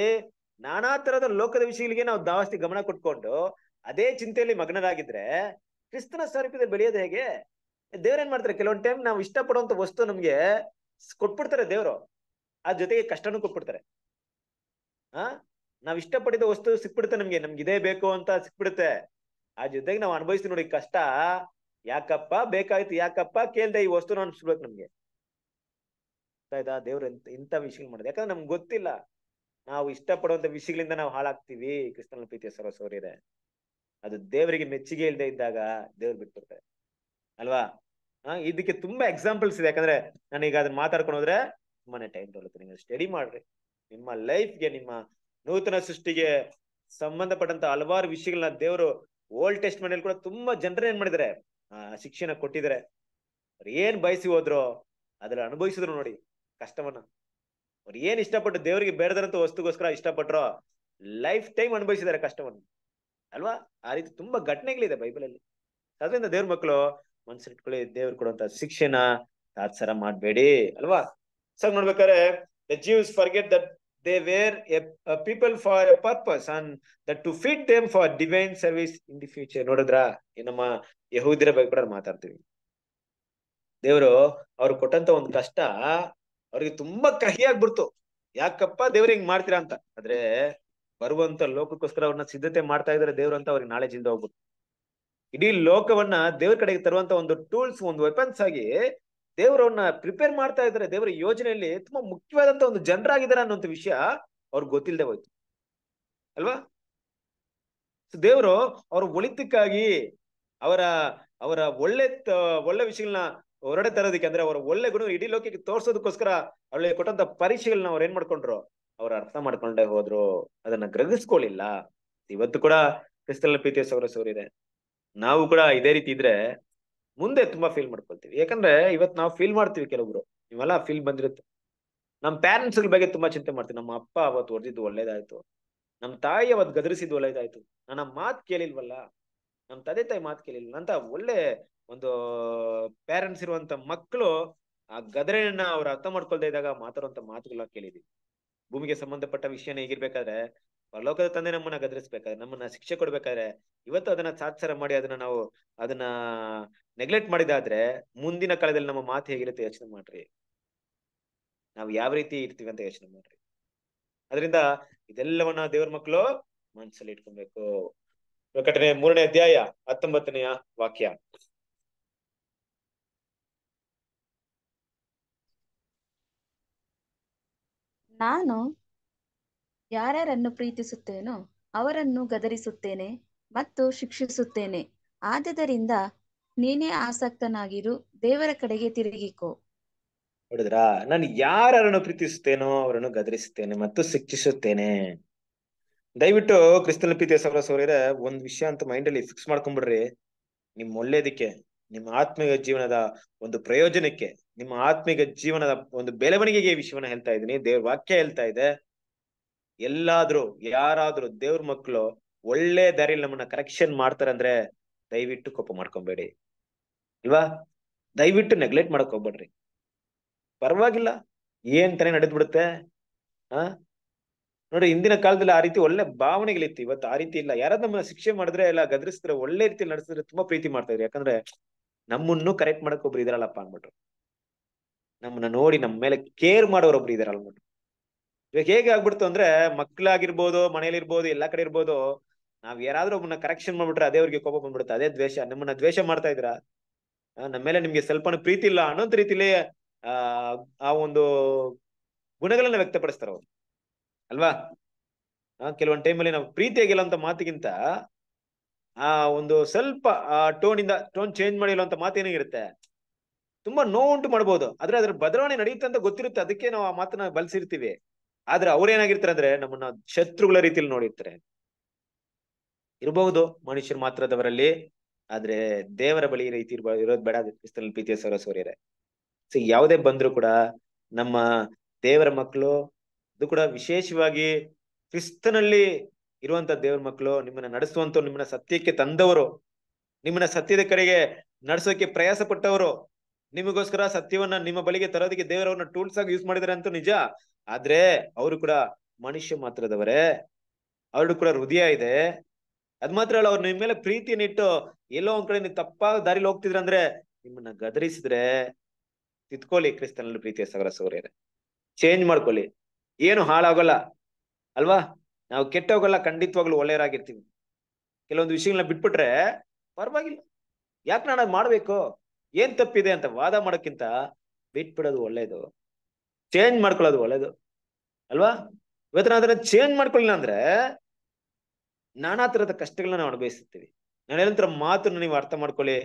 ನಾನಾ ತರದ ಲೋಕದ ವಿಷಯಗಳಿಗೆ ನಾವು ದಾವಸ್ತಿ ಗಮನ ಕೊಟ್ಕೊಂಡು ಅದೇ ಚಿಂತೆಯಲ್ಲಿ ಮಗ್ನರಾಗಿದ್ರೆ ಕ್ರಿಸ್ತನ ಸ್ವರೂಪದಲ್ಲಿ ಬೆಳೆಯೋದು ಹೇಗೆ ದೇವ್ರ ಏನ್ ಮಾಡ್ತಾರೆ ಕೆಲವೊಂದ್ ಟೈಮ್ ನಾವು ಇಷ್ಟಪಡುವಂತ ವಸ್ತು ನಮ್ಗೆ ಕೊಟ್ಬಿಡ್ತಾರೆ ದೇವ್ರು ಆ ಜೊತೆಗೆ ಕಷ್ಟನೂ ಕೊಟ್ಬಿಡ್ತಾರೆ ಆ ನಾವ್ ಇಷ್ಟಪಡಿದ ವಸ್ತು ಸಿಕ್ಬಿಡುತ್ತೆ ನಮ್ಗೆ ನಮ್ಗೆ ಇದೇ ಬೇಕು ಅಂತ ಸಿಕ್ಬಿಡುತ್ತೆ ಆ ಜೊತೆಗೆ ನಾವು ಅನುಭವಿಸ್ತೀವಿ ನೋಡಿ ಕಷ್ಟ ಯಾಕಪ್ಪ ಬೇಕಾಯ್ತು ಯಾಕಪ್ಪ ಕೇಳ್ದೆ ಈ ವಸ್ತುನ ಅನ್ಸ್ಬೇಕು ನಮ್ಗೆ ಆಯ್ತಾ ದೇವ್ರ ಇಂಥ ವಿಷಯಗಳು ಮಾಡೋದು ಯಾಕಂದ್ರೆ ನಮ್ಗೆ ಗೊತ್ತಿಲ್ಲ ನಾವು ಇಷ್ಟಪಡುವಂತ ವಿಷಯಗಳಿಂದ ನಾವು ಹಾಳಾಗ್ತೀವಿ ಕೃಷ್ಣನ ಪ್ರೀತಿಯ ಇದೆ ಅದು ದೇವರಿಗೆ ಮೆಚ್ಚುಗೆ ಇಲ್ಲದೆ ಇದ್ದಾಗ ದೇವ್ರು ಬಿಟ್ಬಿಡ್ತಾರೆ ಅಲ್ವಾ ಇದಕ್ಕೆ ತುಂಬಾ ಎಕ್ಸಾಂಪಲ್ಸ್ ಇದೆ ಯಾಕಂದ್ರೆ ಈಗ ಅದನ್ನ ಮಾತಾಡ್ಕೊಂಡು ಹೋದ್ರೆ ತುಂಬಾನೇ ಟೈಮ್ ತಗೊಳುತ್ತೆ ನೀವು ಸ್ಟಡಿ ಮಾಡ್ರಿ ನಿಮ್ಮ ಲೈಫ್ಗೆ ನಿಮ್ಮ ನೂತನ ಸೃಷ್ಟಿಗೆ ಸಂಬಂಧಪಟ್ಟಂತ ಹಲವಾರು ವಿಷಯಗಳನ್ನ ದೇವರು ಓಲ್ಡ್ ಟೆಸ್ಟ್ ಮನೇಲಿ ಕೂಡ ತುಂಬಾ ಜನರ ಏನ್ ಮಾಡಿದ್ದಾರೆ ಶಿಕ್ಷಣ ಕೊಟ್ಟಿದ್ದಾರೆ ಅವ್ರು ಏನ್ ಬಯಸಿ ಹೋದ್ರು ಅದ್ರ ಅನುಭವಿಸಿದ್ರು ನೋಡಿ ಕಷ್ಟವನ್ನ ಅವ್ರು ಏನ್ ಇಷ್ಟಪಟ್ಟು ದೇವರಿಗೆ ಬೇಡದಂತ ವಸ್ತುಗೋಸ್ಕರ ಇಷ್ಟಪಟ್ರೋ ಲೈಫ್ ಟೈಮ್ ಅನುಭವಿಸಿದ್ದಾರೆ ಕಷ್ಟವನ್ನ ಅಲ್ವಾ ಆ ರೀತಿ ತುಂಬಾ ಘಟನೆಗಳಿದೆ ಬೈಬಲಲ್ಲಿ ಅದರಿಂದ ದೇವ್ರ ಮಕ್ಕಳು ಮನ್ಸಿಟ್ಕೊಳ್ಳಿ ದೇವ್ರು ಕೊಡುವಂತ ಶಿಕ್ಷೆನ ತಾತ್ಸರ ಮಾಡಬೇಡಿ ಅಲ್ವಾ ಸರ್ ನೋಡ್ಬೇಕಾದ್ರೆ the Jews forget that they were people for a purpose and that to fit them for divine service in the future ನೋಡಿದ್ರ ನಮ್ಮ ಯಹೂದಿರ ಬಗ್ಗೆ ಕೂಡ ಮಾತಾಡ್ತೀವಿ ದೇವರು ಅವ್ರು ಕೊಟ್ಟಂತ ಒಂದು ಕಷ್ಟ ಅವ್ರಿಗೆ ತುಂಬಾ ಕಹಿ ಆಗ್ಬಿಡ್ತು ಯಾಕಪ್ಪ ದೇವ್ರ ಹಿಂಗ್ ಮಾಡ್ತೀರಾ ಅಂತ ಆದ್ರೆ ಬರುವಂತ ಲೋಕಕ್ಕೋಸ್ಕರ ಅವ್ರನ್ನ ಸಿದ್ಧತೆ ಮಾಡ್ತಾ ಇದ್ರೆ ದೇವ್ರ ಅಂತ ಅವ್ರಿಗೆ ನಾಳೆ ಜಿಂದ ಹೋಗ್ಬಿಟ್ಟು ಇಡೀ ಲೋಕವನ್ನ ದೇವ್ರ ಕಡೆಗೆ ತರುವಂತ ಒಂದು ಟೂಲ್ಸ್ ಒಂದು ವೆಪನ್ಸ್ ಆಗಿ ದೇವರವನ್ನ ಪ್ರಿಪೇರ್ ಮಾಡ್ತಾ ಇದ್ದಾರೆ ದೇವರ ಯೋಜನೆಯಲ್ಲಿ ತುಂಬಾ ಮುಖ್ಯವಾದಂತ ಒಂದು ಜನರಾಗಿದ್ದಾರೆ ಅನ್ನುವಂತ ವಿಷಯ ಅವ್ರಿಗೆ ಗೊತ್ತಿಲ್ಲದೆ ಹೋಯ್ತು ಅಲ್ವಾ ದೇವರು ಅವ್ರ ಒಳಿತಕ್ಕಾಗಿ ಅವರ ಅವರ ಒಳ್ಳೆ ಒಳ್ಳೆ ವಿಷಯಗಳನ್ನ ಹೊರಡೆ ತರೋದಿಕ್ಕೆ ಅಂದ್ರೆ ಅವರ ಒಳ್ಳೆ ಗುಣ ಇಡೀ ಲೋಕಕ್ಕೆ ತೋರ್ಸೋದಕ್ಕೋಸ್ಕರ ಅವಳಿಗೆ ಕೊಟ್ಟಂತ ಪರೀಕ್ಷೆಗಳನ್ನ ಅವ್ರು ಏನ್ ಮಾಡ್ಕೊಂಡ್ರು ಅವ್ರ ಅರ್ಥ ಮಾಡ್ಕೊಂಡೆ ಹೋದ್ರು ಅದನ್ನ ಗ್ರಹಿಸ್ಕೊಳ್ಳಿಲ್ಲ ಇವತ್ತು ಕೂಡ ಕ್ರಿಸ್ತಲ್ ಪ್ರೀತಿಯ ಸೌರ ಸೌರಿದೆ ನಾವು ಕೂಡ ಇದೇ ರೀತಿ ಇದ್ರೆ ಮುಂದೆ ತುಂಬಾ ಫೀಲ್ ಮಾಡ್ಕೊಳ್ತೀವಿ ಯಾಕಂದ್ರೆ ಇವತ್ತು ನಾವು ಫೀಲ್ ಮಾಡ್ತೀವಿ ಕೆಲವರು ನೀವೆಲ್ಲ ಫೀಲ್ ಬಂದಿರುತ್ತೆ ನಮ್ಮ ಪೇರೆಂಟ್ಸ್ ಬಗ್ಗೆ ತುಂಬಾ ಚಿಂತೆ ಮಾಡ್ತೀವಿ ನಮ್ಮ ಅಪ್ಪ ಅವತ್ತು ಹೊಡೆದಿದ್ದು ಒಳ್ಳೇದಾಯ್ತು ನಮ್ಮ ತಾಯಿ ಅವತ್ತು ಗದರಿಸಿದ್ದು ಒಳ್ಳೇದಾಯ್ತು ನನ್ನ ಮಾತು ಕೇಳಿಲ್ವಲ್ಲ ನಮ್ಮ ತಂದೆ ತಾಯಿ ಮಾತು ಕೇಳಿಲ್ಲ ಅಂತ ಒಳ್ಳೆ ಒಂದು ಪೇರೆಂಟ್ಸ್ ಇರುವಂತ ಮಕ್ಕಳು ಆ ಗದರೆಯನ್ನ ಅವ್ರು ಅರ್ಥ ಮಾಡ್ಕೊಳ್ತಾ ಇದ್ದಾಗ ಮಾತಾಡುವಂತ ಮಾತುಗಳನ್ನ ಕೇಳಿದೀವಿ ಭೂಮಿಗೆ ಸಂಬಂಧಪಟ್ಟ ವಿಷಯನ ಹೇಗಿರ್ಬೇಕಾದ್ರೆ ಪರಲೋಕದ ತಂದೆ ನಮ್ಮನ್ನ ಗದರಿಸ್ಬೇಕಾದ್ರೆ ನಮ್ಮನ್ನ ಶಿಕ್ಷೆ ಕೊಡ್ಬೇಕಾದ್ರೆ ಇವತ್ತು ಅದನ್ನ ಸಾತ್ಸಾರ ಮಾಡಿ ಅದನ್ನ ನಾವು ಅದನ್ನ ನೆಗ್ಲೆಕ್ಟ್ ಮಾಡಿದಾದ್ರೆ ಮುಂದಿನ ಕಾಲದಲ್ಲಿ ನಮ್ಮ ಮಾತು ಹೇಗಿರುತ್ತೆ ಯೋಚನೆ ಮಾಡ್ರಿ ನಾವು ಯಾವ ರೀತಿ ಇರ್ತೀವಿ ಅಂತ ಯೋಚನೆ ಮಾಡ್ರಿ ಅದರಿಂದ ಇದೆಲ್ಲವನ್ನ ದೇವ್ರ ಮಕ್ಕಳು ಮನಸ್ಸಲ್ಲಿ ಇಟ್ಕೊಬೇಕು ಪ್ರಕಟಣೆ ಮೂರನೇ ಅಧ್ಯಾಯ ಹತ್ತೊಂಬತ್ತನೆಯ ವಾಕ್ಯ ನಾನು ಯಾರ್ಯಾರನ್ನು ಪ್ರೀತಿಸುತ್ತೇನೋ ಅವರನ್ನು ಗದರಿಸುತ್ತೇನೆ ಮತ್ತು ಶಿಕ್ಷಿಸುತ್ತೇನೆ ಆದ್ದರಿಂದ ನೀನೇ ಆಸಕ್ತನಾಗಿರು ದೇವರ ಕಡೆಗೆ ತಿರುಗಿಕೋ ನೋಡಿದ್ರಾ ನಾನು ಯಾರನ್ನು ಪ್ರೀತಿಸುತ್ತೇನೋ ಅವರನ್ನು ಗದರಿಸುತ್ತೇನೆ ಮತ್ತು ಶಿಕ್ಷಿಸುತ್ತೇನೆ ದಯವಿಟ್ಟು ಕ್ರಿಸ್ತನ ಪ್ರೀತಿಯ ಸೌರ ಸೌರ್ಯರ ಒಂದ್ ವಿಷಯ ಅಂತ ಮೈಂಡ್ ಅಲ್ಲಿ ಫಿಕ್ಸ್ ಮಾಡ್ಕೊಂಡ್ಬಿಡ್ರಿ ನಿಮ್ ಒಳ್ಳೇದಿಕ್ಕೆ ನಿಮ್ಮ ಆತ್ಮೀಯ ಜೀವನದ ಒಂದು ಪ್ರಯೋಜನಕ್ಕೆ ನಿಮ್ಮ ಆತ್ಮೀಯ ಜೀವನದ ಒಂದು ಬೆಳವಣಿಗೆಗೆ ವಿಷಯವನ್ನ ಹೇಳ್ತಾ ಇದ್ದೀನಿ ದೇವ್ರ ವಾಕ್ಯ ಹೇಳ್ತಾ ಇದೆ ಎಲ್ಲಾದ್ರೂ ಯಾರಾದ್ರೂ ದೇವ್ರ ಮಕ್ಳು ಒಳ್ಳೆ ದಾರಿ ನಮ್ಮನ್ನ ಕರೆಕ್ಷನ್ ಮಾಡ್ತಾರಂದ್ರೆ ದಯವಿಟ್ಟು ಕೋಪ ಮಾಡ್ಕೊಬೇಡಿ ಅಲ್ವಾ ದಯವಿಟ್ಟು ನೆಗ್ಲೆಕ್ಟ್ ಮಾಡಕ್ ಹೋಗ್ಬೇಡ್ರಿ ಪರವಾಗಿಲ್ಲ ಏನ್ ತಾನೇ ನಡೆದ್ಬಿಡುತ್ತೆ ಆ ನೋಡಿ ಹಿಂದಿನ ಕಾಲದಲ್ಲಿ ಆ ರೀತಿ ಒಳ್ಳೆ ಭಾವನೆಗಳಿತ್ತು ಇವತ್ತು ಆ ರೀತಿ ಇಲ್ಲ ಯಾರಾದ್ರೂ ನಮ್ಮನ್ನ ಶಿಕ್ಷೆ ಮಾಡಿದ್ರೆ ಎಲ್ಲ ಗದರಿಸಿದ್ರೆ ಒಳ್ಳೆ ರೀತಿಯಲ್ಲಿ ನಡೆಸಿದ್ರೆ ತುಂಬಾ ಪ್ರೀತಿ ಮಾಡ್ತಾ ಇದ್ರು ಯಾಕಂದ್ರೆ ನಮ್ಮನ್ನು ಕರೆಕ್ಟ್ ಮಾಡಕ್ ಒಬ್ರು ಇದಾರಲ್ಲಪ್ಪ ಅನ್ಬಿಟ್ರು ನಮ್ಮನ್ನ ನೋಡಿ ನಮ್ಮ ಮೇಲೆ ಕೇರ್ ಮಾಡೋರೊಬ್ರು ಇದಾರೆ ಅನ್ಬಿಟ್ರು ಇವಾಗ ಹೇಗೆ ಆಗ್ಬಿಡ್ತು ಅಂದ್ರೆ ಮಕ್ಳಾಗಿರ್ಬೋದು ಮನೇಲಿ ಇರ್ಬೋದು ಎಲ್ಲಾ ಕಡೆ ಇರ್ಬೋದು ನಾವ್ ಯಾರಾದ್ರೂ ಒಬ್ಬನ ಕರೆಕ್ಷನ್ ಮಾಡ್ಬಿಟ್ರೆ ಅದೇ ಅವ್ರಿಗೆ ಕೋಪ ಬಂದ್ಬಿಡುತ್ತೆ ಅದೇ ದ್ವೇಷ ನಿಮ್ಮನ್ನ ದ್ವೇಷ ಮಾಡ್ತಾ ಇದ್ರ ನಮ್ಮ ಮೇಲೆ ನಿಮ್ಗೆ ಸ್ವಲ್ಪ ಪ್ರೀತಿ ಇಲ್ಲ ಅನ್ನೋದ್ ರೀತಿಲಿ ಆ ಒಂದು ಗುಣಗಳನ್ನ ವ್ಯಕ್ತಪಡಿಸ್ತಾರ ಅವ್ರು ಅಲ್ವಾ ಕೆಲವೊಂದ್ ಟೈಮಲ್ಲಿ ನಾವು ಪ್ರೀತಿಯಾಗಿಲ್ಲ ಅಂತ ಮಾತಿಗಿಂತ ಆ ಒಂದು ಸ್ವಲ್ಪ ಆ ಟೋನ್ ಇಂದ ಟೋನ್ ಚೇಂಜ್ ಮಾಡಿಲ್ಲ ಅಂತ ಮಾತೇನಾಗಿರುತ್ತೆ ತುಂಬಾ ಉಂಟು ಮಾಡ್ಬೋದು ಆದ್ರೆ ಅದ್ರ ಬದಲಾವಣೆ ನಡೆಯುತ್ತೆ ಅಂತ ಗೊತ್ತಿರುತ್ತೆ ಅದಕ್ಕೆ ನಾವು ಆ ಮಾತನ್ನ ಬಳಸಿರ್ತೀವಿ ಆದ್ರೆ ಅವ್ರೇನಾಗಿರ್ತಾರೆ ಅಂದ್ರೆ ನಮ್ಮನ್ನ ಶತ್ರುಗಳ ರೀತಿಯಲ್ಲಿ ನೋಡಿರ್ತಾರೆ ಇರಬಹುದು ಮನುಷ್ಯರು ಮಾತ್ರದವರಲ್ಲಿ ಆದ್ರೆ ದೇವರ ಬಳಿ ರೀತಿ ಇರೋದು ಬೇಡ ಕ್ರಿಸ್ತನಲ್ಲಿ ಪ್ರೀತಿಯ ಸರಸೂರ್ಯರೇ ಸೊ ಯಾವುದೇ ಬಂದ್ರು ಕೂಡ ನಮ್ಮ ದೇವರ ಮಕ್ಕಳು ಅದು ಕೂಡ ವಿಶೇಷವಾಗಿ ಕ್ರಿಸ್ತನಲ್ಲಿ ಇರುವಂತ ದೇವರ ಮಕ್ಕಳು ನಿಮ್ಮನ್ನ ನಡೆಸುವಂತ ನಿಮ್ಮನ್ನ ಸತ್ಯಕ್ಕೆ ತಂದವರು ನಿಮ್ಮನ್ನ ಸತ್ಯದ ಕಡೆಗೆ ನಡೆಸೋಕೆ ಪ್ರಯಾಸ ಪಟ್ಟವರು ನಿಮಗೋಸ್ಕರ ಸತ್ಯವನ್ನ ನಿಮ್ಮ ಬಳಿಗೆ ತರೋದಕ್ಕೆ ದೇವರವ್ರನ್ನ ಟೂಲ್ಸ್ ಆಗಿ ಯೂಸ್ ಮಾಡಿದಾರೆ ಅಂತೂ ನಿಜ ಆದ್ರೆ ಅವರು ಕೂಡ ಮನುಷ್ಯ ಮಾತ್ರದವರೇ ಅವ್ರಿಗೂ ಕೂಡ ಹೃದಯ ಇದೆ ಅದ್ ಮಾತ್ರ ಅಲ್ಲ ಅವ್ರು ನಿಮ್ ಮೇಲೆ ಪ್ರೀತಿಯನ್ನಿಟ್ಟು ಎಲ್ಲೋ ಒಂದ್ ಕಡೆ ನೀವು ತಪ್ಪಾದ ದಾರಿಲಿ ಹೋಗ್ತಿದ್ರಂದ್ರೆ ನಿಮ್ಮನ್ನ ಗದರಿಸಿದ್ರೆ ತಿತ್ಕೊಳ್ಳಿ ಕ್ರಿಸ್ತನಲ್ಲಿ ಪ್ರೀತಿಯ ಸಗರ ಸೌರ್ಯರೇ ಚೇಂಜ್ ಮಾಡ್ಕೊಳ್ಳಿ ಏನು ಹಾಳಾಗೋಲ್ಲ ಅಲ್ವಾ ನಾವು ಕೆಟ್ಟೋಗಲ್ಲ ಖಂಡಿತವಾಗ್ಲು ಒಳ್ಳೆಯರಾಗಿರ್ತೀವಿ ಕೆಲವೊಂದು ವಿಷಯಗಳನ್ನ ಬಿಟ್ಬಿಟ್ರೆ ಪರವಾಗಿಲ್ಲ ಯಾಕೆ ನಾನು ಮಾಡ್ಬೇಕು ಏನ್ ತಪ್ಪಿದೆ ಅಂತ ವಾದ ಮಾಡೋಕ್ಕಿಂತ ಬಿಟ್ಬಿಡೋದು ಒಳ್ಳೇದು ಚೇಂಜ್ ಮಾಡ್ಕೊಳ್ಳೋದು ಒಳ್ಳೇದು ಅಲ್ವಾ ಇವತ್ತು ಅದನ್ನ ಚೇಂಜ್ ಮಾಡ್ಕೊಳ್ಳಿಲ್ಲ ಅಂದ್ರೆ ನಾನಾ ತರದ ಕಷ್ಟಗಳನ್ನ ನಾವು ಅನುಭವಿಸುತ್ತೀವಿ ನಾನು ಏನಂತರ ಮಾತನ್ನು ನೀವು ಅರ್ಥ ಮಾಡ್ಕೊಳ್ಳಿ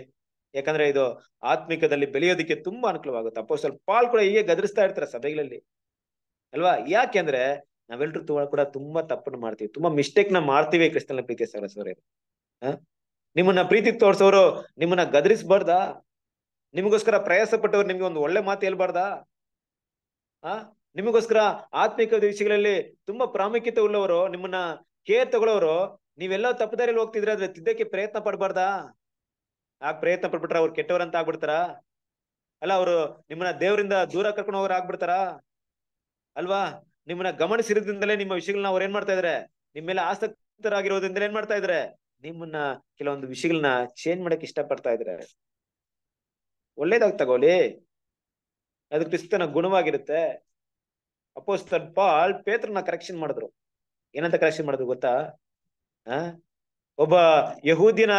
ಯಾಕಂದ್ರೆ ಇದು ಆತ್ಮಿಕದಲ್ಲಿ ಬೆಳೆಯೋದಕ್ಕೆ ತುಂಬಾ ಅನುಕೂಲವಾಗುತ್ತೆ ಅಪ್ಪೋ ಸ್ವಲ್ಪ ಪಾಲ್ ಕೂಡ ಹೀಗೆ ಗದರಿಸ್ತಾ ಇರ್ತಾರೆ ಸಭೆಗಳಲ್ಲಿ ಅಲ್ವಾ ಯಾಕೆಂದ್ರೆ ನಾವೆಲ್ಲರೂ ಕೂಡ ತುಂಬಾ ತಪ್ಪನ್ನು ಮಾಡ್ತೀವಿ ತುಂಬಾ ಮಿಸ್ಟೇಕ್ ನ ಮಾಡ್ತೀವಿ ಕ್ರಿಸ್ತನ ಪ್ರೀತಿ ಸರಸವರೇ ನಿಮ್ಮನ್ನ ಪ್ರೀತಿ ತೋರ್ಸೋರು ನಿಮ್ಮನ್ನ ಗದರಿಸ್ಬಾರ್ದಾ ನಿಮಗೋಸ್ಕರ ಪ್ರಯಾಸ ಪಟ್ಟವ್ರು ನಿಮ್ಗೆ ಒಂದು ಒಳ್ಳೆ ಮಾತು ಹೇಳ್ಬಾರ್ದಾ ಆ ನಿಮಗೋಸ್ಕರ ಆತ್ಮಿಕ ವಿಷಯಗಳಲ್ಲಿ ತುಂಬಾ ಪ್ರಾಮುಖ್ಯತೆ ಉಳ್ಳವರು ನಿಮ್ಮನ್ನ ಕೇರ್ ತಗೊಳ್ಳೋರು ನೀವೆಲ್ಲ ತಪ್ಪದಾರಿಯಲ್ಲಿ ಹೋಗ್ತಿದ್ರೆ ಅದ್ರ ತಿದ್ದಕ್ಕೆ ಪ್ರಯತ್ನ ಪಡ್ಬಾರ್ದಾ ಆಗ ಪ್ರಯತ್ನ ಪಡ್ಬಿಟ್ರ ಅವ್ರು ಕೆಟ್ಟವರಂತ ಆಗ್ಬಿಡ್ತಾರ ಅಲ್ಲ ಅವರು ನಿಮ್ಮನ್ನ ದೇವರಿಂದ ದೂರ ಕರ್ಕೊಂಡು ಹೋಗ್ರ ಆಗ್ಬಿಡ್ತಾರ ಅಲ್ವಾ ನಿಮ್ಮನ್ನ ಗಮನಿಸಿರೋದ್ರಿಂದಲೇ ನಿಮ್ಮ ವಿಷಯಗಳನ್ನ ಅವ್ರು ಏನ್ ಮಾಡ್ತಾ ಇದ್ರೆ ನಿಮ್ಮ ಮೇಲೆ ಆಸಕ್ತರಾಗಿರೋದ್ರಿಂದ ಏನ್ ಮಾಡ್ತಾ ಇದ್ರೆ ನಿಮ್ಮನ್ನ ಕೆಲವೊಂದು ವಿಷಯಗಳನ್ನ ಚೇಂಜ್ ಮಾಡಕ್ ಇಷ್ಟ ಪಡ್ತಾ ಇದಾರೆ ಒಳ್ಳೇದಾಗ್ ತಗೊಳ್ಳಿ ಅದು ಕ್ರಿಸ್ತನ ಗುಣವಾಗಿರುತ್ತೆ ಅಪೋಸ್ತರ್ ಪಾಲ್ ಪೇತ್ರನ ಕರೆಕ್ಷನ್ ಮಾಡಿದ್ರು ಏನಂತ ಕರೆಕ್ಷನ್ ಮಾಡಿದ್ರು ಗೊತ್ತಾ ಆ ಒಬ್ಬ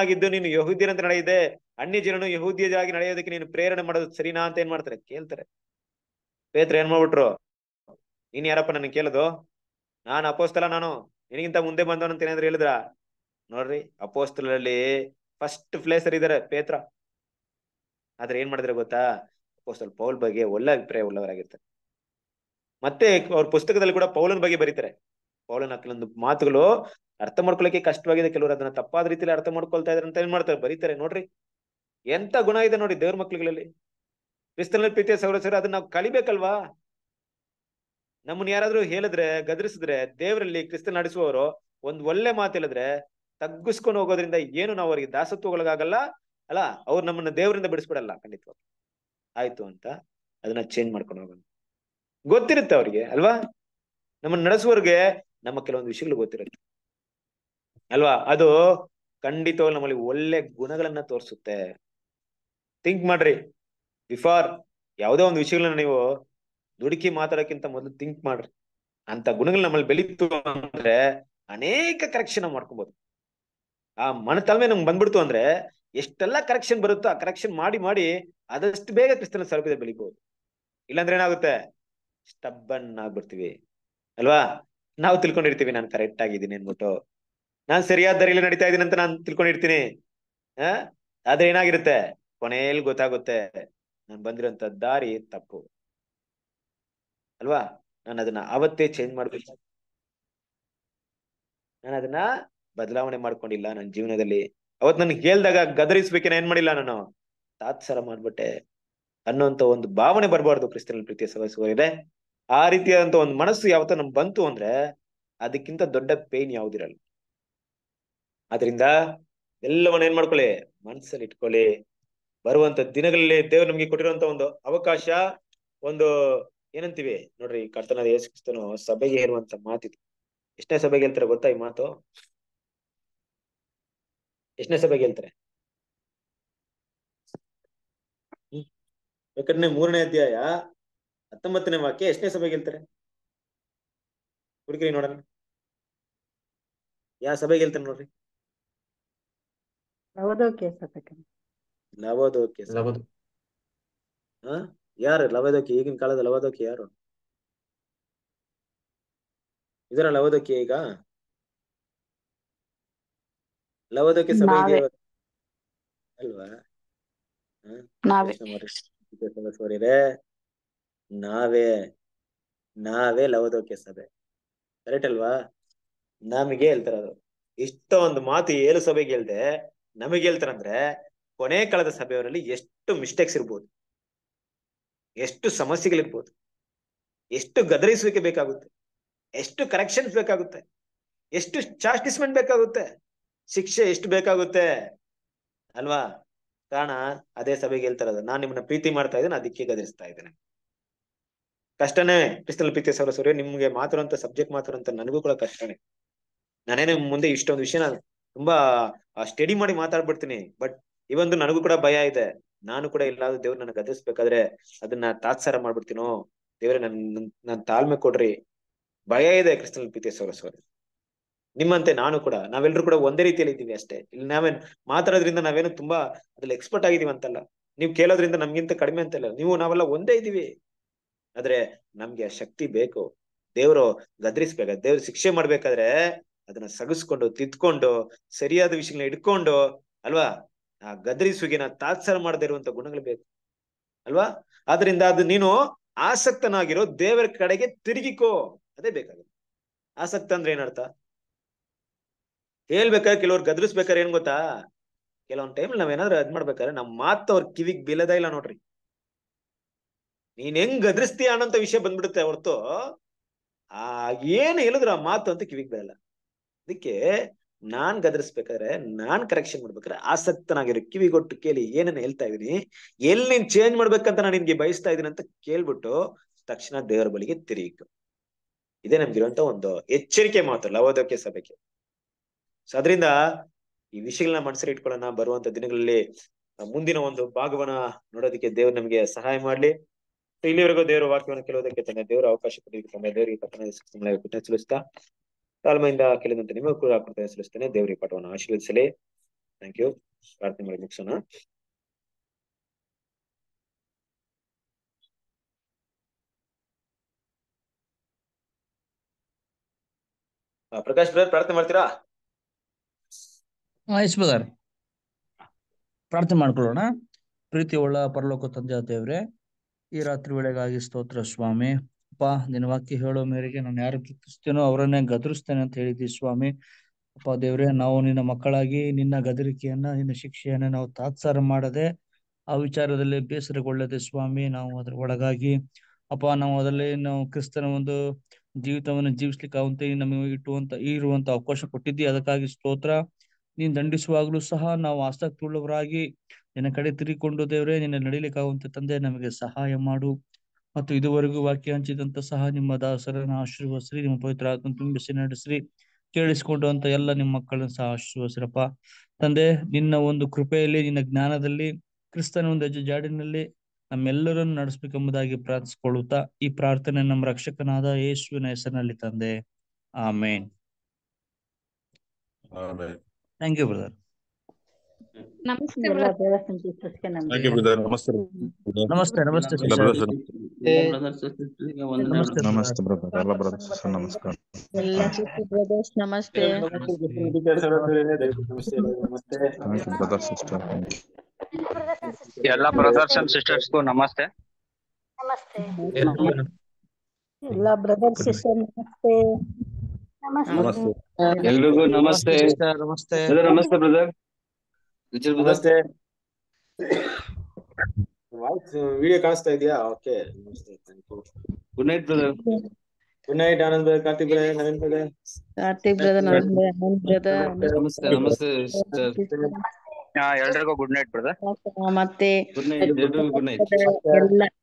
ಆಗಿದ್ದು ನೀನು ಅಂತ ನಡೆಯಿದೆ ಅನ್ಯ ಜನನು ಯಹೂದಿಯಾಗಿ ನಡೆಯೋದಕ್ಕೆ ನೀನು ಪ್ರೇರಣೆ ಮಾಡೋದು ಸರಿನಾ ಅಂತ ಏನ್ ಮಾಡ್ತಾರೆ ಕೇಳ್ತಾರೆ ಪೇತ್ರ ಏನ್ ಮಾಡ್ಬಿಟ್ರು ನೀನ್ ಯಾರಪ್ಪ ನನ್ಗೆ ಕೇಳೋದು ನಾನು ಅಪೋಸ್ತಲ ನಾನು ನಿನಗಿಂತ ಮುಂದೆ ಬಂದವನು ಅಂತ ಏನಾದ್ರು ಹೇಳಿದ್ರ ನೋಡ್ರಿ ಅಪೋಸ್ತಲಲ್ಲಿ ಫಸ್ಟ್ ಪ್ಲೇಸರ್ ಇದಾರೆ ಪೇತ್ರ ಆದ್ರೆ ಏನ್ ಮಾಡಿದ್ರೆ ಗೊತ್ತಾ ಅಪೋಸ್ತಲ್ ಪೌಲ್ ಬಗ್ಗೆ ಒಳ್ಳೆ ಅಭಿಪ್ರಾಯ ಉಳ್ಳವರಾಗಿರ್ತಾರೆ ಮತ್ತೆ ಅವ್ರ ಪುಸ್ತಕದಲ್ಲಿ ಕೂಡ ಪೌಲನ್ ಬಗ್ಗೆ ಬರೀತಾರೆ ಪೌಲನ್ ಕೆಲವೊಂದು ಮಾತುಗಳು ಅರ್ಥ ಮಾಡ್ಕೊಳಕ್ಕೆ ಕಷ್ಟವಾಗಿದೆ ಕೆಲವರು ಅದನ್ನ ತಪ್ಪಾದ ರೀತಿಯಲ್ಲಿ ಅರ್ಥ ಮಾಡ್ಕೊಳ್ತಾ ಇದಾರೆ ಅಂತ ಏನ್ ಮಾಡ್ತಾರೆ ಬರೀತಾರೆ ನೋಡ್ರಿ ಎಂತ ಗುಣ ಇದೆ ನೋಡಿ ದೇವ್ರ ಮಕ್ಳುಗಳಲ್ಲಿ ಕ್ರಿಸ್ತನಲ್ಲಿ ಪ್ರೀತಿಯ ಸೌರಸರು ಅದನ್ನ ನಾವು ಕಲಿಬೇಕಲ್ವಾ ನಮ್ಮನ್ನ ಯಾರಾದ್ರೂ ಹೇಳಿದ್ರೆ ಗದರಿಸಿದ್ರೆ ದೇವರಲ್ಲಿ ಕ್ರಿಸ್ತನ್ ನಡೆಸುವವರು ಒಂದ್ ಒಳ್ಳೆ ಮಾತು ಹೇಳಿದ್ರೆ ತಗ್ಗಿಸ್ಕೊಂಡು ಹೋಗೋದ್ರಿಂದ ಏನು ನಾವು ಅವರಿಗೆ ದಾಸತ್ವ ಒಳಗಾಗಲ್ಲ ಅಲ್ಲ ಅವ್ರು ನಮ್ಮನ್ನ ದೇವರಿಂದ ಬಿಡಿಸ್ಬಿಡಲ್ಲ ಖಂಡಿತವಾಗಿ ಆಯ್ತು ಅಂತ ಅದನ್ನ ಚೇಂಜ್ ಮಾಡ್ಕೊಂಡು ಹೋಗೋಣ ಗೊತ್ತಿರುತ್ತೆ ಅವ್ರಿಗೆ ಅಲ್ವಾ ನಮ್ಮನ್ನ ನಡೆಸುವವ್ರಿಗೆ ನಮ್ಮ ಕೆಲವೊಂದು ವಿಷಯಗಳು ಗೊತ್ತಿರುತ್ತೆ ಅಲ್ವಾ ಅದು ಖಂಡಿತವಾಗಿ ನಮ್ಮಲ್ಲಿ ಒಳ್ಳೆ ಗುಣಗಳನ್ನ ತೋರಿಸುತ್ತೆ ಥಿಂಕ್ ಮಾಡ್ರಿ ಬಿಫಾರ್ ಯಾವುದೋ ಒಂದು ವಿಷಯಗಳನ್ನ ನೀವು ದುಡುಕಿ ಮಾತಾಡೋಕ್ಕಿಂತ ಮೊದಲು ಥಿಂಕ್ ಮಾಡ್ರಿ ಅಂತ ಗುಣಗಳು ನಮ್ಮಲ್ಲಿ ಬೆಳೀತು ಅಂದ್ರೆ ಅನೇಕ ಕರೆಕ್ಷನ್ ಮಾಡ್ಕೊಬೋದು ಆ ಮನತಲ್ಮೆ ನಮ್ಗೆ ಬಂದ್ಬಿಡ್ತು ಅಂದ್ರೆ ಎಷ್ಟೆಲ್ಲ ಕರೆಕ್ಷನ್ ಬರುತ್ತೋ ಆ ಕರೆಕ್ಷನ್ ಮಾಡಿ ಮಾಡಿ ಆದಷ್ಟು ಬೇಗ ಕ್ರಿಸ್ತನ ಸ್ವರೂಪದ ಬೆಳಿಬಹುದು ಇಲ್ಲಾಂದ್ರೆ ಏನಾಗುತ್ತೆ ಸ್ಟಬ್ಬನ್ ಆಗ್ಬಿಡ್ತೀವಿ ಅಲ್ವಾ ನಾವು ತಿಳ್ಕೊಂಡಿರ್ತೀವಿ ನಾನು ಕರೆಕ್ಟ್ ಆಗಿದ್ದೀನಿ ಅನ್ಬಿಟ್ಟು ನಾನು ಸರಿಯಾದ ದಾರಿಯಲ್ಲಿ ನಡೀತಾ ಇದ್ದೀನಿ ಅಂತ ನಾನು ತಿಳ್ಕೊಂಡಿರ್ತೀನಿ ಹ ಆದ್ರೆ ಏನಾಗಿರುತ್ತೆ ಕೊನೆಯಲ್ಲಿ ಗೊತ್ತಾಗುತ್ತೆ ನಾನು ಬಂದಿರೋಂತ ದಾರಿ ತಪ್ಪು ಅಲ್ವಾ ನಾನು ಅದನ್ನ ಆವತ್ತೇ ಚೇಂಜ್ ಮಾಡ್ಬೇಕು ನಾನು ಅದನ್ನ ಬದಲಾವಣೆ ಮಾಡ್ಕೊಂಡಿಲ್ಲ ನನ್ನ ಜೀವನದಲ್ಲಿ ಅವತ್ ನನ್ಗೆ ಹೇಳ್ದಾಗ ಗದರಿಸ್ಬೇಕೇನ ಏನ್ ಮಾಡಿಲ್ಲ ನಾನು ತಾತ್ಸರ ಮಾಡ್ಬಿಟ್ಟೆ ಅನ್ನೋಂತ ಒಂದು ಭಾವನೆ ಬರಬಾರ್ದು ಕ್ರಿಸ್ತನ ಪ್ರೀತಿಯ ಸದಸ್ಯರಿದೆ ಆ ರೀತಿಯಾದಂತ ಒಂದು ಮನಸ್ಸು ಯಾವತ್ತ ನಮ್ ಬಂತು ಅಂದ್ರೆ ಅದಕ್ಕಿಂತ ದೊಡ್ಡ ಪೇನ್ ಯಾವ್ದಿರಲ್ಲ ಆದ್ರಿಂದ ಎಲ್ಲವನ್ನ ಏನ್ ಮಾಡ್ಕೊಳ್ಳಿ ಮನಸ್ಸಲ್ಲಿ ಇಟ್ಕೊಳ್ಳಿ ಬರುವಂತ ದಿನಗಳಲ್ಲಿ ದೇವ್ರು ನಮ್ಗೆ ಕೊಟ್ಟಿರುವಂತ ಒಂದು ಅವಕಾಶ ಒಂದು ಏನಂತೀವಿ ನೋಡ್ರಿ ಕರ್ತನಾದ ಯೇಸು ಕ್ರಿಸ್ತನು ಸಭೆಗೆ ಹೇರುವಂತ ಮಾತು ಎಷ್ಟೇ ಸಭೆಗೆ ಹೇಳ್ತಾರೆ ಗೊತ್ತಾ ಈ ಮಾತು ಎಷ್ಟನೇ ಸಭೆ ಗೆಲ್ತಾರೆ ಯಾಕಂದ್ರೆ ಮೂರನೇ ಅಧ್ಯಾಯ ಹತ್ತೊಂಬತ್ತನೇ ವಾಕ್ಯ ಎಷ್ಟನೇ ಸಭೆ ಗೆಲ್ತಾರೆ ಹುಡುಗಿರಿ ನೋಡೋಣ ಯಾವ ಸಭೆ ಗೆಲ್ತಾರೆ ನೋಡ್ರಿ ಲವದೋಕೆ ಹಾ ಯಾರು ಲವದೋಕೆ ಈಗಿನ ಕಾಲದ ಲವದೋಕಿ ಯಾರು ಇದರ ಲವದೋಕಿ ಈಗ ಲವದಕ್ಕೆ ಸಭೆ ನಾವೇ. ಅಲ್ವಾ ನಾವೇ ನಾವೇ ಲವದೋಕೆ ಸಭೆ ಕರೆಕ್ಟ್ ಅಲ್ವಾ ನಮಗೆ ಹೇಳ್ತಾರ ಅದು ಇಷ್ಟೊಂದು ಮಾತು ಏಳು ಸಭೆಗೆ ಹೇಳ್ದೆ ನಮಗೆ ಹೇಳ್ತಾರಂದ್ರೆ ಕೊನೆ ಕಾಲದ ಸಭೆಯವರಲ್ಲಿ ಎಷ್ಟು ಮಿಸ್ಟೇಕ್ಸ್ ಇರ್ಬೋದು ಎಷ್ಟು ಸಮಸ್ಯೆಗಳಿರ್ಬೋದು ಎಷ್ಟು ಗದರಿಸುವಿಕೆ ಬೇಕಾಗುತ್ತೆ ಎಷ್ಟು ಕರೆಕ್ಷನ್ಸ್ ಬೇಕಾಗುತ್ತೆ ಎಷ್ಟು ಚಾಸ್ಟಿಸ್ಮೆಂಟ್ ಬೇಕಾಗುತ್ತೆ ಶಿಕ್ಷೆ ಎಷ್ಟು ಬೇಕಾಗುತ್ತೆ ಅಲ್ವಾ ಕಾರಣ ಅದೇ ಸಭೆಗೆ ಹೇಳ್ತಾರದು ನಾನು ನಿಮ್ಮನ್ನ ಪ್ರೀತಿ ಮಾಡ್ತಾ ಇದ್ದೇನೆ ಅದಕ್ಕೆ ಗದರಿಸ್ತಾ ಇದ್ದೇನೆ ಕಷ್ಟನೇ ಕೃಷ್ಣಲ್ ಪ್ರೀತಿ ಸೂರ್ಯ ನಿಮ್ಗೆ ಮಾತಾಡುವಂತ ಸಬ್ಜೆಕ್ಟ್ ಮಾತಾಡುವಂತ ನನಗೂ ಕೂಡ ಕಷ್ಟನೇ ನಾನೇನು ಮುಂದೆ ಇಷ್ಟೊಂದು ನಾನು ತುಂಬಾ ಸ್ಟಡಿ ಮಾಡಿ ಮಾತಾಡ್ಬಿಡ್ತೀನಿ ಬಟ್ ಇವಂದು ನನಗೂ ಕೂಡ ಭಯ ಇದೆ ನಾನು ಕೂಡ ಎಲ್ಲಾದ್ರೂ ದೇವ್ರು ನನಗೆ ಗದರಿಸ್ಬೇಕಾದ್ರೆ ಅದನ್ನ ತಾತ್ಸಾರ ಮಾಡ್ಬಿಡ್ತೀನೋ ದೇವ್ರೆ ನನ್ ನನ್ ತಾಳ್ಮೆ ಕೊಡ್ರಿ ಭಯ ಇದೆ ಕೃಷ್ಣಲ್ ಪ್ರೀತಿ ಸೌರಸೂರ್ಯ ನಿಮ್ಮಂತೆ ನಾನು ಕೂಡ ನಾವೆಲ್ಲರೂ ಕೂಡ ಒಂದೇ ರೀತಿಯಲ್ಲಿ ಇದ್ದೀವಿ ಅಷ್ಟೇ ಇಲ್ಲಿ ನಾವೇನು ಮಾತಾಡೋದ್ರಿಂದ ನಾವೇನು ತುಂಬಾ ಅದ್ರಲ್ಲಿ ಎಕ್ಸ್ಪರ್ಟ್ ಆಗಿದೀವಿ ಅಂತಲ್ಲ ನೀವು ಕೇಳೋದ್ರಿಂದ ನಮ್ಗಿಂತ ಕಡಿಮೆ ಅಂತಲ್ಲ ನೀವು ನಾವೆಲ್ಲ ಒಂದೇ ಇದೀವಿ ಆದ್ರೆ ನಮ್ಗೆ ಆ ಶಕ್ತಿ ಬೇಕು ದೇವರು ಗದ್ರಿಸ್ಬೇಕ ದೇವ್ರ ಶಿಕ್ಷೆ ಮಾಡ್ಬೇಕಾದ್ರೆ ಅದನ್ನ ಸಗಸ್ಕೊಂಡು ತಿದ್ಕೊಂಡು ಸರಿಯಾದ ವಿಷಯಗಳನ್ನ ಇಟ್ಕೊಂಡು ಅಲ್ವಾ ಆ ನಾ ತಾತ್ಸಾರ ಮಾಡದೇ ಇರುವಂತ ಗುಣಗಳು ಬೇಕು ಅಲ್ವಾ ಆದ್ರಿಂದ ಅದು ನೀನು ಆಸಕ್ತನಾಗಿರೋ ದೇವರ ಕಡೆಗೆ ತಿರುಗಿಕೋ ಅದೇ ಬೇಕಾಗುತ್ತೆ ಆಸಕ್ತ ಅಂದ್ರೆ ಏನರ್ಥ ಹೇಳ್ಬೇಕಾದ್ರೆ ಕೆಲವ್ರು ಗದರಿಸ್ಬೇಕಾರೆ ಏನ್ ಗೊತ್ತಾ ಕೆಲವೊಂದ್ ಟೈಮ್ ನಾವೇನಾದ್ರೂ ಅದ್ ಮಾಡ್ಬೇಕಾದ್ರೆ ನಮ್ ಮಾತು ಅವ್ರ ಕಿವಿಗ್ ಬೀಳದ ಇಲ್ಲ ನೋಡ್ರಿ ನೀನ್ ಹೆಂಗ್ ಗದರಿಸ್ತೀಯ ಅನ್ನೋಂತ ವಿಷಯ ಬಂದ್ಬಿಡುತ್ತೆ ಹೊರ್ತು ಆ ಏನ್ ಹೇಳಿದ್ರು ಆ ಮಾತು ಅಂತ ಕಿವಿಗ್ ಬೀಳಲ್ಲ ಅದಕ್ಕೆ ನಾನ್ ಗದರಿಸ್ಬೇಕಾದ್ರೆ ನಾನ್ ಕರೆಕ್ಷನ್ ಮಾಡ್ಬೇಕಾದ್ರೆ ಆಸಕ್ತನಾಗಿರು ಕಿವಿಗೊಟ್ಟು ಕೇಳಿ ಏನನ್ನ ಹೇಳ್ತಾ ಇದೀನಿ ಎಲ್ಲಿ ನೀನ್ ಚೇಂಜ್ ಮಾಡ್ಬೇಕಂತ ನಾನು ನಿನ್ಗೆ ಬಯಸ್ತಾ ಇದೀನಿ ಅಂತ ಕೇಳ್ಬಿಟ್ಟು ತಕ್ಷಣ ದೇವರ ಬಳಿಗೆ ತಿರುಗಿತು ಇದೇ ನಮ್ಗಿರುವಂತ ಒಂದು ಎಚ್ಚರಿಕೆ ಮಾತು ಲವೋದಕ್ಕೆ ಸಭೆಗೆ ಸೊ ಅದರಿಂದ ಈ ವಿಷಯಗಳನ್ನ ಮನಸ್ಸಲ್ಲಿ ಇಟ್ಕೊಳ್ಳೋಣ ಬರುವಂತ ದಿನಗಳಲ್ಲಿ ಮುಂದಿನ ಒಂದು ಭಾಗವನ್ನ ನೋಡೋದಕ್ಕೆ ದೇವ್ರ ನಮಗೆ ಸಹಾಯ ಮಾಡ್ಲಿ ಇಲ್ಲಿವರೆಗೂ ದೇವರ ವಾಕ್ಯವನ್ನು ಕೇಳೋದಕ್ಕೆ ತನ್ನ ದೇವರ ಅವಕಾಶ ಕೊಡೋದಕ್ಕೆ ತನ್ನ ದೇವರಿಗೆ ತಪ್ಪನ ಸಲ್ಲಿಸ್ತಾ ತಾಳ್ಮೆಯಿಂದ ಕೇಳಿದಂತೆ ನಿಮಗೂ ಕೂಡ ಕೃತಜ್ಞ ಸಲ್ಲಿಸ್ತೇನೆ ದೇವರಿಗೆ ಪಾಠವನ್ನು ಆಶೀರ್ವದಿಸಲಿ ಥ್ಯಾಂಕ್ ಯು ಪ್ರಾರ್ಥನೆ ಮಾಡಿ ಮುಗಿಸೋಣ ಪ್ರಕಾಶ್ ಪ್ರಾರ್ಥನೆ ಮಾಡ್ತೀರಾ ಎಸ್ ಪ್ರಾರ್ಥನೆ ಮಾಡ್ಕೊಳ್ಳೋಣ ಪ್ರೀತಿ ಒಳ್ಳ ಪರಲೋಕ ತಂದೆ ದೇವ್ರೆ ಈ ರಾತ್ರಿ ವೇಳೆಗಾಗಿ ಸ್ತೋತ್ರ ಸ್ವಾಮಿ ಅಪ್ಪ ನಿನ್ನ ವಾಕ್ಯ ಹೇಳೋ ಮೇರೆಗೆ ನಾನು ಯಾರು ದುಃಖಿಸ್ತೇನೋ ಅವರನ್ನೇ ಗದರಿಸ್ತೇನೆ ಅಂತ ಹೇಳಿದ್ವಿ ಸ್ವಾಮಿ ಅಪ್ಪ ದೇವ್ರೆ ನಾವು ನಿನ್ನ ಮಕ್ಕಳಾಗಿ ನಿನ್ನ ಗದರಿಕೆಯನ್ನ ನಿನ್ನ ಶಿಕ್ಷೆಯನ್ನ ನಾವು ತಾತ್ಸಾರ ಮಾಡದೆ ಆ ವಿಚಾರದಲ್ಲಿ ಬೇಸರಗೊಳ್ಳದೆ ಸ್ವಾಮಿ ನಾವು ಅದ್ರ ಒಳಗಾಗಿ ಅಪ್ಪ ನಾವು ಅದರಲ್ಲಿ ನಾವು ಕ್ರಿಸ್ತನ ಒಂದು ಜೀವಿತವನ್ನು ಜೀವಿಸ್ಲಿಕ್ಕೆ ಅವಂತೆ ನಮಗೆ ಇಟ್ಟುವಂತ ಇರುವಂತ ಅವಕಾಶ ಕೊಟ್ಟಿದ್ದಿ ಅದಕ್ಕಾಗಿ ಸ್ತೋತ್ರ ನೀನ್ ದಂಡಿಸುವಾಗಲೂ ಸಹ ನಾವು ಉಳ್ಳವರಾಗಿ ನಿನ್ನ ಕಡೆ ತಿರುಗಿಕೊಂಡು ದೇವರೇ ನಿನ್ನ ನಡೀಲಿಕ್ಕಾಗುವಂತೆ ತಂದೆ ನಮಗೆ ಸಹಾಯ ಮಾಡು ಮತ್ತು ಇದುವರೆಗೂ ವಾಕ್ಯ ಹಂಚಿದಂತ ಸಹ ನಿಮ್ಮ ದಾಸರನ್ನ ಆಶೀರ್ವಸ್ರಿ ನಿಮ್ಮ ಪವಿತ್ರ ಆತ್ಮ ತುಂಬಿಸಿ ನಡೆಸ್ರಿ ಕೇಳಿಸಿಕೊಂಡು ಅಂತ ಎಲ್ಲ ನಿಮ್ಮ ಮಕ್ಕಳನ್ನ ಸಹ ಆಶೀರ್ವಸ್ರಪ್ಪ ತಂದೆ ನಿನ್ನ ಒಂದು ಕೃಪೆಯಲ್ಲಿ ನಿನ್ನ ಜ್ಞಾನದಲ್ಲಿ ಕ್ರಿಸ್ತನ ಒಂದು ಹೆಜ್ಜೆ ಜಾಡಿನಲ್ಲಿ ನಮ್ಮೆಲ್ಲರನ್ನು ನಡೆಸಬೇಕೆಂಬುದಾಗಿ ಪ್ರಾರ್ಥಿಸಿಕೊಳ್ಳುತ್ತಾ ಈ ಪ್ರಾರ್ಥನೆ ನಮ್ಮ ರಕ್ಷಕನಾದ ಯೇಸುವಿನ ಹೆಸರಿನಲ್ಲಿ ತಂದೆ ಆಮೇನ್ ಆಮೇನ್ Thank you, brother. Namaste, brother. Thank you, brother. Namaste. Namaste, namaste. Namaste, namaste, brother. Alla brothers, namaskar. brothers, namaste. Thank you, brother, sister. Alla brothers and sisters को नमस्ते. नमस्ते. Alla brothers, sisters, नमस्ते. ನಮಸ್ತೆ ಎಲ್ರಿಗೂ ನಮಸ್ತೆ ನಮಸ್ತೆ ನಮಸ್ತೆ ಬ್ರದರ್ ವಿಜಯ್ ನಮಸ್ತೆ ವಿಡಿಯೋ ಕಾಣಿಸ್ತಾ ಇದೆಯಾ ಓಕೆ ನಮಸ್ತೆ good night brother good night Anand brother Karthik brother Naveen brother Karthik brother Naveen brother ನಮಸ್ತೆ ನಮಸ್ತೆ ಎಲ್ಲರಿಗೂ ಗುಡ್ ನೈಟ್ ಬ್ರದರ್ ಮತ್ತೆ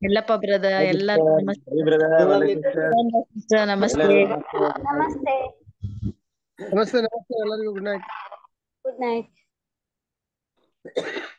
ಎಲ್ಲಪ್ಪ ಬ್ರದರ್ ಎಲ್ಲ ನಮಸ್ತೆ ನಮಸ್ತೆ ನಮಸ್ತೆ ನಮಸ್ತೆ ಎಲ್ಲರಿಗೂ ಗುಡ್ ನೈಟ್ ಗುಡ್ ನೈಟ್